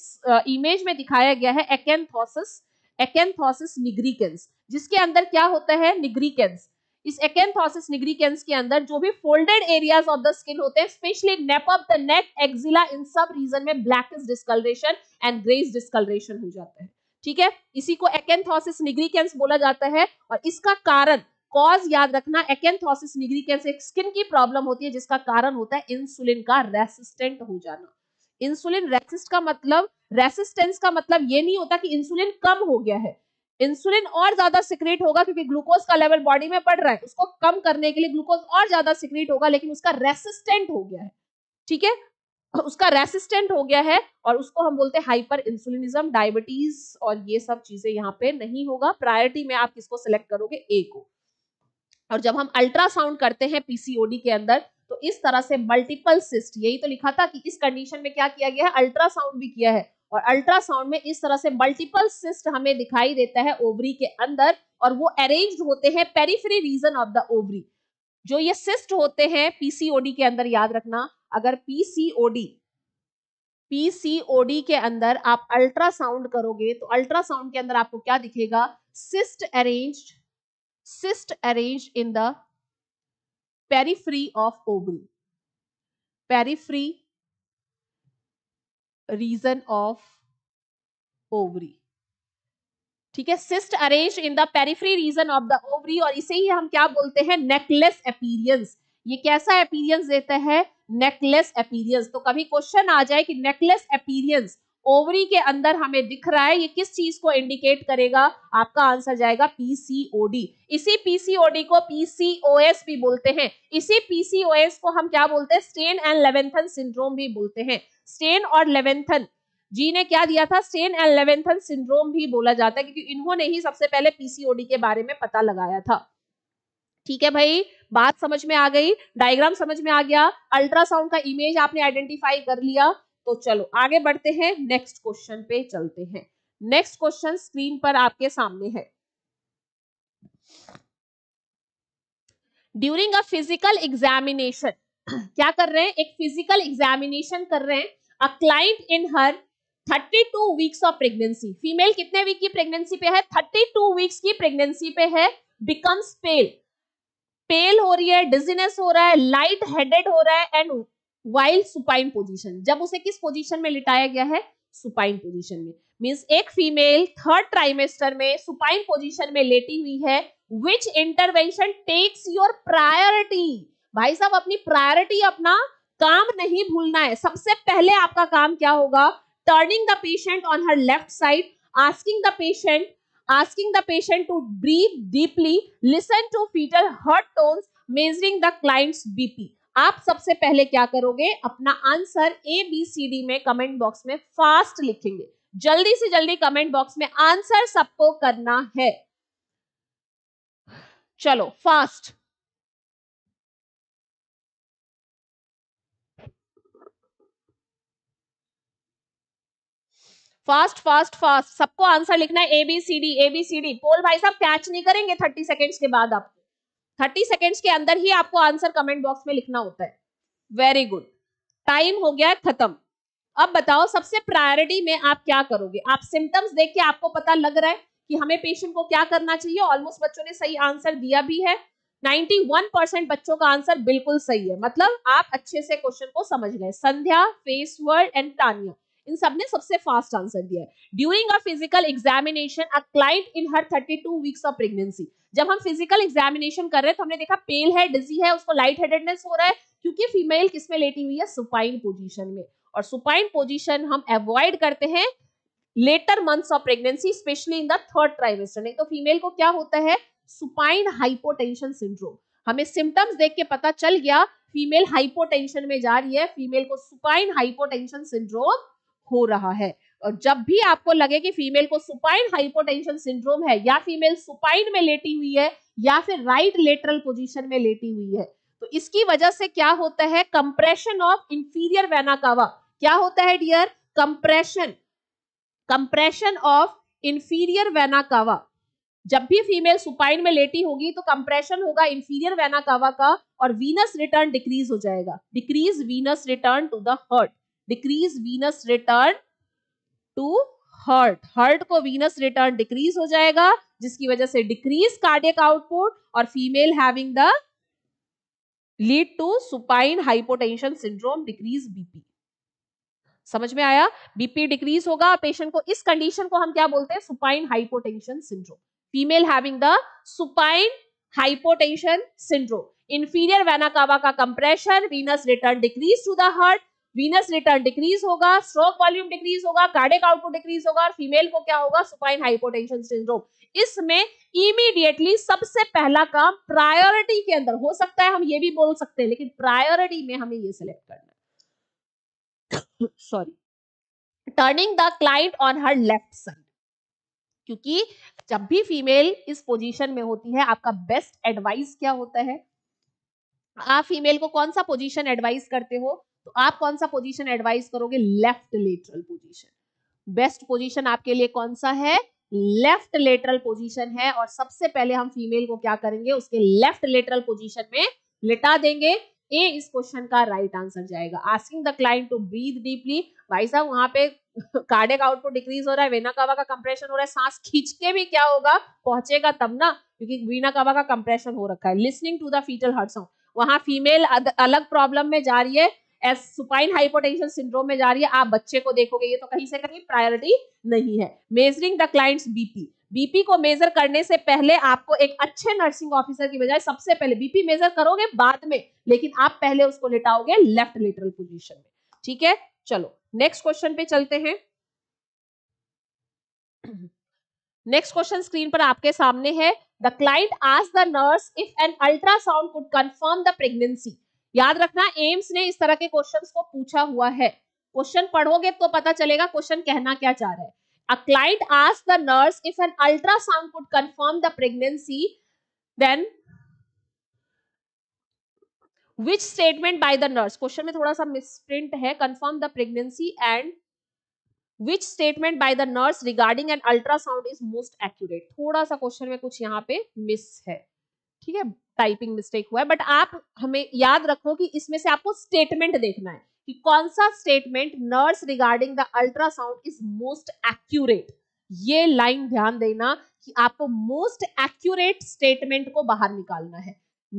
इमेज में दिखाया गया है एकेंथोसिस एकेंथोसिस निग्रिकेंस जिसके अंदर क्या होता है कैंस इस एकेंथोसिस निग्रिकेंस के अंदर जो भी folded areas of the skin होते हैं specially nape of the neck axilla इन सब रीजन में blackish discolouration and greyish discolouration हो जाता है ठीक है इसी को एकेंथोसिस निग्रिकेंस बोला जाता है और इसका कारण कॉज याद रखना एकेंथोसिस निग्रिकेंस एक स्किन की प्रॉब्लम होती है जिसका कारण होता है इंसुलिन का रेसिस्टेंट हो जाना इंसुलिन रेसिस्ट का मतलब रेसिस्टेंस का मतलब ये नहीं होता कि इंसुलिन कम हो गया है इंसुलिन और ज्यादा सिक्रेट होगा क्योंकि ग्लूकोज का लेवल बॉडी में बढ़ रहा है उसको कम करने के लिए ग्लूकोज और ज्यादा सिक्रेट होगा लेकिन उसका रेसिस्टेंट हो गया है ठीक है उसका रेसिस्टेंट हो गया है और उसको हम बोलते हैं हाइपर इंसुलिनिज्म डायबिटीज और ये सब चीजें यहाँ पे नहीं होगा प्रायोरिटी में आप किसको सिलेक्ट करोगे ए को और जब हम अल्ट्रासाउंड करते हैं पीसीओडी के अंदर तो इस तरह से मल्टीपल सिस्ट यही तो लिखा था कि इस कंडीशन में क्या किया गया है अल्ट्रासाउंड भी किया है और अल्ट्रासाउंड में इस तरह से मल्टीपल सिस्ट हमें दिखाई देता है ओवरी के अंदर और वो अरेंज्ड होते हैं periphery region of the ovary जो ये सिस्ट होते हैं पीसीओडी के अंदर याद रखना अगर पीसीओडी पीसीओडी के अंदर आप अल्ट्रासाउंड करोगे तो अल्ट्रासाउंड के अंदर आपको क्या दिखेगा cyst arrange cyst arrange in the periphery of ovary periphery region of ovary ठीक है cyst arrange in the periphery region of the ovary और इसे ही हम क्या बोलते हैं नेकलेस अपीरियंस ये कैसा अपीरियंस देता है नेकलेस अपीरियंस तो कभी क्वेश्चन आ जाए कि नेकलेस अपीरियंस ओवरी के अंदर हमें दिख रहा है ये किस चीज को इंडिकेट करेगा आपका आंसर जाएगा पीसीओडी इसी पीसीओडी को पीसीओएस भी बोलते हैं इसी पीसीओएस को हम क्या बोलते हैं स्टेन एंड लेवेंथन सिंड्रोम भी बोलते हैं स्टेन और लेवेंथन जी ने क्या दिया था स्टेन एंड लेवेंथन सिंड्रोम भी बोला जाता है क्योंकि इन्होंने ही सबसे पहले पीसीओडी के बारे में पता लगाया था ठीक है भाई बात समझ में आ गई डायग्राम समझ में आ गया अल्ट्रासाउंड का इमेज आपने आइडेंटिफाई कर लिया तो चलो आगे बढ़ते हैं नेक्स्ट क्वेश्चन पे चलते हैं नेक्स्ट क्वेश्चन स्क्रीन पर आपके सामने है ड्यूरिंग अ फिजिकल एग्जामिनेशन क्या कर रहे हैं एक फिजिकल एग्जामिनेशन कर रहे हैं a client in her 32 weeks of pregnancy female कितने वीक की प्रेगनेंसी पे है 32 वीक्स की प्रेगनेंसी पे है बिकम्स पेल पेल हो रही है डिजीनेस हो रहा है लाइट हेडेड हो रहा है एंड वाइल्ड सुपाइन पोजीशन जब उसे किस पोजीशन में लिटाया गया है सुपाइन पोजीशन में मींस एक फीमेल थर्ड ट्राइमेस्टर में सुपाइन पोजीशन में लेटी हुई है which intervention takes your priority भाई साहब अपनी प्रायोरिटी अपना काम नहीं भूलना है सबसे पहले आपका काम क्या होगा turning the patient on her left side asking the patient asking the patient to breathe deeply listen to fetal heart tones measuring the client's bp आप सबसे पहले क्या करोगे अपना answer A B C D में कमेंट बॉक्स में fast लिखेंगे जल्दी से जल्दी कमेंट बॉक्स में आंसर सबको करना है चलो फास्ट फास्ट फास्ट फास्ट सबको आंसर लिखना है एबीसीडी एबीसीडी पोल भाई साहब कैच नहीं करेंगे थर्टी सेकेंड्स के बाद आप थर्टी सेकेंड्स के अंदर ही आपको आंसर कमेंट बॉक्स में लिखना होता है वेरी गुड टाइम हो गया खत्म अब बताओ सबसे प्रायोरिटी में आप क्या करोगे आप सिम्टम्स देख के आपको पता लग रहा है कि हमें पेशेंट को क्या करना चाहिए ऑलमोस्ट बच्चों ने सही आंसर दिया भी है 91 परसेंट बच्चों का आंसर बिल्कुल सही है मतलब आप अच्छे से क्वेश्चन को समझ गए संध्या फेस वर्ड एंड तानिया इन सब ने सबसे फास्ट आंसर दिया है during a physical examination a client in her 32 weeks of pregnancy जब हम फिजिकल एग्जामिनेशन कर रहे हैं तो हमने देखा पेल है डिजी है उसको लाइट हेडेडनेस हो रहा है क्योंकि फीमेल किसमें लेटी हुई है सुपाइन पोजिशन में और सुपाइन पोजिशन हम अवॉइड करते हैं later months of pregnancy specially in the third trimester नहीं तो फीमेल को क्या होता है सुपाइन हाइपोटेंशन सिंड्रोम हमें सिम्टम्स देख के पता चल गया फीमेल हाइपोटेंशन में जा रही है फीमेल को सुपाइन हाइपोटेंशन सिंड्रोम हो रहा है और जब भी आपको लगे कि फीमेल को सुपाइन हाइपोटेंशन सिंड्रोम है या फीमेल सुपाइन में लेटी हुई है या फिर राइट लेटरल पोजीशन में लेटी हुई है तो इसकी वजह से क्या होता है कंप्रेशन ऑफ इंफीरियर वेनाकावा क्या होता है dear compression compression of inferior vena cava जब भी फीमेल सुपाइन में लेटी होगी तो कंप्रेशन होगा इंफीरियर वेनाकावा का और वीनस रिटर्न डिक्रीज हो जाएगा decrease venous return to the heart decrease venous return to heart heart को वीनस रिटर्न डिक्रीज हो जाएगा जिसकी वजह से डिक्रीज कार्डियक आउटपुट और female having the lead to supine hypotension syndrome decrease BP समझ में आया बीपी डिक्रीज होगा पेशेंट को इस कंडीशन को हम क्या बोलते हैं supine hypotension syndrome female having the supine hypotension syndrome inferior vena cava का compression venous return decrease to the heart venous return decrease होगा स्ट्रोक वॉल्यूम डिक्रीज होगा कार्डिक आउटपुट डिक्रीज होगा और फीमेल को क्या होगा सुपाइन हाइपोटेंशन सिंड्रोम इसमें immediately सबसे पहला काम प्रायोरिटी के अंदर हो सकता है हम ये भी बोल सकते हैं लेकिन प्रायोरिटी में हमें ये सिलेक्ट करना है sorry turning the client on her left side क्योंकि जब भी फीमेल इस पोजीशन में होती है आपका बेस्ट एडवाइस क्या होता है आप फीमेल को कौन सा पोजीशन एडवाइस करते हो तो आप कौन सा पोजीशन एडवाइस करोगे left lateral position best position आपके लिए कौन सा है लेफ्ट लेटरल पोजीशन है और सबसे पहले हम फीमेल को क्या करेंगे उसके लेफ्ट लेटरल पोजीशन में लिटा देंगे ए इस क्वेश्चन का राइट right आंसर जाएगा asking the client to breathe deeply भाई साहब वहां पे कार्डिक आउटपुट डिक्रीज हो रहा है वेना कावा का कंप्रेशन हो रहा है सांस खींच के भी क्या होगा पहुंचेगा तब ना क्योंकि वीना कावा का कंप्रेशन हो रखा है listening to the fetal heart sound वहां फीमेल अलग प्रॉब्लम में जा रही है एस सुपाइन हाइपोटेंशन सिंड्रोम में जा रही है आप बच्चे को देखोगे ये तो कहीं से कहीं प्रायोरिटी नहीं है measuring the client's BP BP को मेजर करने से पहले आपको एक अच्छे नर्सिंग ऑफिसर की बजाय सबसे पहले बीपी मेजर करोगे बाद में लेकिन आप पहले उसको लेटाओगे लेफ्ट लेटरल पोजिशन में ठीक है चलो नेक्स्ट क्वेश्चन पे चलते हैं नेक्स्ट क्वेश्चन स्क्रीन पर आपके सामने है द क्लाइंट आज the nurse if an ultrasound could confirm the pregnancy याद रखना एम्स ने इस तरह के क्वेश्चंस को पूछा हुआ है क्वेश्चन पढ़ोगे तो पता चलेगा क्वेश्चन कहना क्या चाह रहा है A client asked the nurse if an ultrasound could confirm the pregnancy. Then, which statement by the nurse? Question में थोड़ा सा misprint है. Confirm the pregnancy and which statement by the nurse regarding an ultrasound is most accurate? थोड़ा सा question में कुछ यहाँ पे miss है. ठीक है टाइपिंग मिस्टेक हुआ है बट आप हमें याद रखो कि इसमें से आपको स्टेटमेंट देखना है कि कौन सा statement nurse regarding the ultrasound is most accurate ये लाइन ध्यान देना कि आपको मोस्ट एक्यूरेट स्टेटमेंट को बाहर निकालना है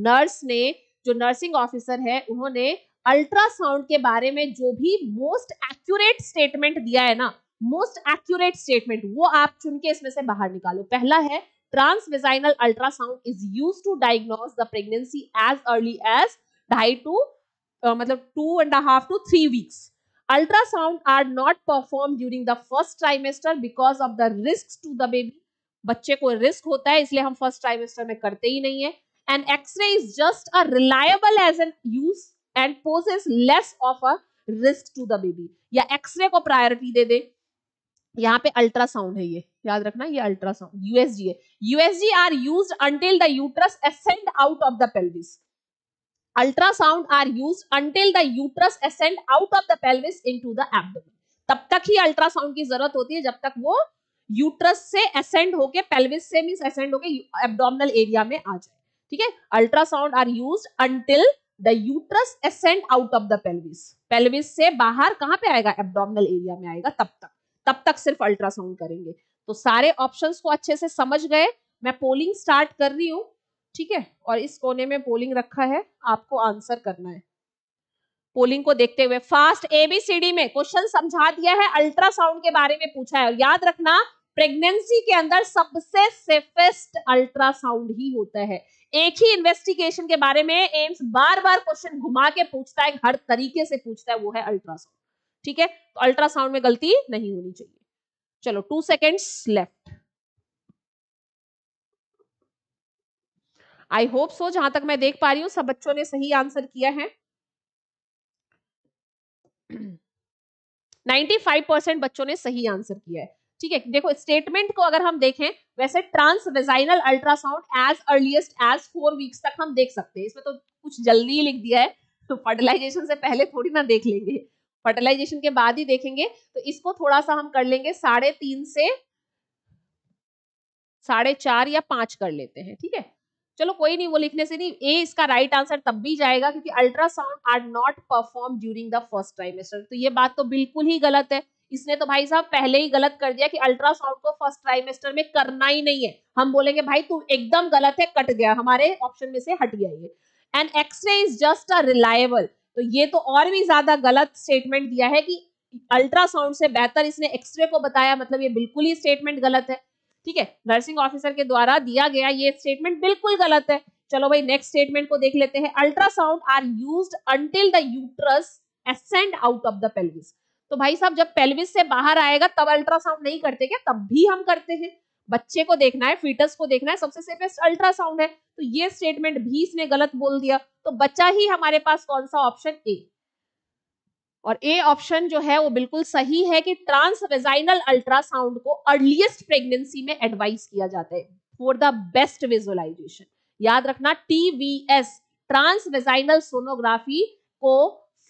नर्स ने जो नर्सिंग ऑफिसर है उन्होंने अल्ट्रासाउंड के बारे में जो भी मोस्ट एक्यूरेट स्टेटमेंट दिया है ना मोस्ट एक्यूरेट स्टेटमेंट वो आप चुन के इसमें से बाहर निकालो पहला है transvaginal ultrasound is used to diagnose the pregnancy as early as ढाई टू मतलब two and half to three weeks ultrasound are not perform during the first trimester because of the risk to the baby बच्चे को risk होता है इसलिए हम first trimester में करते ही नहीं है and X-ray is just a reliable as an use and poses less of a risk to the baby या एक्सरे को प्रायोरिटी दे दे यहाँ पे अल्ट्रासाउंड है ये याद रखना ये अल्ट्रासाउंड यूएसजी है USG are use until the uterus ascend out of the pelvis ultrasound are use until the uterus ascend out of the pelvis into the abdomen तब तक ही अल्ट्रासाउंड की जरूरत होती है जब तक वो यूट्रस से एसेंड होके पेल्विस से मीन असेंड होके एब्डोमिनल एरिया में आ जाए ठीक है ultrasound are use until the uterus ascend out of the pelvis pelvis से बाहर कहां पे आएगा एब्डोमिनल एरिया में आएगा तब तक तब तक सिर्फ अल्ट्रासाउंड करेंगे तो सारे ऑप्शंस को अच्छे से समझ गए मैं पोलिंग स्टार्ट कर रही हूँ ठीक है और इस कोने में पोलिंग रखा है आपको आंसर करना है पोलिंग को देखते हुए फास्ट एबीसीडी में क्वेश्चन समझा दिया है अल्ट्रासाउंड के बारे में पूछा है और याद रखना प्रेगनेंसी के अंदर सबसे सेफेस्ट अल्ट्रासाउंड ही होता है एक ही इन्वेस्टिगेशन के बारे में एम्स बार बार क्वेश्चन घुमा के पूछता है हर तरीके से पूछता है वो है अल्ट्रासाउंड ठीक है तो अल्ट्रासाउंड में गलती नहीं होनी चाहिए चलो two seconds left I hope so जहां तक मैं देख पा रही हूं सब बच्चों ने सही आंसर किया है 95 परसेंट बच्चों ने सही आंसर किया है ठीक है देखो स्टेटमेंट को अगर हम देखें वैसे transvaginal ultrasound as earliest as four weeks तक हम देख सकते हैं इसमें तो कुछ जल्दी ही लिख दिया है तो फर्टिलाइजेशन से पहले थोड़ी ना देख लेंगे फर्टिलाइजेशन के बाद ही देखेंगे तो इसको थोड़ा सा हम कर लेंगे साढ़े तीन से साढ़े चार या पांच कर लेते हैं ठीक है चलो कोई नहीं वो लिखने से नहीं ए इसका राइट आंसर तब भी जाएगा क्योंकि ultrasound are not perform during the first trimester तो ये बात तो बिल्कुल ही गलत है इसने तो भाई साहब पहले ही गलत कर दिया कि अल्ट्रासाउंड को फर्स्ट ट्राइमेस्टर में करना ही नहीं है हम बोलेंगे भाई तू एकदम गलत है कट गया हमारे ऑप्शन में से हट गया ये and X-ray is just a reliable तो ये तो और भी ज्यादा गलत स्टेटमेंट दिया है कि अल्ट्रासाउंड से बेहतर इसने एक्सरे को बताया मतलब ये बिल्कुल ही स्टेटमेंट गलत है ठीक है नर्सिंग ऑफिसर के द्वारा दिया गया ये स्टेटमेंट बिल्कुल गलत है चलो भाई नेक्स्ट स्टेटमेंट को देख लेते हैं ultrasound are used until the uterus ascend out of the pelvis तो भाई साहब जब पेल्विस से बाहर आएगा तब अल्ट्रासाउंड नहीं करते क्या तब भी हम करते हैं बच्चे को देखना है फीटस को देखना है सबसे सेफेस्ट अल्ट्रासाउंड है तो ये स्टेटमेंट भी इसने गलत बोल दिया तो बच्चा ही हमारे पास कौन सा ऑप्शन ए और ए ऑप्शन जो है वो बिल्कुल सही है कि ट्रांस अल्ट्रासाउंड को अर्लीस्ट प्रेगनेंसी में एडवाइस किया जाता है फॉर द बेस्ट विजुअलाइजेशन याद रखना टीवीएस ट्रांस वेजाइनल सोनोग्राफी को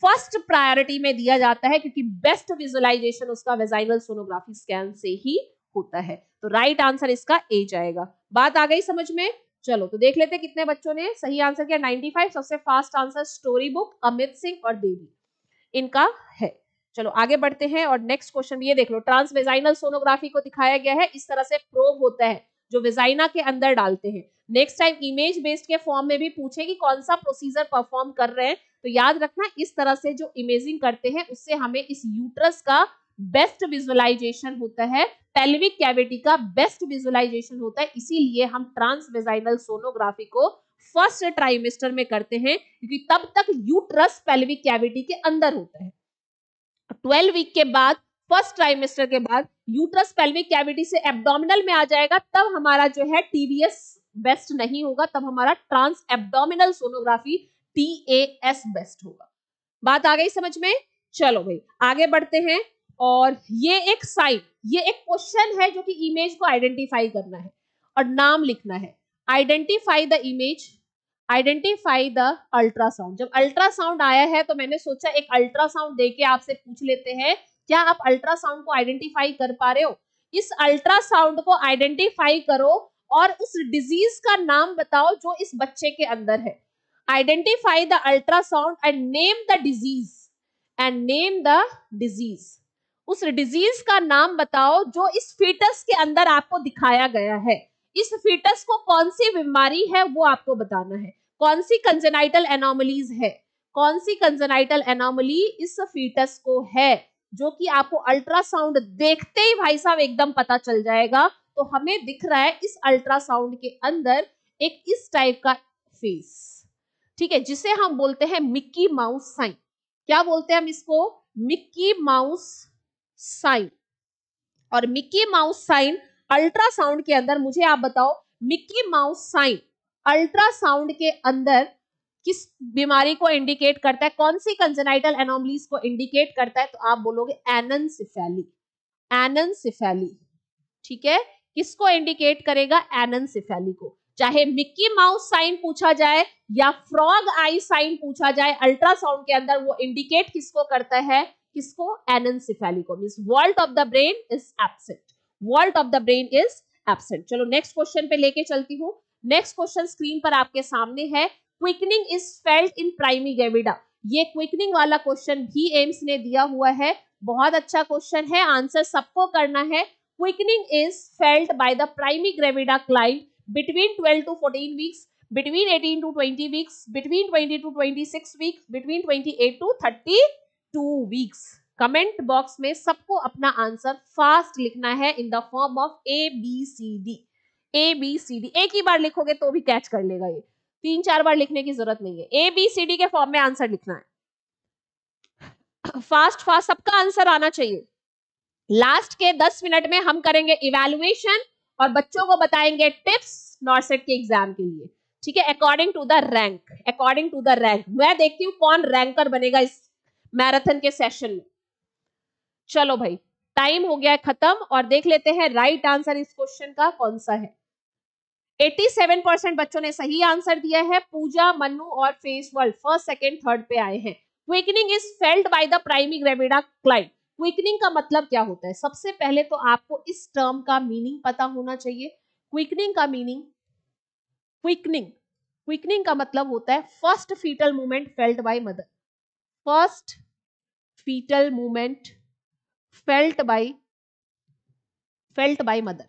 फर्स्ट प्रायोरिटी में दिया जाता है क्योंकि बेस्ट विजुअलाइजेशन उसका वेजाइनल सोनोग्राफी स्कैन से ही होता है तो राइट आंसर इसका ए जाएगा बात आ गई समझ में चलो तो देख लेते कितने बच्चों ने सही आंसर किया 95 सबसे fast answer story book Amit Singh और देवी इनका है चलो आगे बढ़ते हैं और नेक्स्ट क्वेश्चन ये देख लो ट्रांसवेजाइनल सोनोग्राफी को दिखाया गया है इस तरह से प्रोब होता है जो वेजाइना के अंदर डालते हैं नेक्स्ट टाइम इमेज बेस्ड के फॉर्म में भी पूछे कि कौन सा प्रोसीजर परफॉर्म कर रहे हैं तो याद रखना इस तरह से जो इमेजिंग करते हैं उससे हमें इस यूट्रस का बेस्ट विजुअलाइजेशन होता है पेल्विक कैविटी का बेस्ट विजुअलाइजेशन होता है इसीलिए हम ट्रांसवेजाइनल सोनोग्राफी को फर्स्ट ट्राइमेस्टर में करते हैं क्योंकि तब तक यूट्रस पेल्विक कैविटी के अंदर होता है ट्वेल्व वीक के बाद फर्स्ट ट्राइमेस्टर के बाद यूट्रस पेल्विक कैविटी से एब्डोमिनल में आ जाएगा तब हमारा जो है टीवीएस बेस्ट नहीं होगा तब हमारा ट्रांस एब्डोमिनल सोनोग्राफी टी बेस्ट होगा बात आ गई समझ में चलो भाई आगे बढ़ते हैं और ये एक साइट ये एक क्वेश्चन है जो कि इमेज को आइडेंटिफाई करना है और नाम लिखना है identify the image identify the ultrasound जब अल्ट्रासाउंड आया है तो मैंने सोचा एक अल्ट्रासाउंड देके आपसे पूछ लेते हैं क्या आप अल्ट्रासाउंड को आइडेंटिफाई कर पा रहे हो इस अल्ट्रासाउंड को आइडेंटिफाई करो और उस डिजीज का नाम बताओ जो इस बच्चे के अंदर है identify the ultrasound and name the disease and name the disease उस डिजीज का नाम बताओ जो इस फीटस के अंदर आपको दिखाया गया है इस फीटस को कौन सी बीमारी है वो आपको बताना है कौन सी कंजेनाइटल एनोमलीज है कौन सी कंजेनाइटल एनोमली इस फीटस को है जो कि आपको अल्ट्रासाउंड देखते ही भाई साहब एकदम पता चल जाएगा तो हमें दिख रहा है इस अल्ट्रासाउंड के अंदर एक इस टाइप का फेस ठीक है जिसे हम बोलते हैं मिक्की माउस साइन क्या बोलते हैं हम इसको मिक्की माउस साइन और मिक्की माउस साइन अल्ट्रासाउंड के अंदर मुझे आप बताओ मिक्की माउस साइन अल्ट्रासाउंड के अंदर किस बीमारी को इंडिकेट करता है कौन सी कंजनाइटल एनोमलीज को इंडिकेट करता है तो आप बोलोगे एनन सिफेली एनन सिफेली ठीक है किसको इंडिकेट करेगा एनन सिफेली को चाहे मिक्की माउस साइन पूछा जाए या फ्रॉग आई साइन पूछा जाए अल्ट्रासाउंड के अंदर वो इंडिकेट किसको करता है किसको एनसेफेली को means vault of the brain is absent vault of the brain is absent चलो नेक्स्ट क्वेश्चन पे लेके चलती हूँ नेक्स्ट क्वेश्चन स्क्रीन पर आपके सामने है quickening is felt in primigravida ये क्विकनिंग वाला क्वेश्चन भी एम्स ने दिया हुआ है बहुत अच्छा क्वेश्चन है आंसर सबको करना है quickening is felt by the primigravida client between 12 two 14 weeks between 18 two 20 weeks between 20 two 26 weeks between 28 two two weeks comment box में सबको अपना आंसर फास्ट लिखना है in the form of A B C D A B C D एक ही बार लिखोगे तो भी कैच कर लेगा ये तीन चार बार लिखने की जरूरत नहीं है ए बी सी डी के फॉर्म में आंसर लिखना है फास्ट फास्ट सबका आंसर आना चाहिए लास्ट के दस मिनट में हम करेंगे इवेलुएशन और बच्चों को बताएंगे टिप्स नॉर्सेट के एग्जाम के लिए ठीक है according to the rank according to the rank मैं देखती हूँ कौन रैंकर बनेगा इस मैराथन के सेशन में चलो भाई टाइम हो गया है खत्म और देख लेते हैं राइट आंसर इस क्वेश्चन का कौन सा है 87 परसेंट बच्चों ने सही आंसर दिया है पूजा मनु और फेस वर्ल्ड फर्स्ट सेकेंड थर्ड पे आए हैं quickening is felt by the primigravida client quickening का मतलब क्या होता है सबसे पहले तो आपको इस टर्म का मीनिंग पता होना चाहिए क्विकनिंग का मीनिंग क्विकनिंग क्विकनिंग का मतलब होता है first foetal movement felt by mother first fetal movement felt by felt by mother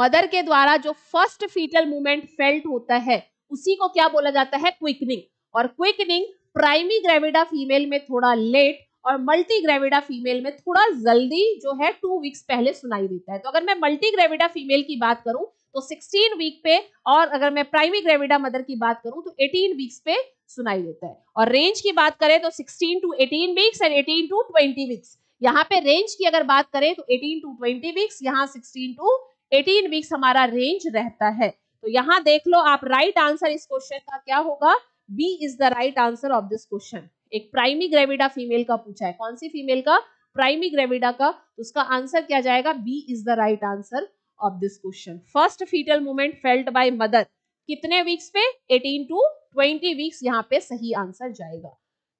mother के द्वारा जो फर्स्ट फीटल मूवमेंट फेल्ट होता है उसी को क्या बोला जाता है क्विकनिंग और क्विकनिंग प्राइमी ग्रेविडा फीमेल में थोड़ा लेट और मल्टी ग्रेविडा फीमेल में थोड़ा जल्दी जो है टू वीक्स पहले सुनाई देता है तो अगर मैं मल्टी ग्रेविडा फीमेल की बात करूं तो 16 वीक पे और अगर मैं प्राइमरी ग्रेविडा मदर की बात करूं तो 18 वीक्स पे सुनाई देता है और रेंज की बात करें तो 16 two 18 weeks and 18 two 20 weeks यहाँ पे रेंज की अगर बात करें तो 18 टू 20 वीक्स यहाँ 16 टू 18 वीक्स हमारा रेंज रहता है तो यहाँ देख लो आप राइट आंसर इस क्वेश्चन का क्या होगा B is the right answer of this question एक प्राइमी ग्रेविडा फीमेल का पूछा है कौन सी फीमेल का प्राइमी ग्रेविडा का तो उसका आंसर क्या जाएगा B is the right answer of this question. First fetal movement felt by mother. कितने वीक्स पे 18 टू 20 वीक्स यहाँ पे सही आंसर जाएगा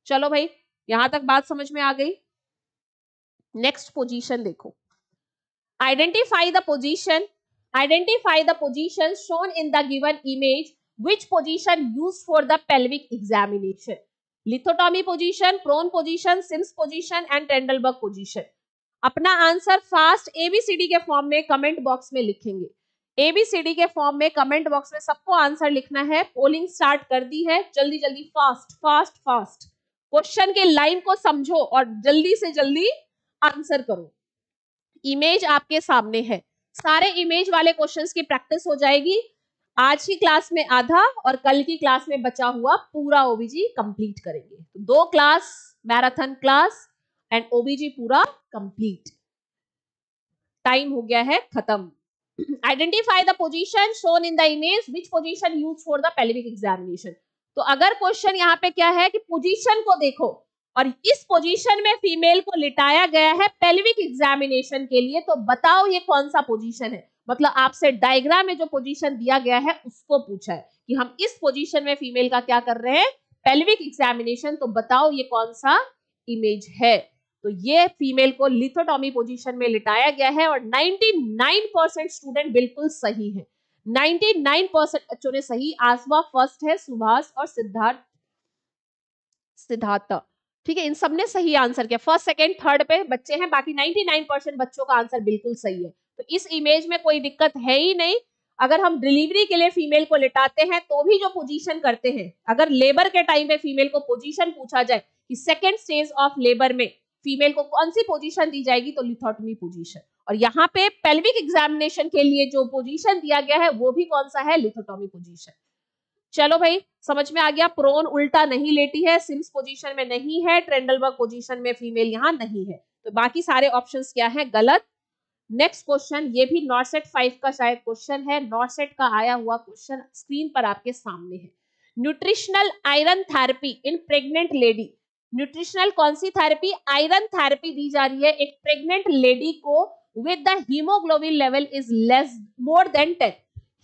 चलो भाई यहां तक बात समझ में आ गई नेक्स्ट पोजीशन देखो identify the position identify the position shown in the given image which position used for the pelvic examination lithotomy position prone position sims position and tendelberg position अपना आंसर फास्ट एबीसीडी के form में comment box में लिखेंगे ABCD के form में comment box में सबको answer लिखना है पोलिंग स्टार्ट कर दी है जल्दी जल्दी फास्ट फास्ट फास्ट क्वेश्चन के लाइन को समझो और जल्दी से जल्दी आंसर करो इमेज आपके सामने है सारे इमेज वाले क्वेश्चन की प्रैक्टिस हो जाएगी आज की क्लास में आधा और कल की क्लास में बचा हुआ पूरा ओबीजी कंप्लीट करेंगे दो class marathon class and OBG पूरा कंप्लीट टाइम हो गया है खत्म identify the position shown in the image which position use for the examination तो अगर क्वेश्चन यहाँ पे क्या है कि पोजिशन को देखो और इस पोजीशन में फीमेल को लिटाया गया है पेल्विक एग्जामिनेशन के लिए तो बताओ ये कौन सा पोजीशन है मतलब आपसे डायग्राम में जो पोजीशन दिया गया है उसको पूछा है कि हम इस पोजीशन में फीमेल का क्या कर रहे हैं पेल्विक एग्जामिनेशन तो बताओ ये कौन सा इमेज है तो ये फीमेल को लिथोटॉमी पोजीशन में लिटाया गया है और 99 परसेंट स्टूडेंट बिल्कुल सही है 99 परसेंट बच्चों ने सही आसवा फर्स्ट है सुभाष और सिद्धार्थ सिद्धार्थ ठीक है इन सब ने सही आंसर किया फर्स्ट सेकेंड थर्ड पे बच्चे हैं बाकी 99 परसेंट बच्चों का आंसर बिल्कुल सही है तो इस इमेज में कोई दिक्कत है ही नहीं अगर हम डिलीवरी के लिए फीमेल को लिटाते हैं तो भी जो पोजीशन करते हैं अगर लेबर के टाइम पे फीमेल को पोजीशन पूछा जाए कि सेकेंड स्टेज ऑफ लेबर में फीमेल को कौन सी पोजीशन दी जाएगी तो लिथोटमी पोजीशन और यहाँ पे पेल्विक एग्जामिनेशन के लिए जो पोजीशन दिया गया है वो भी कौन सा है लिथोटॉमी पोजीशन चलो भाई समझ में आ गया प्रोन उल्टा नहीं लेटी है सिम्स पोजीशन में नहीं है ट्रेंडलबर्ग पोजीशन में फीमेल यहाँ नहीं है तो बाकी सारे ऑप्शन क्या है गलत नेक्स्ट क्वेश्चन ये भी नॉर्सेट फाइव का शायद क्वेश्चन है नॉर्सेट का आया हुआ क्वेश्चन स्क्रीन पर आपके सामने है nutritional iron therapy in pregnant lady nutritional कौन सी थेरेपी आयरन थेरेपी दी जा रही है एक प्रेग्नेंट लेडी को with the haemoglobin level is less more than ten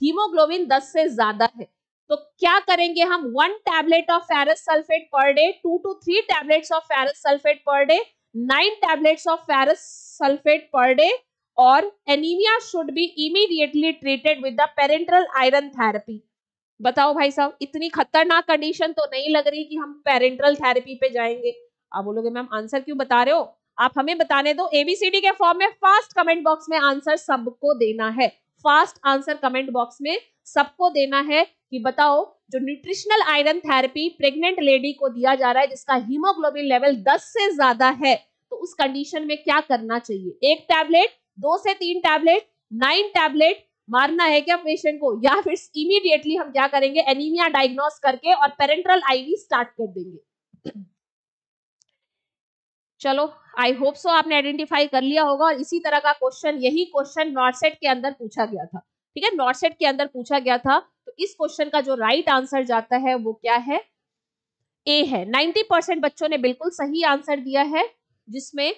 haemoglobin दस से ज्यादा है तो क्या करेंगे हम one tablet of ferrous sulphate per day two two three tablets of ferrous sulphate per day nine tablets of ferrous sulphate per day और anaemia should be immediately treated with the parenteral iron therapy बताओ भाई साहब इतनी खतरनाक condition तो नहीं लग रही कि हम पेरेंट्रल थेरेपी पे जाएंगे आप बोलोगे मैम आंसर क्यों बता रहे हो आप हमें बताने दो एबीसीडी के फॉर्म में फास्ट कमेंट बॉक्स में आंसर सबको देना है फास्ट आंसर कमेंट बॉक्स में सबको देना है कि बताओ जो nutritional iron therapy pregnant lady को दिया जा रहा है जिसका हीमोग्लोबिन लेवल 10 से ज्यादा है तो उस कंडीशन में क्या करना चाहिए एक टैबलेट दो से तीन टैबलेट नाइन टैबलेट मारना है क्या पेशेंट को या फिर इमीडिएटली हम क्या करेंगे एनीमिया डायग्नोस करके और पेरेंट्रल आईवी स्टार्ट कर देंगे चलो आई होप सो आपने आइडेंटिफाई कर लिया होगा और इसी तरह का क्वेश्चन यही क्वेश्चन नॉर्सेट के अंदर पूछा गया था ठीक है नॉर्सेट के अंदर पूछा गया था तो इस क्वेश्चन का जो राइट right आंसर जाता है वो क्या है ए है 90 परसेंट बच्चों ने बिल्कुल सही आंसर दिया है जिसमें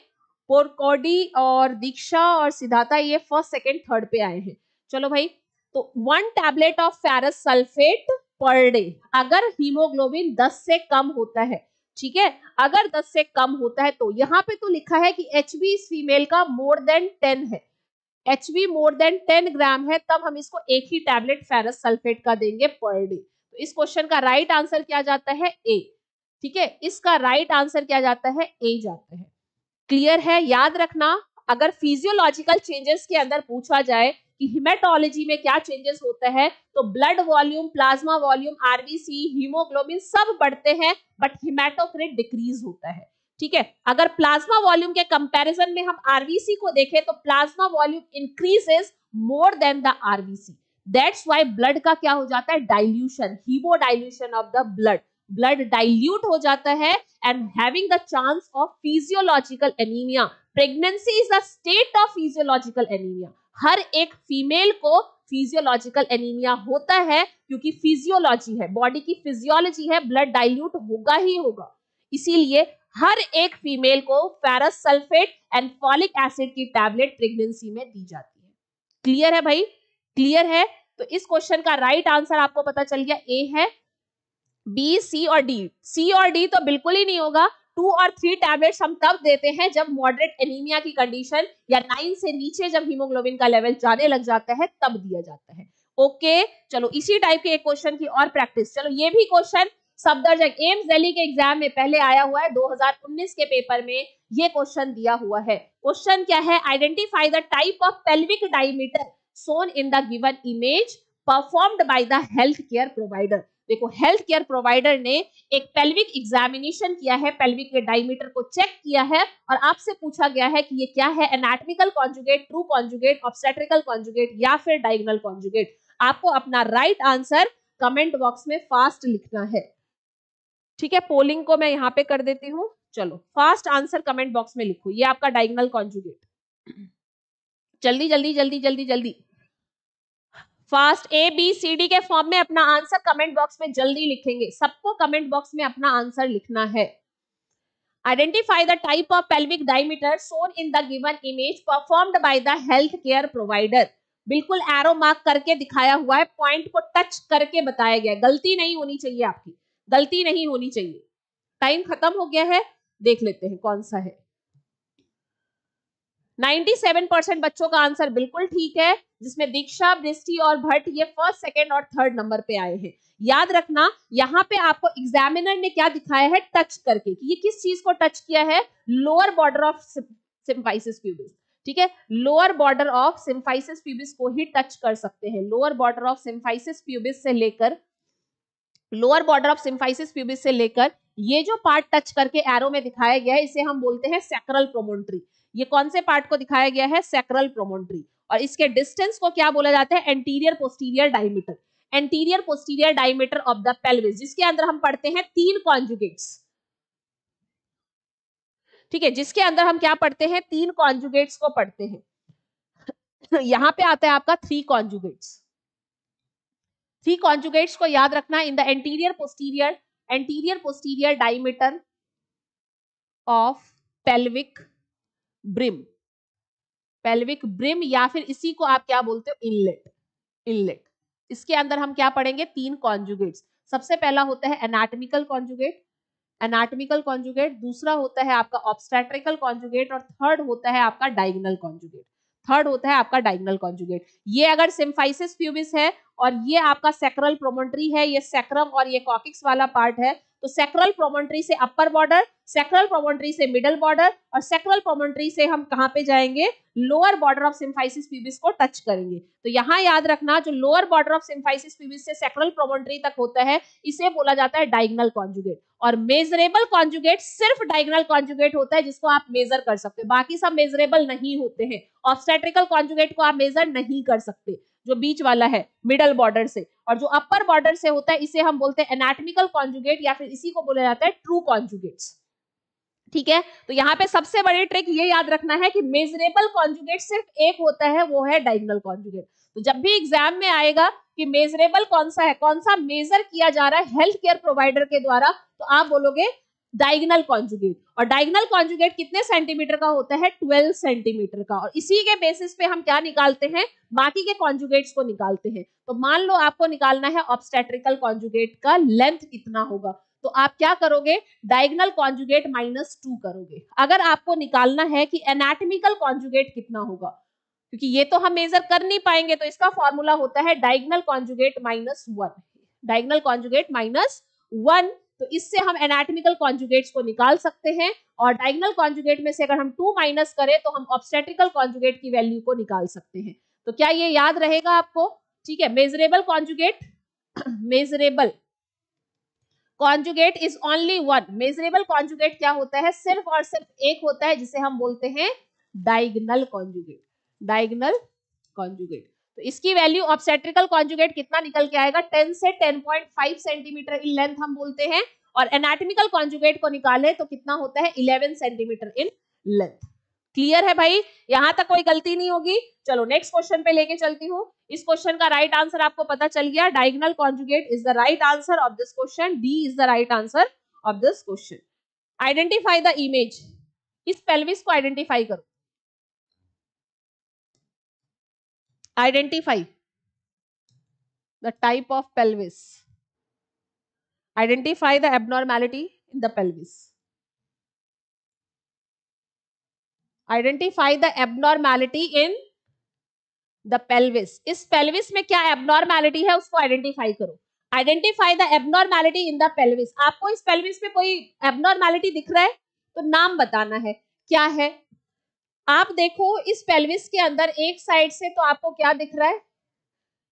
पोरकोडी और दीक्षा और सिद्धाता ये फर्स्ट सेकेंड थर्ड पे आए हैं चलो भाई तो one tablet of ferrous sulphate per day अगर हीमोग्लोबिन 10 से कम होता है ठीक है अगर 10 से कम होता है तो यहाँ पे तो लिखा है कि एच इस फीमेल का मोर देन 10 है H B more than 10 gram है तब हम इसको एक ही टैबलेट फेरस सल्फेट का देंगे पर डे तो इस क्वेश्चन का राइट आंसर क्या जाता है ए ठीक है इसका राइट आंसर क्या जाता है ए जाता है क्लियर है याद रखना अगर फिजियोलॉजिकल चेंजेस के अंदर पूछा जाए कि हिमेटोलॉजी में क्या चेंजेस होता है तो blood volume plasma volume RBC haemoglobin सब बढ़ते हैं बट हिमेटोक्रिट डिक्रीज होता है ठीक है अगर प्लाज्मा वॉल्यूम के कंपैरिजन में हम आरबीसी को देखें तो plasma volume increases more than the RBC that's why blood का क्या हो जाता है dilution haemo dilution of the blood blood dilute हो जाता है and having the chance of physiological anaemia pregnancy is the state of physiological anaemia हर एक फीमेल को फिजियोलॉजिकल एनीमिया होता है क्योंकि फिजियोलॉजी है बॉडी की फिजियोलॉजी है ब्लड डाइल्यूट होगा ही होगा इसीलिए हर एक फीमेल को ferrous sulphate and folic acid की टैबलेट प्रेगनेंसी में दी जाती है क्लियर है भाई क्लियर है तो इस क्वेश्चन का राइट right आंसर आपको पता चल गया ए है बी सी और डी सी और डी तो बिल्कुल ही नहीं होगा टू और थ्री टैबलेट्स हम तब देते हैं जब मॉडरेट एनीमिया की कंडीशन या नाइन से नीचे जब हीमोग्लोबिन का लेवल जाने लग जाता है तब दिया जाता है ओके okay, चलो इसी टाइप के एक क्वेश्चन की और प्रैक्टिस चलो ये भी क्वेश्चन सफदरजंग एम्स दिल्ली के एग्जाम में पहले आया हुआ है 2019 के पेपर में ये क्वेश्चन दिया हुआ है क्वेश्चन क्या है identify the type of pelvic diameter shown in the given image performed by the health care provider देखो हेल्थ केयर प्रोवाइडर ने एक पेल्विक एग्जामिनेशन किया है पेल्विक के डायमीटर को चेक किया है और आपसे पूछा गया है कि ये क्या है anatomical conjugate true conjugate obstetrical conjugate या फिर डायगनल कॉन्जुगेट आपको अपना right right answer comment box में फास्ट लिखना है ठीक है पोलिंग को मैं यहाँ पे कर देती हूँ चलो फास्ट आंसर कमेंट बॉक्स में लिखो ये आपका डायगनल कॉन्जुगेट जल्दी जल्दी जल्दी जल्दी जल्दी fast A B C D के फॉर्म में अपना आंसर कमेंट बॉक्स में जल्दी लिखेंगे सबको कमेंट बॉक्स में अपना आंसर लिखना है identify the type of pelvic diameter shown in the given image performed by the health care provider बिल्कुल एरो मार्क करके दिखाया हुआ है पॉइंट को टच करके बताया गया गलती नहीं होनी चाहिए आपकी गलती नहीं होनी चाहिए टाइम खत्म हो गया है देख लेते हैं कौन सा है 97 परसेंट बच्चों का आंसर बिल्कुल ठीक है जिसमें दीक्षा दृष्टि और भट्ट ये फर्स्ट सेकेंड और थर्ड नंबर पे आए हैं याद रखना यहाँ पे आपको एग्जामिनर ने क्या दिखाया है टच करके कि ये किस चीज को टच किया है lower border of symphysis pubis ठीक है lower border of symphysis pubis को ही टच कर सकते हैं lower border of symphysis pubis से लेकर lower border of symphysis pubis से लेकर ये जो पार्ट टच करके एरो में दिखाया गया है इसे हम बोलते हैं सैक्रल प्रोमोन्ट्री ये कौन से पार्ट को दिखाया गया है सेक्रल प्रोमोन्ट्री और इसके डिस्टेंस को क्या बोला जाता है anterior posterior diameter anterior posterior diameter of the pelvis जिसके अंदर हम पढ़ते हैं तीन कॉन्जुगेट्स ठीक है जिसके अंदर हम क्या पढ़ते हैं तीन कॉन्जुगेट्स को पढ़ते हैं यहां पे आता है आपका थ्री कॉन्जुगेट्स थ्री कॉन्जुगेट्स को याद रखना in the anterior posterior anterior posterior diameter of pelvic brim pelvic brim या फिर इसी को आप क्या बोलते हो इनलेट इनलेट इसके अंदर हम क्या पढ़ेंगे तीन कॉन्जुगेट्स सबसे पहला होता है एनाटमिकल कॉन्जुगेट एनाटमिकल कॉन्जुगेट दूसरा होता है आपका ऑब्स्टेट्रिकल कॉन्जुगेट और थर्ड होता है आपका डाइगनल कॉन्जुगेट थर्ड होता है आपका डाइगनल कॉन्जुगेट ये अगर सिम्फाइसिस प्यूबिस है और ये आपका सेक्रल प्रोमोन्ट्री है ये सेक्रम और ये कॉकिक्स वाला पार्ट है तो सेक्रल प्रोमोन्ट्री से अपर बॉर्डर सेक्रल प्रोमोन्ट्री से मिडल बॉर्डर और सेक्रल प्रोमोन्ट्री से हम कहाँ पे जाएंगे lower border of symphysis pubis को टच करेंगे तो यहाँ याद रखना जो lower border of symphysis pubis से सेक्रल प्रोमोन्ट्री तक होता है इसे बोला जाता है डायगनल कॉन्जुगेट और मेजरेबल कॉन्जुगेट सिर्फ डायगनल कॉन्जुगेट होता है जिसको आप मेजर कर सकते बाकी सब मेजरेबल नहीं होते हैं ऑब्स्टेट्रिकल कॉन्जुगेट को आप मेजर नहीं कर सकते जो बीच वाला है मिडल बॉर्डर से और जो अपर बॉर्डर से होता है इसे हम बोलते हैं एनाटमिकल कॉन्जुगेट या फिर इसी को बोला जाता है ट्रू कॉन्जुगेट्स ठीक है तो यहाँ पे सबसे बड़ी ट्रिक ये याद रखना है कि मेजरेबल कॉन्जुगेट सिर्फ एक होता है वो है डाइंगल कॉन्जुगेट तो जब भी एग्जाम में आएगा कि मेजरेबल कौन सा है कौन सा मेजर किया जा रहा है हेल्थ केयर प्रोवाइडर के द्वारा तो आप बोलोगे डायगनल कॉन्जुगेट और डायगनल कॉन्जुगेट कितने सेंटीमीटर का होता है ट्वेल्व सेंटीमीटर का और इसी के बेसिस पे हम क्या निकालते हैं बाकी के कॉन्जुगेट्स को निकालते हैं तो मान लो आपको निकालना है ऑब्स्टेट्रिकल कॉन्जुगेट का लेंथ कितना होगा तो आप क्या करोगे डायगनल कॉन्जुगेट माइनस टू करोगे अगर आपको निकालना है कि एनाटमिकल कॉन्जुगेट कितना होगा क्योंकि ये तो हम मेजर कर नहीं पाएंगे तो इसका फॉर्मूला होता है diagonal conjugate minus one diagonal conjugate minus one तो इससे हम एनाटॉमिकल कॉन्जुगेट्स को निकाल सकते हैं और डायगनल कॉन्जुगेट में से अगर हम टू माइनस करें तो हम ऑब्स्टेट्रिकल कॉन्जुगेट की वैल्यू को निकाल सकते हैं तो क्या ये याद रहेगा आपको ठीक है measurable conjugate measurable conjugate is only one measurable conjugate क्या होता है सिर्फ और सिर्फ एक होता है जिसे हम बोलते हैं डायगनल कॉन्जुगेट डायगनल कॉन्जुगेट तो इसकी वैल्यू ऑब्सेट्रिकल कॉन्जुगेट कितना निकल के आएगा 10 से 10.5 सेंटीमीटर इन लेंथ हम बोलते हैं और एनाटमिकल कॉन्जुगेट को निकाले तो कितना होता है 11 सेंटीमीटर इन लेंथ क्लियर है भाई यहां तक कोई गलती नहीं होगी चलो नेक्स्ट क्वेश्चन पे लेके चलती हूँ इस क्वेश्चन का राइट right आंसर आपको पता चल गया diagonal conjugate is the right answer of this question D is the right answer of this question identify the image इस पेल्विस को आइडेंटिफाई करो identify the type of pelvis. Identify the abnormality in the pelvis. Identify the abnormality in the pelvis. इस pelvis में क्या abnormality है उसको identify करो. Identify the abnormality in the pelvis. आपको इस pelvis में कोई abnormality दिख रहा है तो नाम बताना है क्या है आप देखो इस पेल्विस के अंदर एक साइड से तो आपको क्या दिख रहा है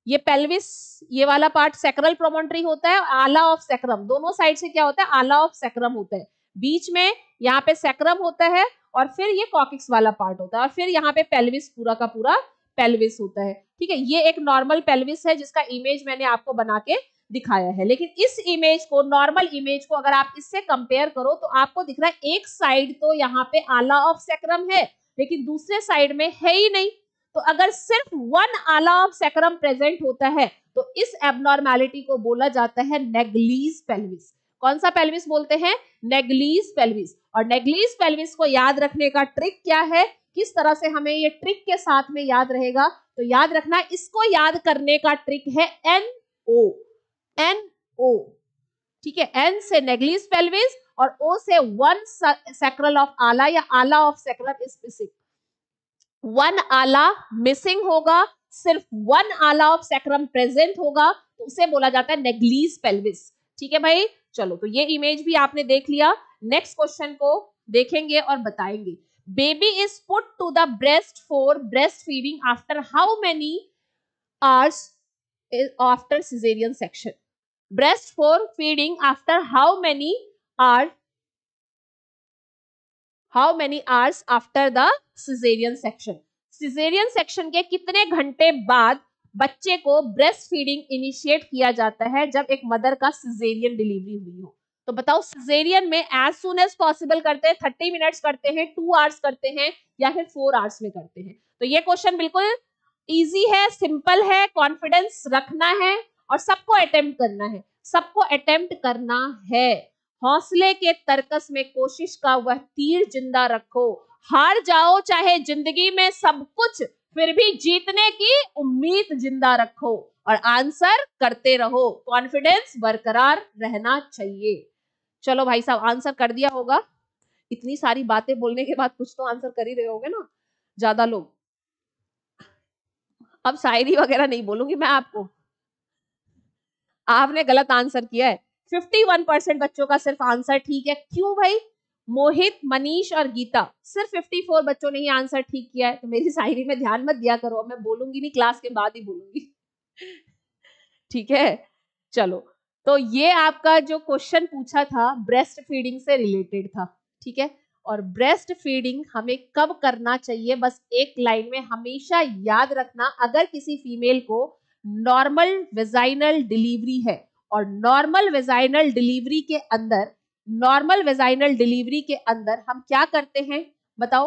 ये पेल्विस ये वाला पार्ट सेक्रल प्रोमोन्ट्री होता है आला ऑफ सेक्रम दोनों साइड से क्या होता है आला ऑफ सेक्रम होता है बीच में यहाँ पे सेक्रम होता है और फिर ये कॉकिक्स वाला पार्ट होता है और फिर यहाँ पे पेल्विस पूरा का पूरा पेल्विस होता है ठीक है ये एक नॉर्मल पेल्विस है जिसका इमेज मैंने आपको बना के दिखाया है लेकिन इस इमेज को नॉर्मल इमेज को अगर आप इससे कंपेयर करो तो आपको दिख रहा है एक साइड तो यहाँ पे आला ऑफ सेक्रम है लेकिन दूसरे साइड में है ही नहीं तो अगर सिर्फ वन आला ऑफ सेक्रम प्रेजेंट होता है तो इस एबनॉर्मैलिटी को बोला जाता है नेगलीज पेल्विस कौन सा पेल्विस बोलते हैं नेगलीज पेल्विस और नेगलीज पेल्विस को याद रखने का ट्रिक क्या है किस तरह से हमें ये ट्रिक के साथ में याद रहेगा तो याद रखना इसको याद करने का ट्रिक है एन ओ एन ओ ठीक है एन से नेगलीज पेल्विस और ओ से वन सेक्रल ऑफ आला या ala of sacral is missing one ala missing होगा सिर्फ वन आला ऑफ सेक्रम प्रेजेंट होगा तो उसे बोला जाता है नेग्लीज पेल्विस ठीक है भाई चलो तो ये इमेज भी आपने देख लिया नेक्स्ट क्वेश्चन को देखेंगे और बताएंगे baby is put to the breast for breast feeding after how many hours after caesarean section breast for feeding after how many are how many hours after the cesarean section cesarean section के कितने घंटे बाद बच्चे को breast feeding initiate किया जाता है जब एक मदर का सिजेरियन डिलीवरी हुई हो तो बताओ सिजेरियन में एज सुन एज पॉसिबल करते हैं थर्टी मिनट्स करते हैं टू आवर्स करते हैं या फिर फोर आवर्स में करते हैं तो ये क्वेश्चन बिल्कुल इजी है सिंपल है कॉन्फिडेंस रखना है और सबको अटेम्प्ट करना है सबको अटेम्प्ट करना है हौसले के तरकस में कोशिश का वह तीर जिंदा रखो हार जाओ चाहे जिंदगी में सब कुछ फिर भी जीतने की उम्मीद जिंदा रखो और आंसर करते रहो कॉन्फिडेंस बरकरार रहना चाहिए चलो भाई साहब आंसर कर दिया होगा इतनी सारी बातें बोलने के बाद कुछ तो आंसर कर ही रहे होगे ना ज्यादा लोग अब शायरी वगैरह नहीं बोलूंगी मैं आपको आपने गलत आंसर किया है 51 परसेंट बच्चों का सिर्फ आंसर ठीक है क्यों भाई मोहित मनीष और गीता सिर्फ 54 बच्चों ने ही आंसर ठीक किया है तो मेरी शायरी में ध्यान मत दिया करो मैं बोलूंगी नहीं क्लास के बाद ही बोलूंगी ठीक है चलो तो ये आपका जो क्वेश्चन पूछा था ब्रेस्ट फीडिंग से रिलेटेड था ठीक है और ब्रेस्ट फीडिंग हमें कब करना चाहिए बस एक लाइन में हमेशा याद रखना अगर किसी फीमेल को नॉर्मल वेजाइनल डिलीवरी है और नॉर्मल वेजाइनल डिलीवरी के अंदर नॉर्मल वेजाइनल डिलीवरी के अंदर हम क्या करते हैं बताओ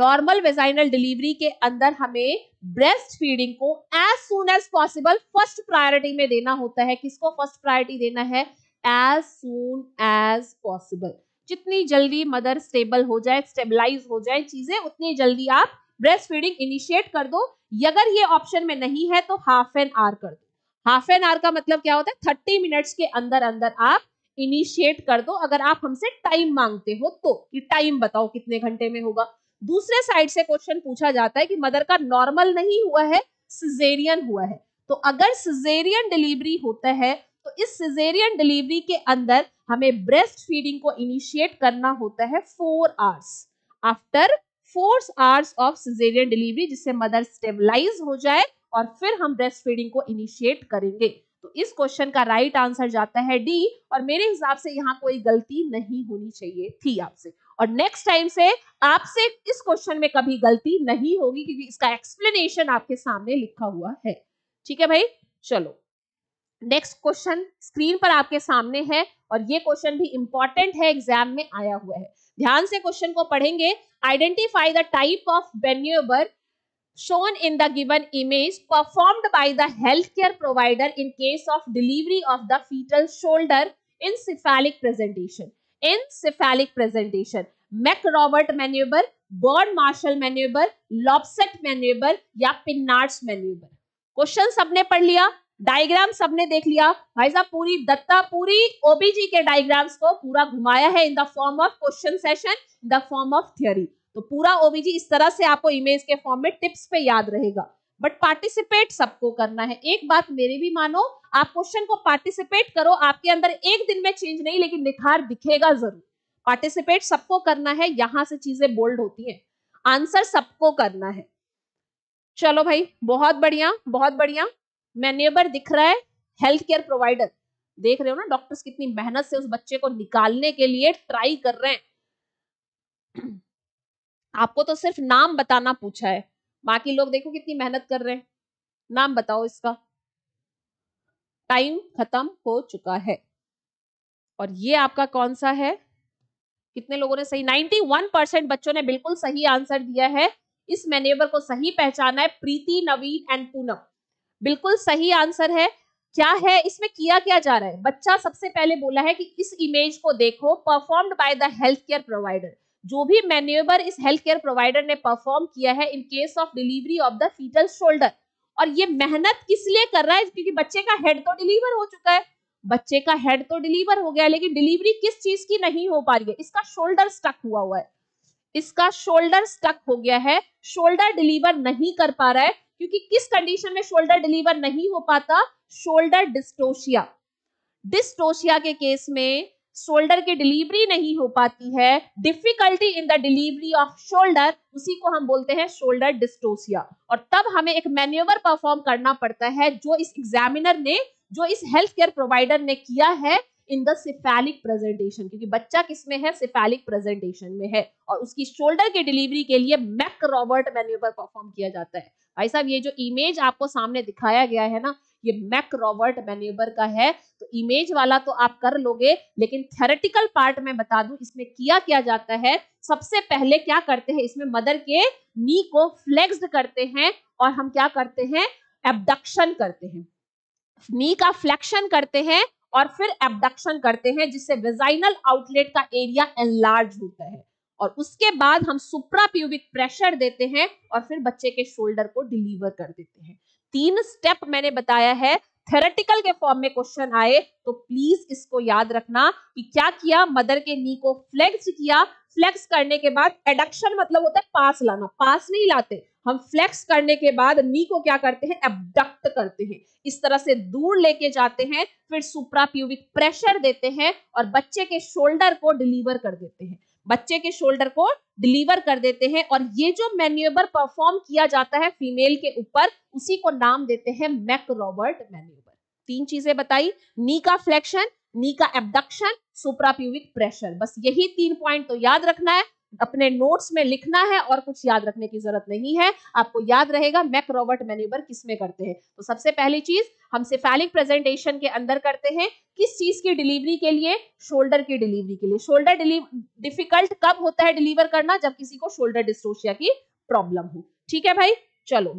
नॉर्मल वेजाइनल डिलीवरी के अंदर हमें ब्रेस्ट फीडिंग को as soon as possible first priority में देना होता है किसको फर्स्ट प्रायोरिटी देना है एज सुन एज पॉसिबल जितनी जल्दी मदर स्टेबल हो जाए स्टेबलाइज हो जाए चीजें उतनी जल्दी आप ब्रेस्ट फीडिंग इनिशिएट कर दो अगर ये ऑप्शन में नहीं है तो हाफ एन आवर कर दो हाफ एन आवर का मतलब क्या होता है थर्टी मिनट्स के अंदर अंदर आप इनिशिएट कर दो अगर आप हमसे टाइम मांगते हो तो कि टाइम बताओ कितने घंटे में होगा दूसरे साइड से क्वेश्चन पूछा जाता है कि मदर का नॉर्मल नहीं हुआ है सिजेरियन हुआ है तो अगर सिजेरियन डिलीवरी होता है तो इस सिजेरियन डिलीवरी के अंदर हमें ब्रेस्ट फीडिंग को इनिशिएट करना होता है four hours after four hours of caesarean delivery जिससे मदर स्टेबलाइज हो जाए और फिर हम ब्रेस्ट फीडिंग को इनिशिएट करेंगे तो इस क्वेश्चन का राइट आंसर जाता है डी और मेरे हिसाब से यहाँ कोई गलती नहीं होनी चाहिए थी आपसे और नेक्स्ट टाइम से आपसे इस क्वेश्चन में कभी गलती नहीं होगी क्योंकि इसका एक्सप्लेनेशन आपके सामने लिखा हुआ है ठीक है भाई चलो नेक्स्ट क्वेश्चन स्क्रीन पर आपके सामने है और ये क्वेश्चन भी इंपॉर्टेंट है एग्जाम में आया हुआ है ध्यान से क्वेश्चन को पढ़ेंगे identify the type of manoeuvre shown in the given image performed by the healthcare provider in case of delivery of the fetal shoulder in cephalic presentation. In cephalic presentation, McRobert maneuver, Bond Marshall maneuver, Lobset maneuver ya Pinnard's maneuver. Question सबने पढ़ लिया diagram सबने देख लिया भाई साहब पूरी दत्ता पूरी ओबीजी के डायग्राम्स को पूरा घुमाया है in the form of question session the form of theory तो पूरा ओबीजी इस तरह से आपको इमेज के फॉर्म में टिप्स पे याद रहेगा बट पार्टिसिपेट सबको करना है एक बात मेरी भी मानो आप क्वेश्चन को पार्टिसिपेट करो आपके अंदर एक दिन में चेंज नहीं लेकिन निखार दिखेगा जरूर पार्टिसिपेट सबको करना है यहां से चीजें बोल्ड होती हैं आंसर सबको करना है चलो भाई बहुत बढ़िया बहुत बढ़िया मैन्यूबर दिख रहा है हेल्थ केयर प्रोवाइडर देख रहे हो ना डॉक्टर्स कितनी मेहनत से उस बच्चे को निकालने के लिए ट्राई कर रहे हैं आपको तो सिर्फ नाम बताना पूछा है बाकी लोग देखो कितनी मेहनत कर रहे हैं नाम बताओ इसका टाइम खत्म हो चुका है और ये आपका कौन सा है कितने लोगों ने सही 91 परसेंट बच्चों ने बिल्कुल सही आंसर दिया है इस मैनेवर को सही पहचाना है प्रीति नवीन एंड पूनम बिल्कुल सही आंसर है क्या है इसमें किया क्या जा रहा है बच्चा सबसे पहले बोला है कि इस इमेज को देखो performed by the health care provider जो भी मैन्यूवर इस हेल्थ केयर प्रोवाइडर ने परफॉर्म किया है in case of delivery of the foetal shoulder और ये मेहनत किस लिए कर रहा है क्योंकि बच्चे का हेड तो डिलीवर हो चुका है बच्चे का हेड तो डिलीवर हो गया लेकिन डिलीवरी किस चीज की नहीं हो पा रही है इसका शोल्डर स्टक हुआ हुआ है इसका शोल्डर स्टक हो गया है शोल्डर डिलीवर नहीं कर पा रहा है क्योंकि किस कंडीशन में शोल्डर डिलीवर नहीं हो पाता शोल्डर डिस्टोशिया डिस्टोशिया के केस में शोल्डर की डिलीवरी नहीं हो पाती है difficulty in the delivery of shoulder उसी को हम बोलते हैं शोल्डर डिस्टोसिया और तब हमें एक मैन्यूवर परफॉर्म करना पड़ता है जो इस एग्जामिनर ने जो इस हेल्थ केयर प्रोवाइडर ने किया है इन द सिफेलिक प्रेजेंटेशन क्योंकि बच्चा किसमें है सिफेलिक प्रेजेंटेशन में है और उसकी शोल्डर की डिलीवरी के लिए मैक रॉबर्ट मैन्यूवर परफॉर्म किया जाता है भाई साहब ये जो इमेज आपको सामने दिखाया गया है ना ये मैक रॉबर्ट मैन्यूबर का है तो इमेज वाला तो आप कर लोगे लेकिन थेरेटिकल पार्ट में बता दू इसमें किया क्या जाता है सबसे पहले क्या करते हैं इसमें मदर के नी को फ्लेक्स करते हैं और हम क्या करते हैं एबडक्शन करते हैं नी का फ्लेक्शन करते हैं और फिर एबडक्शन करते हैं जिससे वेजाइनल आउटलेट का एरिया एनलार्ज होता है और उसके बाद हम सुप्रा प्यूबिक प्रेशर देते हैं और फिर बच्चे के शोल्डर को डिलीवर कर देते हैं तीन स्टेप मैंने बताया है थेरेटिकल के फॉर्म में क्वेश्चन आए तो प्लीज इसको याद रखना कि क्या किया मदर के नी को फ्लेक्स किया फ्लेक्स करने के बाद एडक्शन मतलब होता है पास लाना पास नहीं लाते हम फ्लेक्स करने के बाद नी को क्या करते हैं एबडक्ट करते हैं इस तरह से दूर लेके जाते हैं फिर सुप्रा प्यूबिक प्रेशर देते हैं और बच्चे के शोल्डर को डिलीवर कर देते हैं बच्चे के शोल्डर को डिलीवर कर देते हैं और ये जो मैन्यूबर परफॉर्म किया जाता है फीमेल के ऊपर उसी को नाम देते हैं मैक रॉबर्ट मैन्यूबर तीन चीजें बताई नी का फ्लेक्शन नी का एबडक्शन सुप्राप्यूविक प्रेशर बस यही तीन पॉइंट तो याद रखना है अपने नोट्स में लिखना है और कुछ याद रखने की जरूरत नहीं है आपको याद रहेगा मैक रॉबर्ट मैन्यूबर किस में करते हैं तो सबसे पहली चीज हम सिफेलिक प्रेजेंटेशन के अंदर करते हैं किस चीज की डिलीवरी के लिए शोल्डर की डिलीवरी के लिए शोल्डर डिफिकल्ट कब होता है डिलीवर करना जब किसी को शोल्डर डिस्ट्रोशिया की प्रॉब्लम हो ठीक है भाई चलो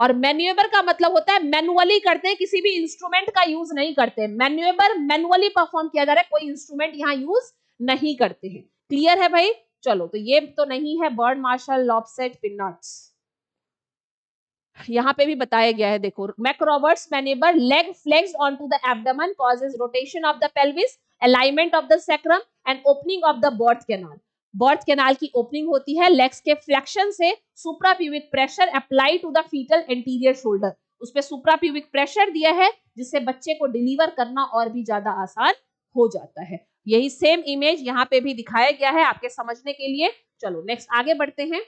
और मैन्यूएबर का मतलब होता है मैनुअली करते हैं किसी भी इंस्ट्रूमेंट का यूज नहीं करते मैन्यूएबर मैनुअली परफॉर्म किया जा रहा है कोई इंस्ट्रूमेंट यहाँ यूज नहीं करते हैं क्लियर है भाई चलो तो ये तो नहीं है बर्ड मार्शल लॉबसेट पिनट्स यहाँ पे भी बताया गया है देखो McRoberts manoeuvre leg flex on to the abdomen causes rotation of the pelvis alignment of the sacrum and opening of the birth canal birth canal की ओपनिंग होती है लेग्स के फ्लेक्शन से suprapubic pressure apply to the fetal anterior shoulder उस पर suprapubic pressure दिया है जिससे बच्चे को डिलीवर करना और भी ज्यादा आसान हो जाता है यही सेम इमेज यहाँ पे भी दिखाया गया है आपके समझने के लिए चलो नेक्स्ट आगे बढ़ते हैं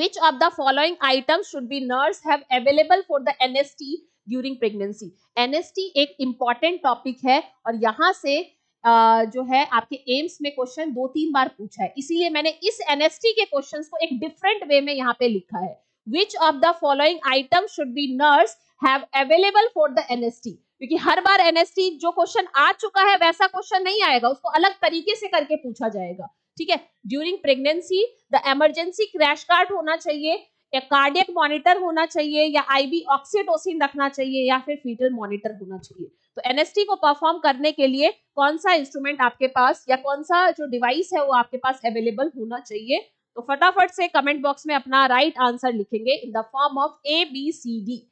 which of the following items should be nurse have available for the nst during pregnancy एक इम्पॉर्टेंट टॉपिक है और यहाँ से जो है आपके एम्स में क्वेश्चन दो तीन बार पूछा है इसीलिए मैंने इस एनएसटी के क्वेश्चन को एक डिफरेंट वे में यहाँ पे लिखा है which of the following item should be nurse have available for the NST क्योंकि हर बार एनएसटी जो क्वेश्चन आ चुका है वैसा क्वेश्चन नहीं आएगा उसको अलग तरीके से करके पूछा जाएगा ठीक है during pregnancy the emergency crash card होना चाहिए या कार्डियक मॉनिटर होना चाहिए या आईबी ऑक्सीटोसिन रखना चाहिए या फिर फीटल मॉनिटर होना चाहिए तो एनएसटी को परफॉर्म करने के लिए कौन सा इंस्ट्रूमेंट आपके पास या कौन सा जो डिवाइस है वो आपके पास अवेलेबल होना चाहिए तो फटाफट से कमेंट बॉक्स में अपना राइट आंसर लिखेंगे in the form of A B C D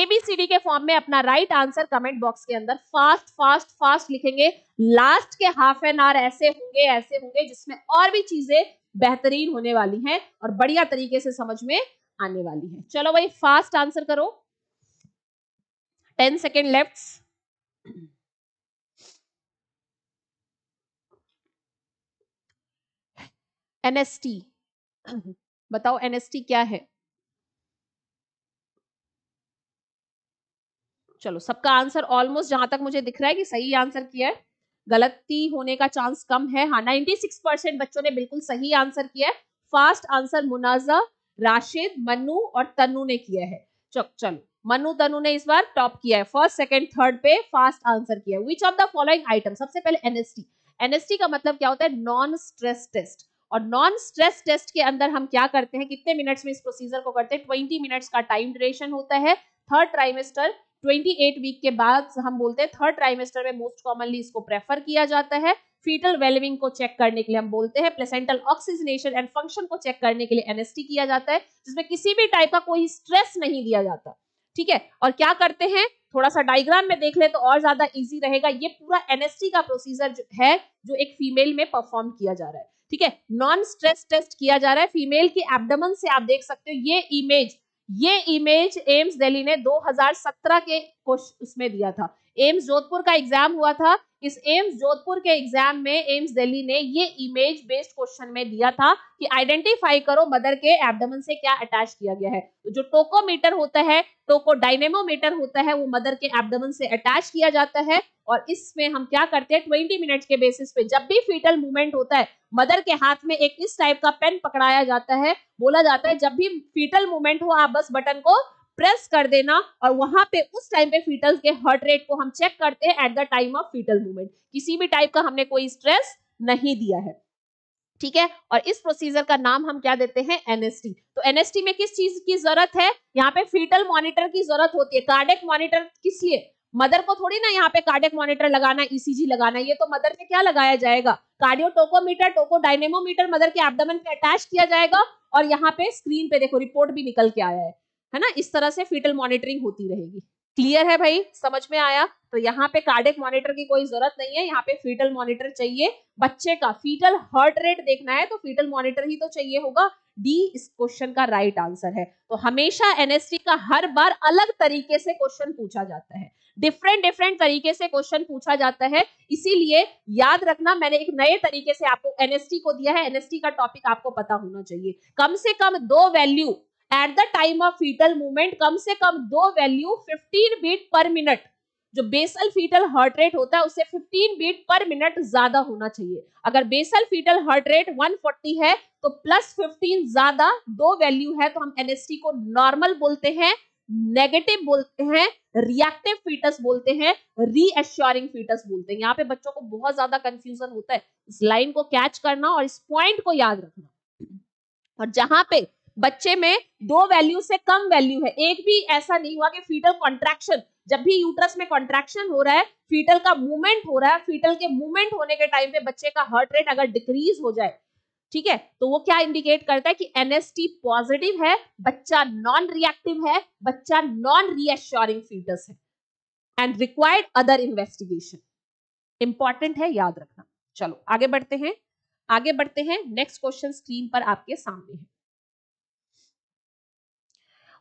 ABCD के फॉर्म में अपना राइट आंसर कमेंट बॉक्स के अंदर फास्ट फास्ट फास्ट लिखेंगे लास्ट के हाफ एन आवर ऐसे होंगे ऐसे होंगे जिसमें और भी चीजें बेहतरीन होने वाली हैं और बढ़िया तरीके से समझ में आने वाली है चलो भाई फास्ट आंसर करो टेन सेकेंड लेफ्ट एनएसटी बताओ एनएसटी क्या है चलो सबका आंसर ऑलमोस्ट जहां तक मुझे दिख रहा है कि सही आंसर किया है गलती होने का चांस कम है हाँ 96 परसेंट बच्चों ने बिल्कुल सही आंसर किया है फास्ट आंसर मुनाजा राशिद मनु और तनु ने किया है चलो चलो मनु तनु ने इस बार टॉप किया है फर्स्ट सेकंड थर्ड पे फास्ट आंसर किया है which of the following item सबसे पहले एनएसटी एनएसटी का मतलब क्या होता है नॉन स्ट्रेस टेस्ट और नॉन स्ट्रेस टेस्ट के अंदर हम क्या करते हैं कितने मिनट्स में इस प्रोसीजर को करते हैं ट्वेंटी मिनट्स का टाइम ड्यूरेशन होता है थर्ड ट्राइमेस्टर 28 वीक के बाद हम बोलते हैं थर्ड ट्राइमेस्टर में मोस्ट कॉमनली इसको प्रेफर किया जाता है फीटल वेलविंग को चेक करने के लिए हम बोलते हैं प्लेसेंटल ऑक्सीजनेशन एंड फंक्शन को चेक करने के लिए एनएसटी किया जाता है जिसमें किसी भी टाइप का कोई स्ट्रेस नहीं दिया जाता ठीक है और क्या करते हैं थोड़ा सा डायग्राम में देख ले तो और ज्यादा इजी रहेगा ये पूरा एनएसटी का प्रोसीजर जो है जो एक फीमेल में परफॉर्म किया जा रहा है ठीक है नॉन स्ट्रेस टेस्ट किया जा रहा है फीमेल के एबडमन से आप देख सकते हो ये इमेज ये इमेज एम्स दिल्ली ने 2017 के उसमें दिया था एम्स जोधपुर का एग्जाम हुआ था इस एम्स जोधपुर के एग्जाम में एम्स दिल्ली ने ये इमेज बेस्ड क्वेश्चन में दिया था कि आइडेंटिफाई करो मदर के एबडमन से क्या अटैच किया गया है तो जो टोकोमीटर होता है टोको डायनेमोमीटर होता है वो मदर के एबडमन से अटैच किया जाता है और इसमें हम क्या करते हैं 20 मिनट के बेसिस पे जब भी फीटल मूवमेंट होता है मदर के हाथ में एक इस टाइप का पेन पकड़ाया जाता है बोला जाता है जब भी फीटल मूवमेंट हो आप बस बटन को प्रेस कर देना और वहां पे उस टाइम पे फीटल के हार्ट रेट को हम चेक करते हैं at the time of fetal movement किसी भी टाइप का हमने कोई स्ट्रेस नहीं दिया है ठीक है और इस प्रोसीजर का नाम हम क्या देते हैं एनएसटी तो एनएसटी में किस चीज की जरूरत है यहाँ पे फीटल मॉनिटर की जरूरत होती है कार्डेक मॉनिटर किस लिए मदर को थोड़ी ना यहाँ पे कार्डेक मॉनिटर लगाना ईसीजी e लगाना ये तो मदर में क्या लगाया जाएगा cardio tocometer toco dynamometer mother के एब्डोमेन पे अटैच किया जाएगा और यहाँ पे स्क्रीन पे देखो रिपोर्ट भी निकल के आया है है ना इस तरह से फीटल मॉनिटरिंग होती रहेगी क्लियर है भाई समझ में आया तो यहाँ पे कार्डिक मॉनिटर की कोई जरूरत नहीं है यहाँ पे फीटल मॉनिटर चाहिए बच्चे का फीटल हार्ट रेट देखना है तो फीटल मॉनिटर ही तो चाहिए होगा डी इस क्वेश्चन का राइट right आंसर है तो हमेशा एनएसटी का हर बार अलग तरीके से क्वेश्चन पूछा जाता है डिफरेंट डिफरेंट तरीके से क्वेश्चन पूछा जाता है इसीलिए याद रखना मैंने एक नए तरीके से आपको एनएसटी को दिया है एनएसटी का टॉपिक आपको पता होना चाहिए कम से कम दो value at the time of fetal movement कम से कम दो वैल्यू 15 बीट पर मिनट जो बेसल फीटल हार्ट रेट होता है उसे 15 बीट पर मिनट ज्यादा होना चाहिए अगर बेसल फीटल हार्ट रेट 140 है तो प्लस 15 ज्यादा दो वैल्यू है तो हम एनएसटी को नॉर्मल बोलते हैं नेगेटिव बोलते हैं रिएक्टिव फीटस बोलते हैं रीअश्योरिंग फीटस बोलते हैं यहाँ पे बच्चों को बहुत ज्यादा कंफ्यूजन होता है इस लाइन को कैच करना और इस पॉइंट को याद रखना और जहां पे बच्चे में दो वैल्यू से कम वैल्यू है एक भी ऐसा नहीं हुआ कि फीटल कॉन्ट्रैक्शन जब भी यूट्रस में कॉन्ट्रेक्शन हो रहा है फीटल का मूवमेंट हो रहा है फीटल के मूवमेंट होने के टाइम पे बच्चे का हार्ट रेट अगर डिक्रीज हो जाए ठीक है तो वो क्या इंडिकेट करता है कि एनएसटी पॉजिटिव है बच्चा नॉन रिएक्टिव है बच्चा नॉन रिएश्योरिंग फीटस है and required other investigation important है याद रखना चलो आगे बढ़ते हैं आगे बढ़ते हैं नेक्स्ट क्वेश्चन स्क्रीन पर आपके सामने है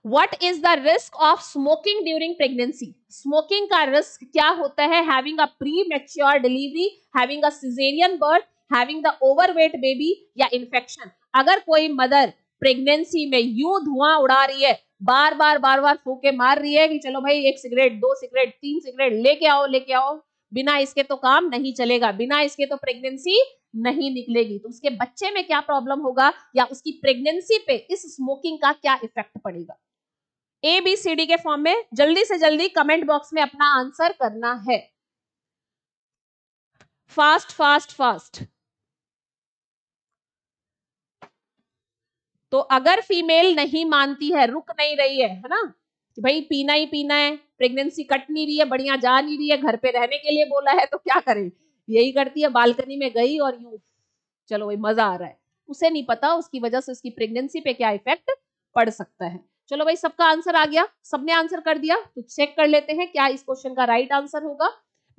what is the risk of smoking during pregnancy smoking का रिस्क क्या होता है having a premature delivery having a caesarean birth having the overweight baby या इन्फेक्शन अगर कोई मदर प्रेगनेंसी में यूं धुआं उड़ा रही है बार बार बार बार फूके मार रही है कि चलो भाई एक सिगरेट दो सिगरेट तीन सिगरेट लेके आओ लेके आओ बिना इसके तो काम नहीं चलेगा बिना इसके तो प्रेगनेंसी नहीं निकलेगी तो उसके बच्चे में क्या प्रॉब्लम होगा या उसकी प्रेगनेंसी पे इस स्मोकिंग का क्या इफेक्ट पड़ेगा ए बी सी डी के फॉर्म में जल्दी से जल्दी कमेंट बॉक्स में अपना आंसर करना है फास्ट फास्ट फास्ट तो अगर फीमेल नहीं मानती है रुक नहीं रही है है ना कि भाई पीना ही पीना है प्रेगनेंसी कट नहीं रही है बढ़िया जा नहीं रही है घर पे रहने के लिए बोला है तो क्या करें यही करती है बालकनी में गई और यू चलो भाई मजा आ रहा है उसे नहीं पता उसकी वजह से उसकी प्रेगनेंसी पे क्या इफेक्ट पड़ सकता है चलो भाई सबका आंसर आ गया सबने आंसर कर दिया तो चेक कर लेते हैं क्या इस क्वेश्चन का राइट आंसर होगा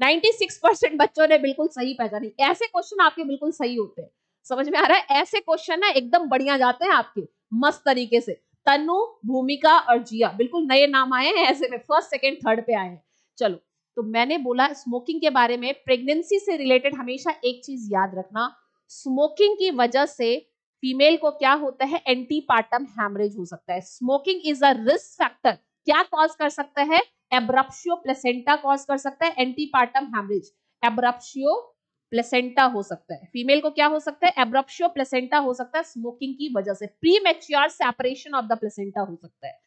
96 बच्चों ने बिल्कुल सही पहचानी ऐसे क्वेश्चन आपके बिल्कुल सही होते हैं समझ में आ रहा है ऐसे क्वेश्चन ना एकदम बढ़िया जाते हैं आपके मस्त तरीके से तनु भूमिका और जिया बिल्कुल नए नाम आए हैं ऐसे में फर्स्ट सेकेंड थर्ड पे आए हैं चलो तो मैंने बोला स्मोकिंग के बारे में प्रेगनेंसी से रिलेटेड हमेशा एक चीज याद रखना स्मोकिंग की वजह से फीमेल को क्या होता है एंटीपार्टम हैमरेज हो सकता है smoking is a risk factor क्या कॉज कर सकता है एब्रप्शियो प्लेसेंटा कॉज कर सकता है एंटीपार्टम हैमरेज एब्रप्शियो प्लेसेंटा हो सकता है फीमेल को क्या हो सकता है एब्रप्शियो प्लेसेंटा हो सकता है स्मोकिंग की वजह से premature separation of the placenta हो सकता है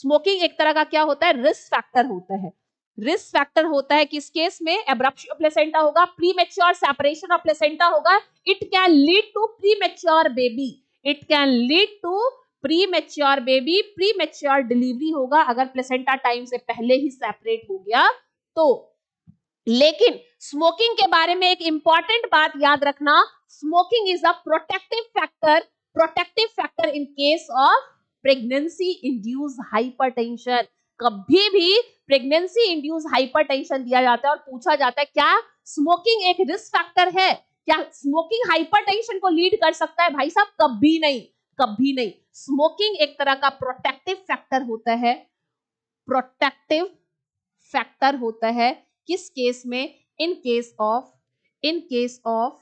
स्मोकिंग एक तरह का क्या होता है रिस्क फैक्टर होता है रिस्क फैक्टर होता है किस केस में एब्रप्शन प्लेसेंटा होगा premature separation of placenta होगा it can lead to premature baby it can lead to premature baby premature delivery होगा अगर प्लेसेंटा टाइम से पहले ही सेपरेट हो गया तो लेकिन स्मोकिंग के बारे में एक इंपॉर्टेंट बात याद रखना smoking is a protective factor protective factor in case of pregnancy induce hypertension कभी भी प्रेगनेंसी इंड्यूस हाइपरटेंशन दिया जाता है और पूछा जाता है क्या स्मोकिंग एक रिस्क फैक्टर है क्या स्मोकिंग हाइपरटेंशन को लीड कर सकता है भाई साहब कभी नहीं कभी नहीं स्मोकिंग एक तरह का प्रोटेक्टिव फैक्टर होता है प्रोटेक्टिव फैक्टर होता है किस केस में in case of in case of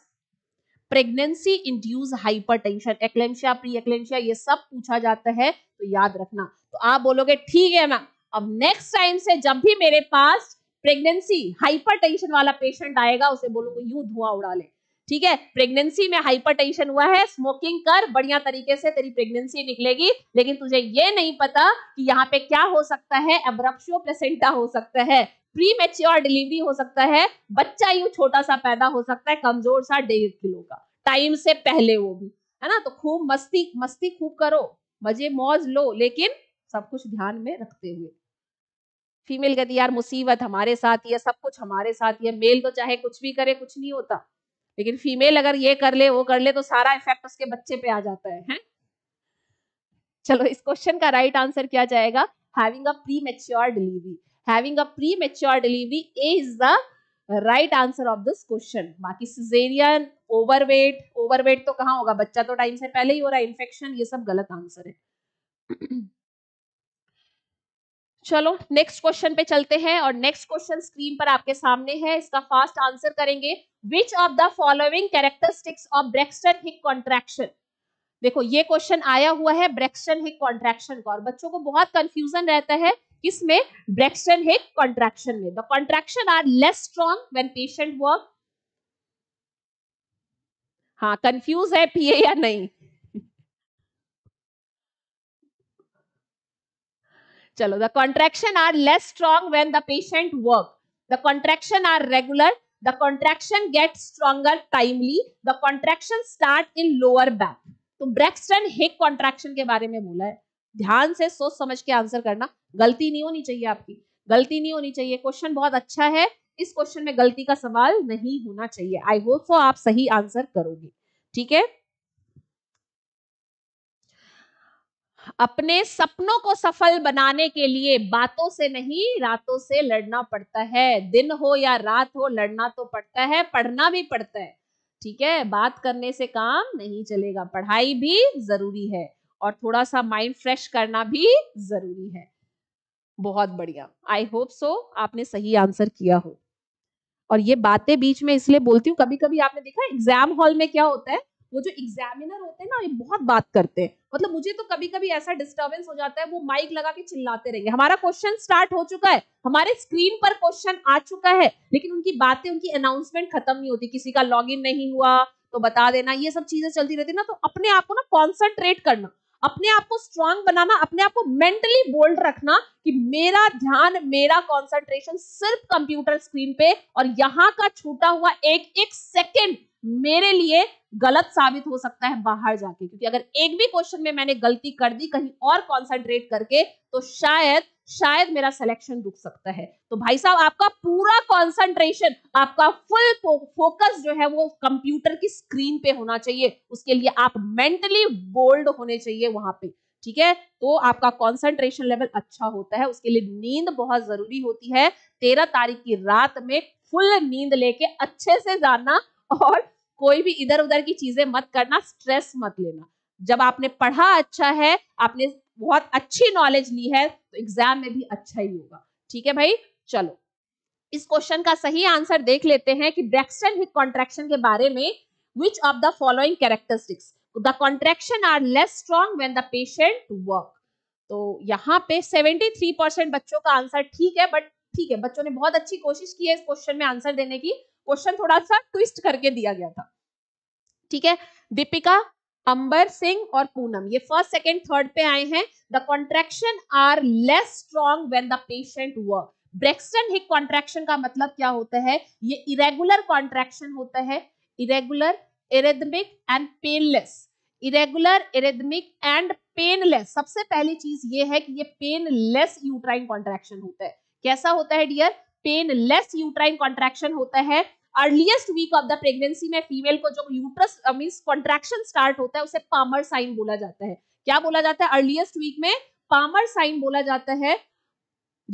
pregnancy induce hypertension eclampsia pre eclampsia ये सब पूछा जाता है तो याद रखना तो आप बोलोगे ठीक है मैम अब नेक्स्ट टाइम से जब भी मेरे पास प्रेगनेंसी हाइपरटेंशन वाला पेशेंट आएगा उसे बोलूंगा यू धुआं उड़ा ले ठीक है प्रेगनेंसी में हाइपरटेंशन हुआ है स्मोकिंग कर बढ़िया तरीके से तेरी प्रेगनेंसी निकलेगी लेकिन तुझे ये नहीं पता कि यहाँ पे क्या हो सकता है एब्रप्शो प्लेसेंटा हो सकता है प्री मेच्योर डिलीवरी हो सकता है बच्चा यू छोटा सा पैदा हो सकता है कमजोर सा डेढ़ किलो का टाइम से पहले वो भी है ना तो खूब मस्ती मस्ती खूब करो मजे मौज लो लेकिन सब कुछ ध्यान में रखते हुए फीमेल कहती यार मुसीबत हमारे साथ ही है सब कुछ हमारे साथ ही है मेल तो चाहे कुछ भी करे कुछ नहीं होता लेकिन फीमेल अगर ये कर ले वो कर ले तो सारा इफेक्ट उसके बच्चे पे आ जाता है, है? चलो इस क्वेश्चन का राइट right आंसर क्या जाएगा having a premature delivery having a premature delivery A is the right answer of this question बाकी सिजेरियन ओवरवेट ओवरवेट तो कहाँ होगा बच्चा तो टाइम से पहले ही हो रहा है इन्फेक्शन ये सब गलत आंसर है चलो नेक्स्ट क्वेश्चन पे चलते हैं और नेक्स्ट क्वेश्चन स्क्रीन पर आपके सामने है इसका फास्ट आंसर करेंगे which of the following characteristics of Braxton Hicks contraction देखो ये क्वेश्चन आया हुआ है ब्रेक्सटन हिक कॉन्ट्रेक्शन का और बच्चों को बहुत कंफ्यूजन रहता है किसमें ब्रेक्सटन हिक कॉन्ट्रेक्शन में the contraction are less strong when patient work हाँ कंफ्यूज है पीए या नहीं चलो the contraction are less strong when the patient work the contraction are regular the contraction get stronger timely the contraction start in lower back तो Braxton Hicks contraction के बारे में बोला है ध्यान से सोच समझ के आंसर करना गलती नहीं होनी चाहिए आपकी गलती नहीं होनी चाहिए क्वेश्चन बहुत अच्छा है इस क्वेश्चन में गलती का सवाल नहीं होना चाहिए आई होप सो आप सही आंसर करोगे ठीक है अपने सपनों को सफल बनाने के लिए बातों से नहीं रातों से लड़ना पड़ता है दिन हो या रात हो लड़ना तो पड़ता है पढ़ना भी पड़ता है ठीक है बात करने से काम नहीं चलेगा पढ़ाई भी जरूरी है और थोड़ा सा माइंड फ्रेश करना भी जरूरी है बहुत बढ़िया आई होप सो आपने सही आंसर किया हो और ये बातें बीच में इसलिए बोलती हूँ कभी कभी आपने देखा एग्जाम हॉल में क्या होता है वो जो एग्जामिनर होते हैं ना ये बहुत बात करते हैं मतलब मुझे तो कभी कभी ऐसा डिस्टर्बेंस हो जाता है वो माइक लगा के चिल्लाते रहेंगे हमारा क्वेश्चन स्टार्ट हो चुका है हमारे स्क्रीन पर क्वेश्चन आ चुका है लेकिन उनकी बातें उनकी अनाउंसमेंट खत्म नहीं होती किसी का लॉग नहीं हुआ तो बता देना ये सब चीजें चलती रहती ना तो अपने आप को ना कॉन्सेंट्रेट करना अपने आप को स्ट्रांग बनाना अपने आप को मेंटली बोल्ड रखना कि मेरा ध्यान मेरा कंसंट्रेशन सिर्फ कंप्यूटर स्क्रीन पे और यहाँ का छूटा हुआ एक एक सेकंड मेरे लिए गलत साबित हो सकता है बाहर जाके क्योंकि अगर एक भी क्वेश्चन में मैंने गलती कर दी कहीं और कॉन्सेंट्रेट करके तो शायद शायद मेरा सिलेक्शन रुक सकता है तो भाई साहब आपका पूरा कंसंट्रेशन आपका फुल फोकस जो है वो कंप्यूटर की स्क्रीन पे होना चाहिए उसके लिए आप मेंटली बोल्ड होने चाहिए वहां पे ठीक है तो आपका कंसंट्रेशन लेवल अच्छा होता है उसके लिए नींद बहुत जरूरी होती है तेरह तारीख की रात में फुल नींद लेके अच्छे से जाना और कोई भी इधर उधर की चीजें मत करना स्ट्रेस मत लेना जब आपने पढ़ा अच्छा है आपने बहुत अच्छी नॉलेज ली है तो एग्जाम में भी अच्छा ही होगा ठीक है भाई चलो इस क्वेश्चन का सही आंसर देख लेते हैं कि ब्रेक्सटन हिट कॉन्ट्रेक्शन के बारे में which of the following characteristics the contraction are less strong when the patient work तो यहाँ पे 73 परसेंट बच्चों का आंसर ठीक है बट ठीक है बच्चों ने बहुत अच्छी कोशिश की है इस क्वेश्चन में आंसर देने की क्वेश्चन थोड़ा सा ट्विस्ट करके दिया गया था ठीक है दीपिका अंबर सिंह और पूनम ये फर्स्ट सेकेंड थर्ड पे आए हैं the contraction are less strong when the patient work Braxton Hicks contraction का मतलब क्या होता है ये इरेगुलर कॉन्ट्रेक्शन होता है irregular arrhythmic and painless irregular arrhythmic and painless सबसे पहली चीज ये है कि ये पेनलेस यूट्राइन कॉन्ट्रेक्शन होता है कैसा होता है dear painless uterine contraction होता है earliest week of the pregnancy में फीमेल को जो यूट्रस मीन कॉन्ट्रेक्शन स्टार्ट होता है उसे पामर साइन बोला जाता है क्या बोला जाता है अर्लीस्ट वीक में पामर साइन बोला जाता है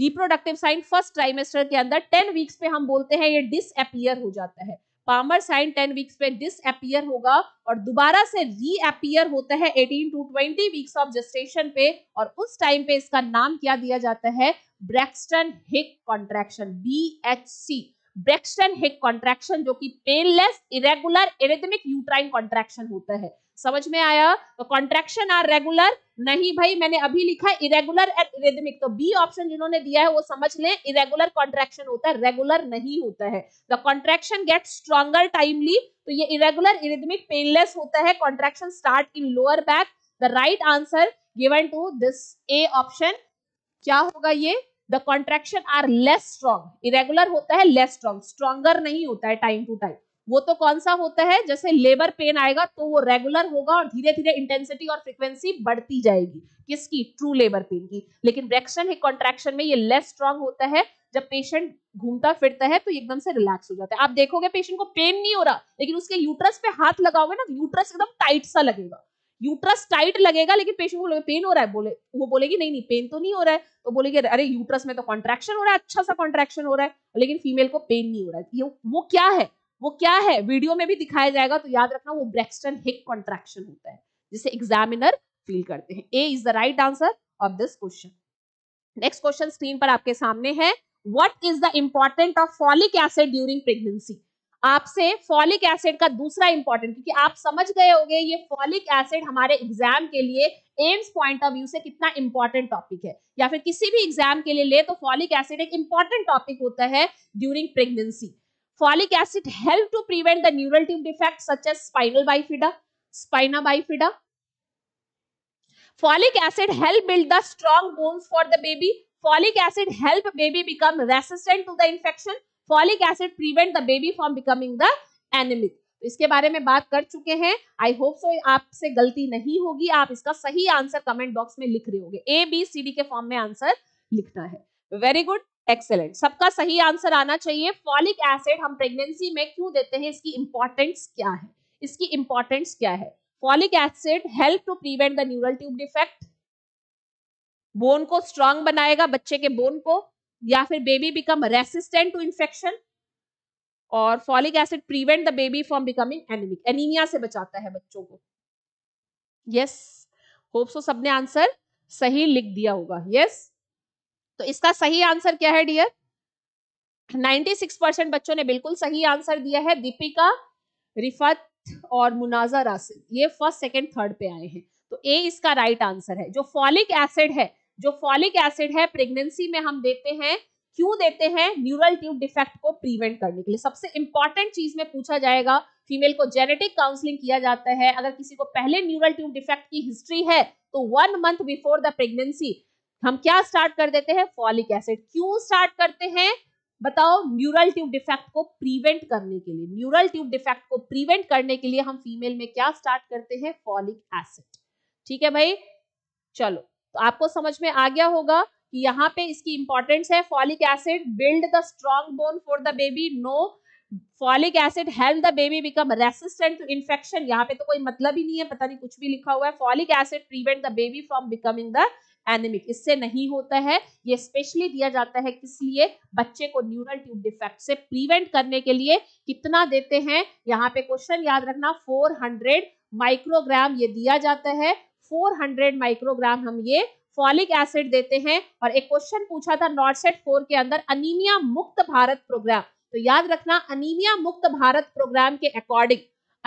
रिप्रोडक्टिव साइन फर्स्ट ट्राइमेस्टर के अंदर टेन वीक्स पे हम बोलते हैं ये डिसअपियर हो जाता है पामर साइन टेन वीक्स पे डिसअपियर होगा और दोबारा से रीअपियर होता है eighteen to twenty weeks of gestation पे और उस टाइम पे इसका नाम क्या दिया जाता है Braxton Hicks contraction B H C Braxton Hicks contraction जो कि painless irregular arrhythmic uterine contraction होता है समझ में आया तो कॉन्ट्रेक्शन आर रेगुलर नहीं भाई मैंने अभी लिखा है इरेगुलर एंड इरेदमिक तो बी ऑप्शन जिन्होंने दिया है वो समझ ले इरेगुलर कॉन्ट्रेक्शन होता है रेगुलर नहीं होता है the contraction get stronger timely तो ये इरेगुलर इरेदमिक पेनलेस होता है contraction start in lower back the right answer given to this A option क्या होगा ये the contraction are less strong irregular होता है लेस स्ट्रॉन्ग स्ट्रॉन्गर नहीं होता है टाइम टू टाइम वो तो कौन सा होता है जैसे लेबर पेन आएगा तो वो रेगुलर होगा और धीरे धीरे इंटेंसिटी और फ्रीक्वेंसी बढ़ती जाएगी किसकी ट्रू लेबर पेन की लेकिन रेक्शन कॉन्ट्रेक्शन में ये लेस स्ट्रॉन्ग होता है जब पेशेंट घूमता फिरता है तो एकदम से रिलैक्स हो जाता है आप देखोगे पेशेंट को पेन नहीं हो रहा लेकिन उसके यूट्रस पे हाथ लगाओगे ना यूट्रस तो एकदम टाइट सा लगेगा यूट्रस टाइट लगेगा लेकिन पेशेंट बोले पेन हो रहा है बोले वो बोलेगी नहीं नहीं पेन तो नहीं हो रहा है तो बोलेगी अरे यूट्रस में तो कॉन्ट्रेक्शन हो रहा है अच्छा सा कॉन्ट्रेक्शन हो रहा है लेकिन फीमेल को पेन नहीं हो रहा है वो क्या है वो क्या है वीडियो में भी दिखाया जाएगा तो याद रखना वो ब्रेक्सटन हिक कॉन्ट्रेक्शन होता है जिसे एग्जामिनर फील करते हैं A is the right answer of this question next question screen पर आपके सामने है what is the important of folic acid during pregnancy आपसे फॉलिक एसिड का दूसरा इंपॉर्टेंट क्योंकि आप समझ गए होंगे ये फॉलिक एसिड हमारे एग्जाम के लिए एम्स पॉइंट ऑफ व्यू से कितना इंपॉर्टेंट टॉपिक है या फिर किसी भी एग्जाम के लिए ले तो फॉलिक एसिड एक इंपॉर्टेंट टॉपिक होता है during pregnancy folic acid help to prevent the neural tube defect such as spinal bifida spina bifida folic acid help build the strong bones for the baby folic acid help baby become resistant to the infection folic acid prevent the baby from becoming the anaemic इसके बारे में बात कर चुके हैं I hope सो आपसे गलती नहीं होगी आप इसका सही आंसर कमेंट बॉक्स में लिख रहे होंगे ए बी सी डी के फॉर्म में आंसर लिखना है वेरी गुड एक्सेलेंट सबका सही आंसर आना चाहिए फॉलिक एसिड हम प्रेगनेंसी में क्यों देते हैं इसकी इंपॉर्टेंस क्या है इसकी इंपॉर्टेंस क्या है folic acid help to prevent the neural tube defect bone को स्ट्रांग बनाएगा बच्चे के बोन को या फिर baby become resistant to infection और folic acid prevent the baby from becoming anaemic anaemia से बचाता है बच्चों को यस होप सो सबने आंसर सही लिख दिया होगा यस तो इसका सही आंसर क्या है डियर 96 परसेंट बच्चों ने बिल्कुल सही आंसर दिया है दीपिका रिफत और मुनाजा रासिल ये फर्स्ट सेकंड थर्ड पे आए हैं तो ए इसका राइट आंसर है जो फॉलिक एसिड है जो फॉलिक एसिड है प्रेगनेंसी में हम देते हैं क्यों देते हैं न्यूरल ट्यूब डिफेक्ट को प्रिवेंट करने के लिए सबसे इंपॉर्टेंट चीज में पूछा जाएगा फीमेल को जेनेटिक काउंसलिंग किया जाता है अगर किसी को पहले न्यूरल ट्यूब डिफेक्ट की हिस्ट्री है तो one month before the pregnancy हम क्या स्टार्ट कर देते हैं फॉलिक एसिड क्यों स्टार्ट करते हैं बताओ न्यूरल ट्यूब डिफेक्ट को प्रिवेंट करने के लिए न्यूरल ट्यूब डिफेक्ट को प्रिवेंट करने के लिए हम फीमेल में क्या स्टार्ट करते हैं फॉलिक एसिड ठीक है भाई चलो तो आपको समझ में आ गया होगा कि यहाँ पे इसकी इंपॉर्टेंस है folic acid build the strong bone for the baby no folic acid help the baby become resistant to infection यहाँ पे तो कोई मतलब ही नहीं है पता नहीं कुछ भी लिखा हुआ है folic acid prevent the baby from becoming the anaemic इससे नहीं होता है ये स्पेशली दिया जाता है किस लिए बच्चे को न्यूरल ट्यूब डिफेक्ट से प्रिवेंट करने के लिए कितना देते हैं यहाँ पे क्वेश्चन याद रखना 400 माइक्रोग्राम ये दिया जाता है 400 माइक्रोग्राम हम ये फॉलिक एसिड देते हैं और एक क्वेश्चन पूछा था नॉट सेट फोर के अंदर अनिमिया मुक्त भारत प्रोग्राम तो याद रखना अनिमिया मुक्त भारत प्रोग्राम के according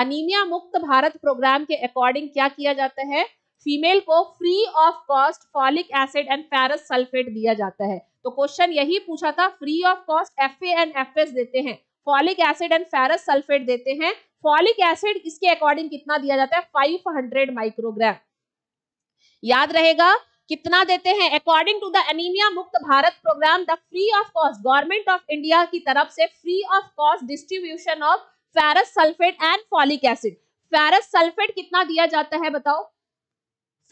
anaemia Mukt Bharat programme के अकॉर्डिंग क्या किया जाता है फीमेल को free of cost folic acid and ferrous sulphate दिया जाता है तो क्वेश्चन यही पूछा था free of cost F and F देते हैं folic acid and ferrous sulphate देते हैं फॉलिक एसिड इसके अकॉर्डिंग कितना दिया जाता है 500 माइक्रोग्राम याद रहेगा कितना देते हैं according to the anaemia Mukt Bharat programme the free of cost government of India की तरफ से free of cost distribution of ferrous sulphate and folic acid ferrous sulphate कितना दिया जाता है बताओ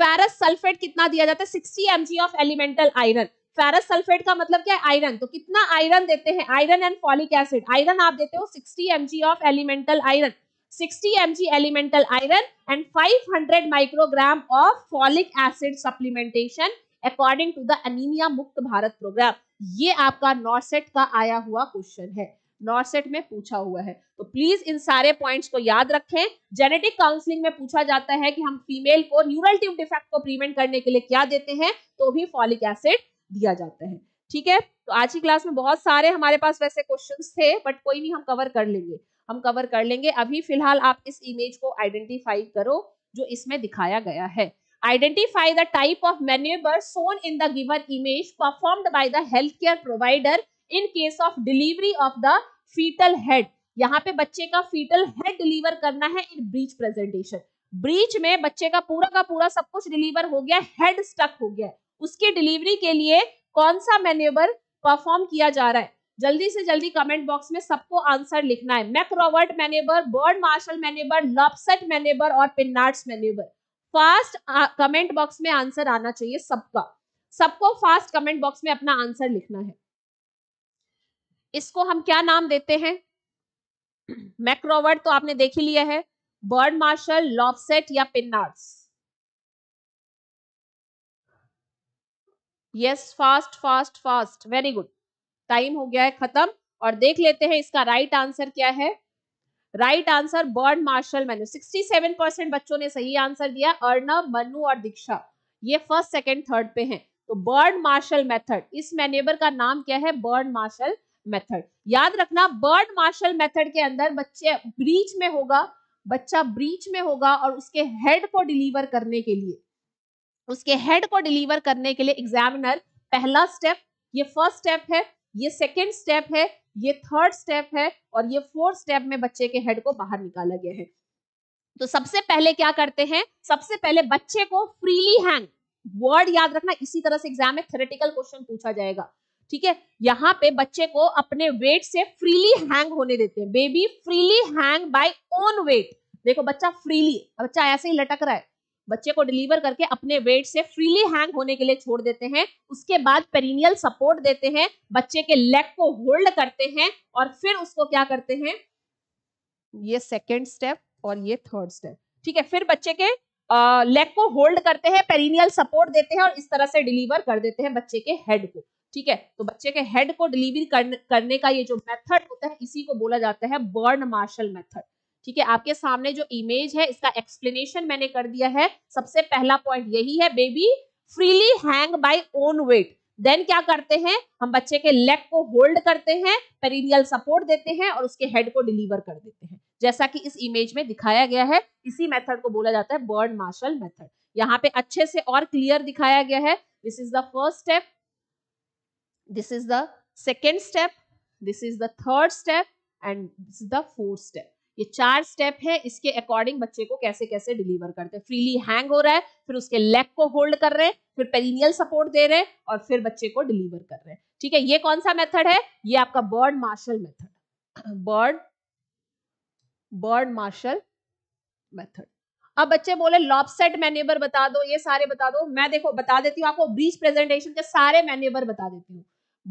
फेरस सल्फेट कितना दिया जाता है sixty M of elemental iron ferrous sulphate का मतलब क्या है आयरन तो कितना आयरन देते हैं iron and folic acid iron आप देते हो 60 mg of elemental iron 60 mg elemental iron and 500 microgram of folic acid supplementation according to the anemia mukt bharat program ye aapka norset ka aaya hua question hai NORCET में पूछा हुआ है तो please इन सारे points को याद रखें genetic counselling में पूछा जाता है कि हम फीमेल को न्यूरल ट्यूब डिफेक्ट को प्रिवेंट करने के लिए क्या देते हैं तो भी फॉलिक एसिड दिया जाता है ठीक है तो आज की क्लास में बहुत सारे हमारे पास वैसे क्वेश्चंस थे बट कोई नहीं हम कवर कर लेंगे हम कवर कर लेंगे अभी फिलहाल आप इस इमेज को आइडेंटिफाई करो जो इसमें दिखाया गया है the type of manoeuvre shown in the given image image performed the health care provider in case of delivery of the fetal head यहाँ पे बच्चे का फीटल हेड डिलीवर करना है इन ब्रीच प्रेजेंटेशन ब्रीच में बच्चे का पूरा का पूरा सब कुछ डिलीवर हो गया हेड स्टक हो गया उसकी डिलीवरी के लिए कौन सा मेन्यूबर परफॉर्म किया जा रहा है जल्दी से जल्दी कमेंट बॉक्स में सबको आंसर लिखना है McRoberts manoeuvre Burns Marshall manoeuvre Lovset manoeuvre और Pinard's manoeuvre fast comment box में आंसर आना चाहिए सबका सबको फास्ट कमेंट बॉक्स में अपना आंसर लिखना है इसको हम क्या नाम देते हैं मैक्रोवर्ड तो आपने देख ही लिया है बर्ड मार्शल लॉपसेट या Pinard's yes fast fast fast very good time हो गया है खत्म और देख लेते हैं इसका राइट आंसर क्या है right answer bird Marshall manoeuvre 67 percent बच्चों ने सही आंसर दिया अर्णव मनु और दीक्षा ये फर्स्ट सेकंड थर्ड पे हैं तो बर्ड मार्शल मेथड इस मैनेबर का नाम क्या है बर्ड मार्शल मेथड याद रखना बर्ड मार्शल मेथड के अंदर बच्चे ब्रीच में होगा बच्चा ब्रीच में होगा और उसके हेड को डिलीवर करने के लिए उसके हेड को डिलीवर करने के लिए एग्जामिनर पहला स्टेप ये फर्स्ट स्टेप है ये सेकेंड स्टेप है ये थर्ड स्टेप है और ये फोर्थ स्टेप में बच्चे के हेड को बाहर निकाला गया है तो सबसे पहले क्या करते हैं सबसे पहले बच्चे को फ्रीली हैंग वर्ड याद रखना इसी तरह से एग्जाम में थेरेटिकल क्वेश्चन पूछा जाएगा ठीक है यहाँ पे बच्चे को अपने वेट से फ्रीली हैंग होने देते हैं baby freely hang by own weight देखो बच्चा फ्रीली बच्चा ऐसे ही लटक रहा है बच्चे को डिलीवर करके अपने वेट से फ्रीली हैंग होने के लिए छोड़ देते हैं उसके बाद पेरिनियल सपोर्ट देते हैं बच्चे के लेग को होल्ड करते हैं और फिर उसको क्या करते हैं ये सेकेंड स्टेप और ये थर्ड स्टेप ठीक है फिर बच्चे के लेग को होल्ड करते हैं पेरिनियल सपोर्ट देते हैं और इस तरह से डिलीवर कर देते हैं बच्चे के हेड को ठीक है तो बच्चे के हेड को डिलीवर करने का ये जो मेथड होता है इसी को बोला जाता है बर्न मार्शल मेथड ठीक है आपके सामने जो इमेज है इसका एक्सप्लेनेशन मैंने कर दिया है सबसे पहला पॉइंट यही है baby freely hang by own weight then क्या करते हैं हम बच्चे के लेग को होल्ड करते हैं पेरिनियल सपोर्ट देते हैं और उसके हेड को डिलीवर कर देते हैं जैसा कि इस इमेज में दिखाया गया है इसी मेथड को बोला जाता है बर्ड मार्शल मेथड यहाँ पे अच्छे से और क्लियर दिखाया गया है this is the first step this is the second step this is the third step and this is the fourth step ये चार स्टेप है इसके अकॉर्डिंग बच्चे को कैसे कैसे डिलीवर करते हैं फ्रीली हैंग हो रहा है फिर उसके लेग को होल्ड कर रहे हैं फिर पेरिनियल सपोर्ट दे रहे हैं और फिर बच्चे को डिलीवर कर रहे हैं ठीक है ये कौन सा मेथड है ये आपका bird Marshall method bird bird Marshall method अब बच्चे बोले लॉपसेट मैन्यूबर बता दो ये सारे बता दो मैं देखो बता देती हूँ आपको ब्रीच प्रेजेंटेशन के सारे मैन्यूबर बता देती हूँ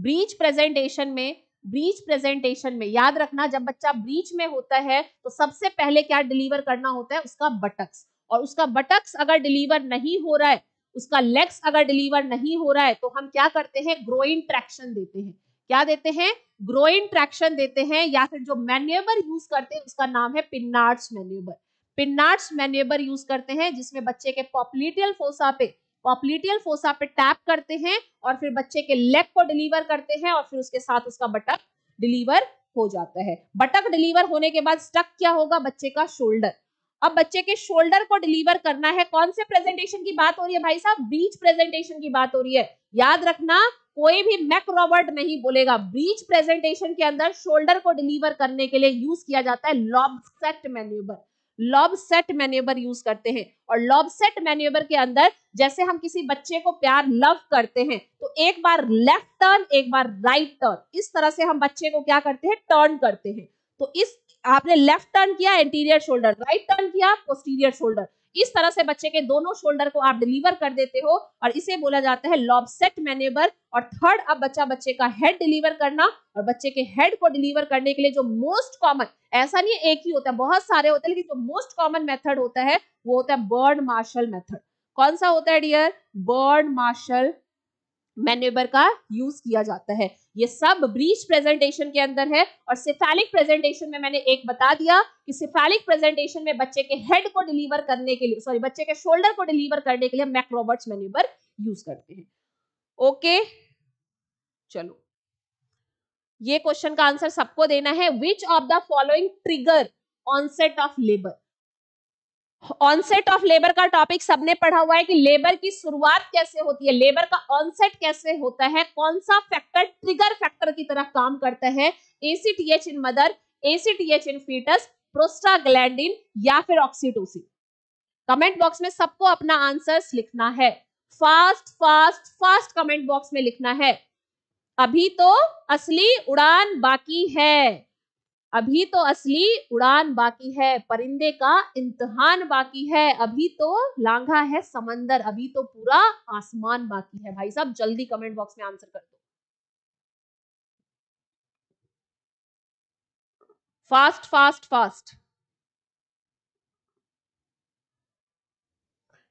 ब्रीच प्रेजेंटेशन में ब्रीच प्रेजेंटेशन में याद रखना जब बच्चा ब्रीच में होता है तो सबसे पहले क्या डिलीवर करना होता है उसका बटक्स और उसका बटक्स अगर डिलीवर नहीं हो रहा है उसका लेग्स अगर डिलीवर नहीं हो रहा है तो हम क्या करते हैं ग्रोइन ट्रैक्शन देते हैं क्या देते हैं ग्रोइन ट्रैक्शन देते हैं या फिर जो मैन्यूबर यूज करते हैं उसका नाम है पिन्नाट्स मैन्यूबर पिन्नाट्स मैन्यूबर यूज करते हैं जिसमें बच्चे के पॉपलिटियल फोसा पे पॉपलिटियल फोसा पे टैप करते हैं और फिर बच्चे के लेग को डिलीवर करते हैं और फिर उसके साथ उसका बटक डिलीवर हो जाता है बटक डिलीवर होने के बाद स्टक क्या होगा बच्चे का शोल्डर अब बच्चे के शोल्डर को डिलीवर करना है कौन से प्रेजेंटेशन की बात हो रही है भाई साहब बीच प्रेजेंटेशन की बात हो रही है याद रखना कोई भी मैक रॉबर्ट नहीं बोलेगा बीच प्रेजेंटेशन के अंदर शोल्डर को डिलीवर करने के लिए यूज किया जाता है Lovset manoeuvre Lovset manoeuvre use करते हैं और लॉब सेट मैन्यूबर के अंदर जैसे हम किसी बच्चे को प्यार लव करते हैं तो एक बार लेफ्ट टर्न एक बार राइट टर्न इस तरह से हम बच्चे को क्या करते हैं टर्न करते हैं तो इस आपने लेफ्ट टर्न किया एंटीरियर शोल्डर राइट टर्न किया पोस्टीरियर शोल्डर इस तरह से बच्चे के दोनों शोल्डर को आप डिलीवर कर देते हो और इसे बोला जाता है लॉबसेट मैनेबर और थर्ड अब बच्चा बच्चे का हेड डिलीवर करना और बच्चे के हेड को डिलीवर करने के लिए जो मोस्ट कॉमन ऐसा नहीं एक ही होता है बहुत सारे होते हैं लेकिन जो मोस्ट कॉमन मेथड होता है वो होता है बर्ड मार्शल मेथड कौन सा होता है डियर बर्ड मार्शल मैनेवर का यूज किया जाता है ये सब ब्रीच प्रेजेंटेशन के अंदर है और सिफेलिक प्रेजेंटेशन में मैंने एक बता दिया कि सिफेलिक प्रेजेंटेशन में बच्चे के हेड को डिलीवर करने के लिए सॉरी बच्चे के शोल्डर को डिलीवर करने के लिए मैक्रोबर्ट मैनेवर यूज करते हैं ओके चलो ये क्वेश्चन का आंसर सबको देना है which of the following trigger onset of labour onset of labour का टॉपिक सबने पढ़ा हुआ है कि लेबर की शुरुआत कैसे होती है लेबर का ऑनसेट कैसे होता है कौन सा फैक्टर ट्रिगर फैक्टर की तरह काम करता है ACTH in mother ACTH in foetus prostaglandin या फिर ऑक्सीटोसिन कमेंट बॉक्स में सबको अपना आंसर लिखना है fast fast fast comment box में लिखना है अभी तो असली उड़ान बाकी है अभी तो असली उड़ान बाकी है परिंदे का इम्तहान बाकी है अभी तो लांघा है समंदर अभी तो पूरा आसमान बाकी है भाई साहब जल्दी कमेंट बॉक्स में आंसर कर दो फास्ट फास्ट फास्ट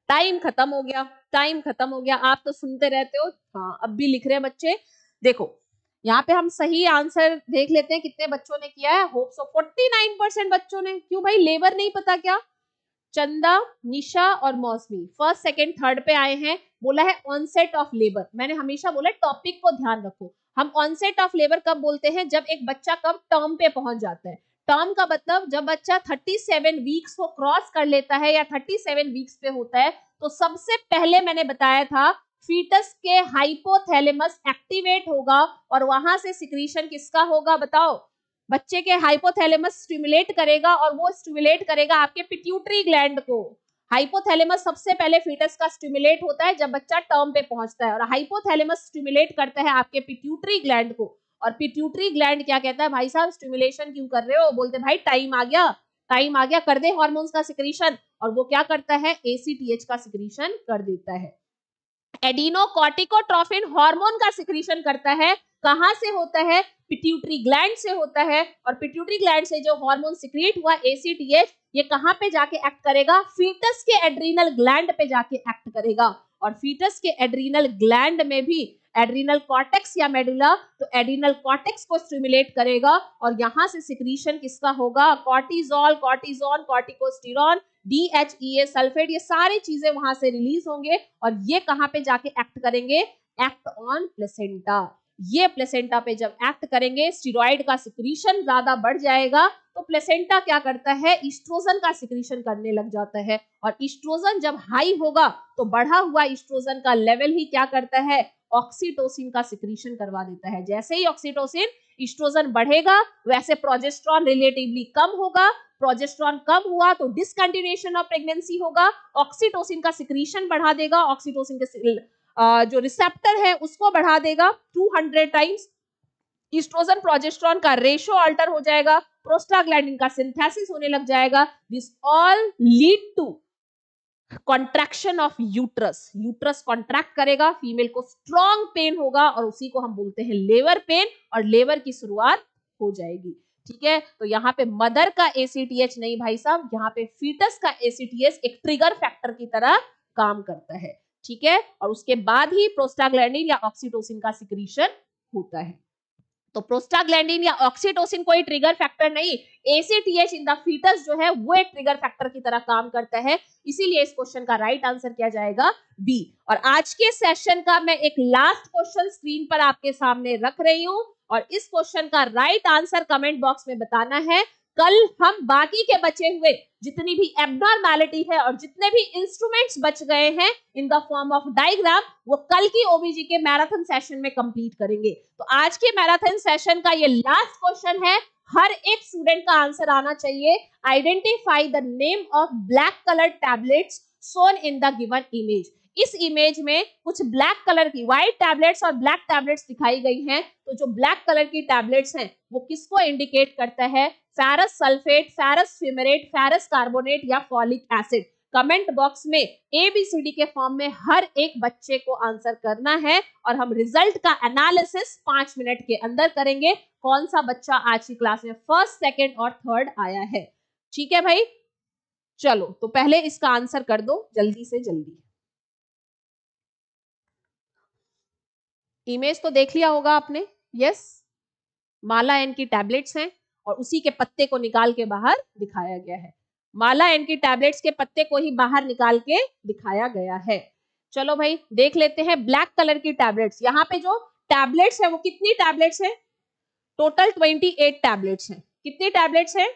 टाइम खत्म हो गया टाइम खत्म हो गया आप तो सुनते रहते हो हाँ अब भी लिख रहे हैं बच्चे देखो यहाँ पे हम सही आंसर देख लेते हैं कितने बच्चों ने किया है hope so forty nine percent बच्चों ने क्यों भाई लेबर नहीं पता क्या चंदा निशा और मौसमी फर्स्ट सेकंड थर्ड पे आए हैं बोला है ऑनसेट ऑफ लेबर मैंने हमेशा बोला टॉपिक को ध्यान रखो हम ऑनसेट ऑफ लेबर कब बोलते हैं जब एक बच्चा कब टर्म पे पहुंच जाता है टर्म का मतलब जब बच्चा 37 वीक्स को क्रॉस कर लेता है या 37 वीक्स पे होता है तो सबसे पहले मैंने बताया था फीटस के हाइपोथैलेमस एक्टिवेट होगा और वहां से सिक्रीशन किसका होगा बताओ बच्चे के हाइपोथैलेमस स्टिमुलेट करेगा और वो स्टिमुलेट करेगा आपके पिट्यूटरी ग्लैंड को हाइपोथैलेमस सबसे पहले फीटस का स्टिमुलेट होता है जब बच्चा टर्म पे पहुंचता है और हाइपोथैलेमस स्टिमुलेट करता है आपके पिट्यूटरी ग्लैंड को और पिट्यूटरी ग्लैंड क्या कहता है भाई साहब स्टिमुलेशन क्यों कर रहे हो बोलते भाई टाइम आ गया टाइम आ गया कर दे हॉर्मोन्स का सिक्रीशन और वो क्या करता है एसीटीएच का सिक्रीशन कर देता है एडिनोकॉटिकोट्रोफिन हार्मोन का सिक्रीशन करता है कहां से होता है पिट्यूटरी ग्लैंड से होता है और पिट्यूटरी ग्लैंड से जो हार्मोन सिक्रीट हुआ एसीटीएच ये कहां पे जाके एक्ट करेगा फीटस के एड्रीनल ग्लैंड पे जाके एक्ट करेगा और फीटस के एड्रीनल ग्लैंड में भी एड्रीनल कॉर्टेक्स या मेडुला तो एड्रीनल कॉर्टेक्स को स्टिमुलेट करेगा और यहां से सिक्रीशन किसका होगा cortisol cortisone corticosterone DHEA sulphate ये सारी चीजें वहां से रिलीज होंगे और ये कहाँ पे जाके एक्ट करेंगे एक्ट ऑन प्लेसेंटा ये प्लेसेंटा पे जब एक्ट करेंगे स्टीरॉइड का सिक्रीशन ज्यादा बढ़ जाएगा तो प्लेसेंटा क्या करता है इस्ट्रोजन का सिक्रीशन करने लग जाता है और इस्ट्रोजन जब हाई होगा तो बढ़ा हुआ इस्ट्रोजन का लेवल ही क्या करता है ऑक्सीटोसिन का सिक्रीशन करवा देता है जैसे ही ऑक्सीटोसिन इस्ट्रोजन बढ़ेगा वैसे प्रोजेस्ट्रॉन रिलेटिवली कम होगा प्रोजेस्ट्रॉन कम हुआ तो डिसकंटिन्यूएशन ऑफ प्रेगनेंसी होगा ऑक्सीटोसिन का सिक्रीशन बढ़ा देगा ऑक्सीटोसिन के जो रिसेप्टर है उसको बढ़ा देगा 200 टाइम्स ईस्ट्रोजन प्रोजेस्ट्रॉन का रेशो अल्टर हो जाएगा प्रोस्टाग्लैंडिन का सिंथेसिस होने लग जाएगा this all lead to contraction of uterus uterus contract करेगा फीमेल को स्ट्रॉन्ग पेन होगा और उसी को हम बोलते हैं लेवर पेन और लेवर की शुरुआत हो जाएगी ठीक है तो यहाँ पे मदर का एसीटीएच नहीं भाई साहब यहाँ पे फीटस का एसीटीएच एक ट्रिगर फैक्टर की तरह काम करता है ठीक है और उसके बाद ही प्रोस्टाग्लैंडिन या ऑक्सीटोसिन का सिक्रीशन होता है तो प्रोस्टाग्लैंडिन या ऑक्सीटोसिन कोई ट्रिगर फैक्टर नहीं एसीटीएच इन द फीटस जो है वो एक ट्रिगर फैक्टर की तरह काम करता है इसीलिए इस क्वेश्चन का राइट आंसर क्या जाएगा बी और आज के सेशन का मैं एक लास्ट क्वेश्चन स्क्रीन पर आपके सामने रख रही हूं और इस क्वेश्चन का राइट आंसर कमेंट बॉक्स में बताना है कल हम बाकी के बचे हुए जितनी भी एबनॉर्मैलिटी है और जितने भी इंस्ट्रूमेंट्स बच गए हैं in the form of diagram वो कल की ओबीजी के मैराथन सेशन में कंप्लीट करेंगे तो आज के मैराथन सेशन का ये लास्ट क्वेश्चन है हर एक स्टूडेंट का आंसर आना चाहिए identify the name of black colour tablets shown in the given image इस इमेज में कुछ ब्लैक कलर की व्हाइट टैबलेट्स और ब्लैक टैबलेट्स दिखाई गई हैं तो जो ब्लैक कलर की टैबलेट्स हैं वो किसको इंडिकेट करता है ferrous sulphate ferrous fumarate ferrous carbonate या फॉलिक एसिड कमेंट बॉक्स में एबीसीडी के फॉर्म में हर एक बच्चे को आंसर करना है और हम रिजल्ट का एनालिसिस पांच मिनट के अंदर करेंगे कौन सा बच्चा आज की क्लास में फर्स्ट सेकेंड और थर्ड आया है ठीक है भाई चलो तो पहले इसका आंसर कर दो जल्दी से जल्दी इमेज तो देख लिया होगा आपने यस माला एन की टैबलेट्स हैं और उसी के पत्ते को निकाल के बाहर दिखाया गया है माला एन की टैबलेट्स के पत्ते को ही बाहर निकाल के दिखाया गया है चलो भाई देख लेते हैं ब्लैक कलर की टैबलेट्स यहाँ पे जो टैबलेट्स है वो कितनी टैबलेट्स है टोटल ट्वेंटी एट टैबलेट्स है कितनी टैबलेट्स है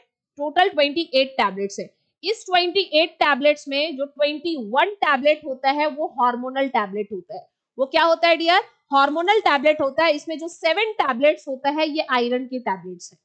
टोटल ट्वेंटी एट टैबलेट्स है इस 28 टैबलेट्स में जो 21 टैबलेट होता है वो हार्मोनल टैबलेट होता है वो क्या होता है डियर हार्मोनल टैबलेट होता है इसमें जो सेवन टैबलेट्स होता है ये आयरन की टैबलेट्स है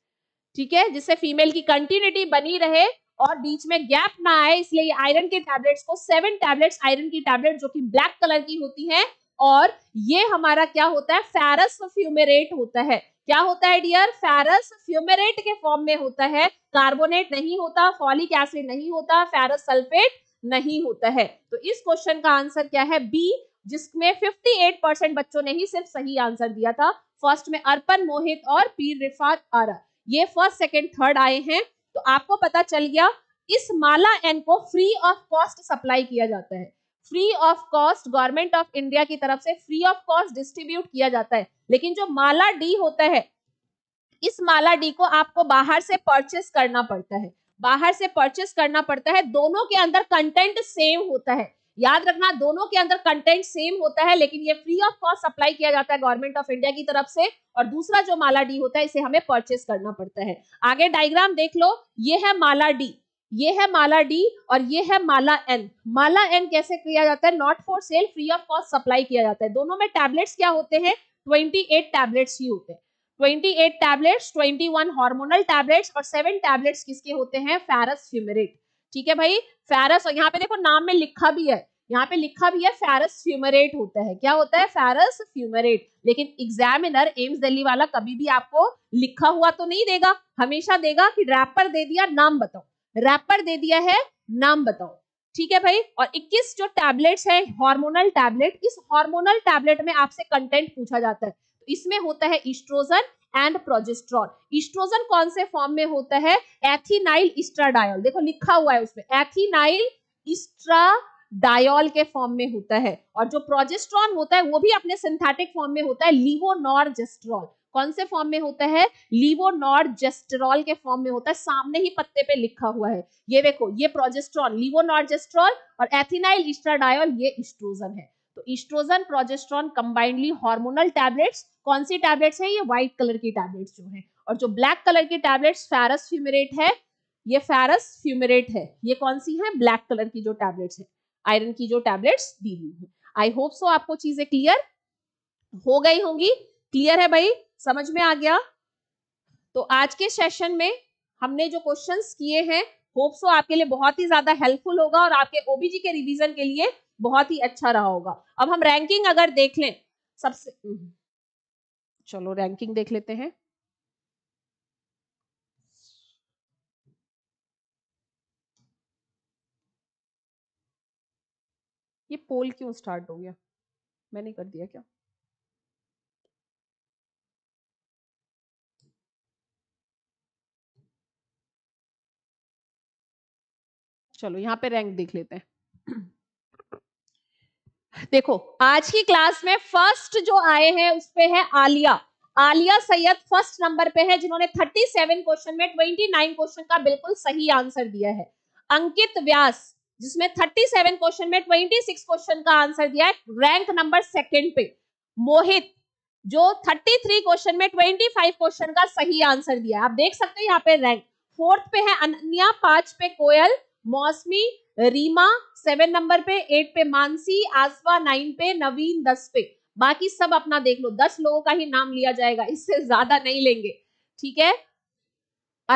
ठीक है जिससे फीमेल की कंटिन्यूटी बनी रहे और बीच में गैप ना आए इसलिए आयरन के टैबलेट्स को सेवन टैबलेट्स आयरन की टैबलेट जो कि ब्लैक कलर की होती है और ये हमारा क्या होता है फेरस फ्यूमेरेट होता है क्या होता है डियर फेरस फ्यूमेरेट के फॉर्म में होता है कार्बोनेट नहीं होता फॉलिक एसिड नहीं होता फेरस सल्फेट नहीं होता है तो इस क्वेश्चन का आंसर क्या है बी जिसमें 58 परसेंट बच्चों ने ही सिर्फ सही आंसर दिया था फर्स्ट में अर्पण मोहित और पीर रिफात आरा ये फर्स्ट सेकंड थर्ड आए हैं तो आपको पता चल गया इस माला एन को फ्री ऑफ कॉस्ट सप्लाई किया जाता है free of cost government of India की तरफ से फ्री ऑफ कॉस्ट डिस्ट्रीब्यूट किया जाता है लेकिन जो माला डी होता है इस माला डी को आपको बाहर से परचेस करना पड़ता है बाहर से परचेस करना पड़ता है दोनों के अंदर कंटेंट सेम होता है याद रखना दोनों के अंदर कंटेंट सेम होता है लेकिन ये फ्री ऑफ कॉस्ट सप्लाई किया जाता है गवर्नमेंट ऑफ इंडिया की तरफ से और दूसरा जो माला डी होता है इसे हमें परचेस करना पड़ता है आगे डायग्राम देख लो ये है माला डी ये है माला डी और ये है माला एन माला एन कैसे किया जाता है not for sale free of cost supply किया जाता है दोनों में टैबलेट्स क्या होते हैं ट्वेंटी एट टैबलेट्स ही होते हैं 28 टैबलेट्स 21 हार्मोनल टैबलेट्स और 7 टैबलेट्स किसके होते हैं फेरस फ्यूमरेट ठीक है भाई फेरस यहाँ पे देखो नाम में लिखा भी है यहाँ पे लिखा भी है फेरस फ्यूमरेट होता है क्या होता है फेरस फ्यूमरेट लेकिन एग्जामिनर एम्स दिल्ली वाला कभी भी आपको लिखा हुआ तो नहीं देगा हमेशा देगा कि रैपर दे दिया नाम बताओ रैपर दे दिया है नाम बताओ ठीक है भाई और 21 जो टैबलेट्स है हार्मोनल टैबलेट इस हार्मोनल टैबलेट में आपसे कंटेंट पूछा जाता है तो इसमें होता है इस्ट्रोजन एंड प्रोजेस्ट्रॉन इस्ट्रोजन कौन से फॉर्म में होता है एथिनाइल इस्ट्राडायल देखो लिखा हुआ है उसमें एथिनाइल इस्ट्रा डायल के फॉर्म में होता है और जो प्रोजेस्ट्रॉन होता है वो भी अपने सिंथेटिक फॉर्म में होता है लिवोनॉर्जेस्ट्रॉल कौन से फॉर्म में होता है लिवोनॉर्जेस्ट्रॉल के फॉर्म में होता है सामने ही पत्ते पे लिखा हुआ है ये देखो ये प्रोजेस्ट्रॉन लिवोनॉर्जेस्ट्रॉल और एथिनाइल इस्ट्राडायल ये इस्ट्रोजन है तो oestrogen progesterone combinedly hormonal tablets कौन सी टैबलेट्स हैं ये व्हाइट कलर की टैबलेट्स जो हैं और जो ब्लैक कलर की टैबलेट्स फेरस फ्यूमरेट है ये फेरस फ्यूमरेट है ये कौन सी है ब्लैक कलर की जो टैबलेट्स है आयरन की जो टैबलेट्स दी हुई है आई होप सो आपको चीजें क्लियर हो गई होंगी क्लियर है भाई समझ में आ गया तो आज के सेशन में हमने जो क्वेश्चंस किए हैं होप सो आपके लिए बहुत ही ज्यादा हेल्पफुल होगा और आपके ओबीजी के रिवीजन के लिए बहुत ही अच्छा रहा होगा अब हम रैंकिंग अगर देख लें सबसे हम्म। चलो रैंकिंग देख लेते हैं ये पोल क्यों स्टार्ट हो गया मैंने कर दिया क्या चलो यहां पे रैंक देख लेते हैं देखो आज की क्लास में फर्स्ट जो आए हैं उस पे है आलिया आलिया सैयद फर्स्ट नंबर पे है जिन्होंने 37 क्वेश्चन में 29 क्वेश्चन का बिल्कुल सही आंसर दिया है अंकित व्यास जिसमें 37 क्वेश्चन में 26 क्वेश्चन का आंसर दिया है रैंक नंबर सेकंड पे मोहित जो 33 क्वेश्चन में 25 क्वेश्चन का सही आंसर दिया है आप देख सकते हो यहाँ पे रैंक फोर्थ पे है अनन्या पांच पे कोयल मौसमी रीमा सेवन नंबर पे एट पे मानसी आसवा नाइन पे नवीन दस पे बाकी सब अपना देख लो दस लोगों का ही नाम लिया जाएगा इससे ज्यादा नहीं लेंगे ठीक है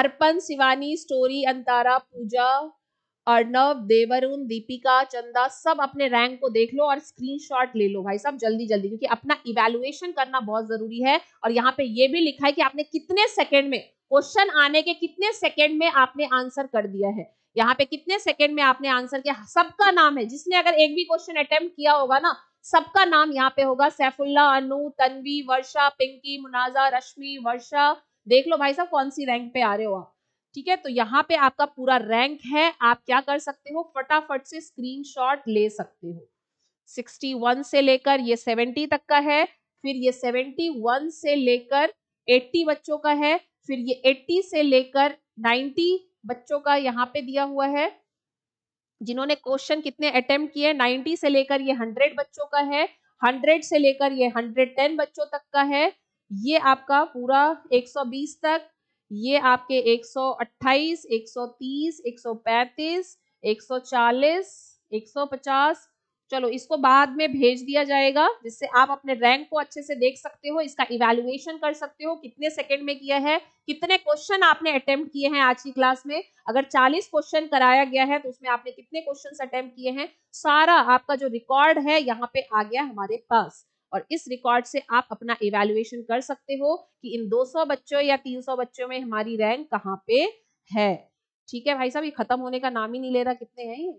अर्पण शिवानी स्टोरी अंतारा पूजा अर्णव देवरुण दीपिका चंदा सब अपने रैंक को देख लो और स्क्रीनशॉट ले लो भाई साहब जल्दी जल्दी क्योंकि अपना इवेलुएशन करना बहुत जरूरी है और यहाँ पे ये भी लिखा है कि आपने कितने सेकेंड में क्वेश्चन आने के कितने सेकेंड में आपने आंसर कर दिया है यहाँ पे कितने सेकेंड में आपने आंसर किया सबका नाम है जिसने अगर एक भी क्वेश्चन अटेम्प्ट किया होगा ना सबका नाम यहाँ पे होगा सैफुल्ला अनु तन्वी वर्षा पिंकी मुनाजा रश्मि वर्षा देख लो भाई साहब कौन सी रैंक पे आ रहे हो आप ठीक है तो यहाँ पे आपका पूरा रैंक है आप क्या कर सकते हो फटाफट से स्क्रीनशॉट ले सकते हो 61 से लेकर ये 70 तक का है फिर ये 71 से लेकर 80 बच्चों का है फिर ये 80 से लेकर 90 बच्चों का यहाँ पे दिया हुआ है जिन्होंने क्वेश्चन कितने अटेम्प्ट किए 90 से लेकर ये 100 बच्चों का है 100 से लेकर ये 110 बच्चों तक का है ये आपका पूरा 120 तक ये आपके 128, 130, 135, 140, 150 चलो इसको बाद में भेज दिया जाएगा जिससे आप अपने रैंक को अच्छे से देख सकते हो इसका इवेल्युएशन कर सकते हो कितने सेकंड में किया है कितने क्वेश्चन आपने अटेम्प्ट किए हैं आज की क्लास में अगर 40 क्वेश्चन कराया गया है तो उसमें आपने कितने क्वेश्चन अटेम्प्ट किए हैं सारा आपका जो रिकॉर्ड है यहाँ पे आ गया हमारे पास और इस रिकॉर्ड से आप अपना इवेल्युएशन कर सकते हो कि इन 200 बच्चों या 300 बच्चों में हमारी रैंक कहाँ पे है ठीक है भाई साहब ये खत्म होने का नाम ही नहीं ले रहा कितने हैं ये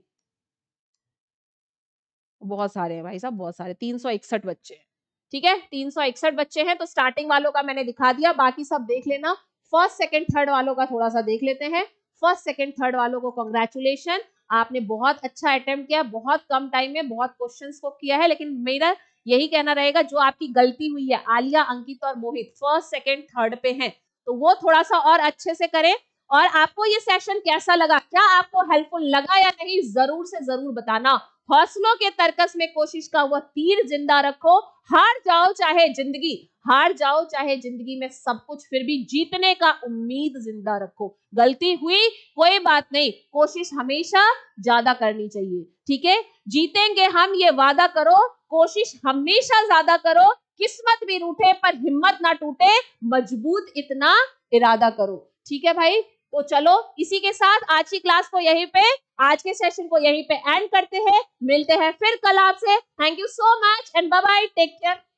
बहुत सारे हैं भाई साहब बहुत सारे तीन सौ इकसठ बच्चे हैं ठीक है तीन बच्चे हैं तो स्टार्टिंग वालों का मैंने दिखा दिया बाकी सब देख लेना फर्स्ट सेकेंड थर्ड वालों का थोड़ा सा देख लेते हैं फर्स्ट सेकेंड थर्ड वालों को कॉन्ग्रेचुलेशन आपने बहुत अच्छा अटेम्प्ट किया बहुत कम टाइम में बहुत क्वेश्चंस को किया है लेकिन मेरा यही कहना रहेगा जो आपकी गलती हुई है आलिया अंकित और मोहित फर्स्ट सेकेंड थर्ड पे है तो वो थोड़ा सा और अच्छे से करें और आपको ये सेशन कैसा लगा क्या आपको हेल्पफुल लगा या नहीं जरूर से जरूर बताना हौसलों के तरकस में कोशिश का वह तीर जिंदा रखो हार जाओ चाहे जिंदगी हार जाओ चाहे जिंदगी में सब कुछ फिर भी जीतने का उम्मीद जिंदा रखो गलती हुई कोई बात नहीं कोशिश हमेशा ज्यादा करनी चाहिए ठीक है जीतेंगे हम ये वादा करो कोशिश हमेशा ज्यादा करो किस्मत भी रूठे पर हिम्मत ना टूटे मजबूत इतना इरादा करो ठीक है भाई तो चलो इसी के साथ आज की क्लास को यहीं पे आज के सेशन को यहीं पे एंड करते हैं मिलते हैं फिर कल आपसे thank you so much and bye bye take care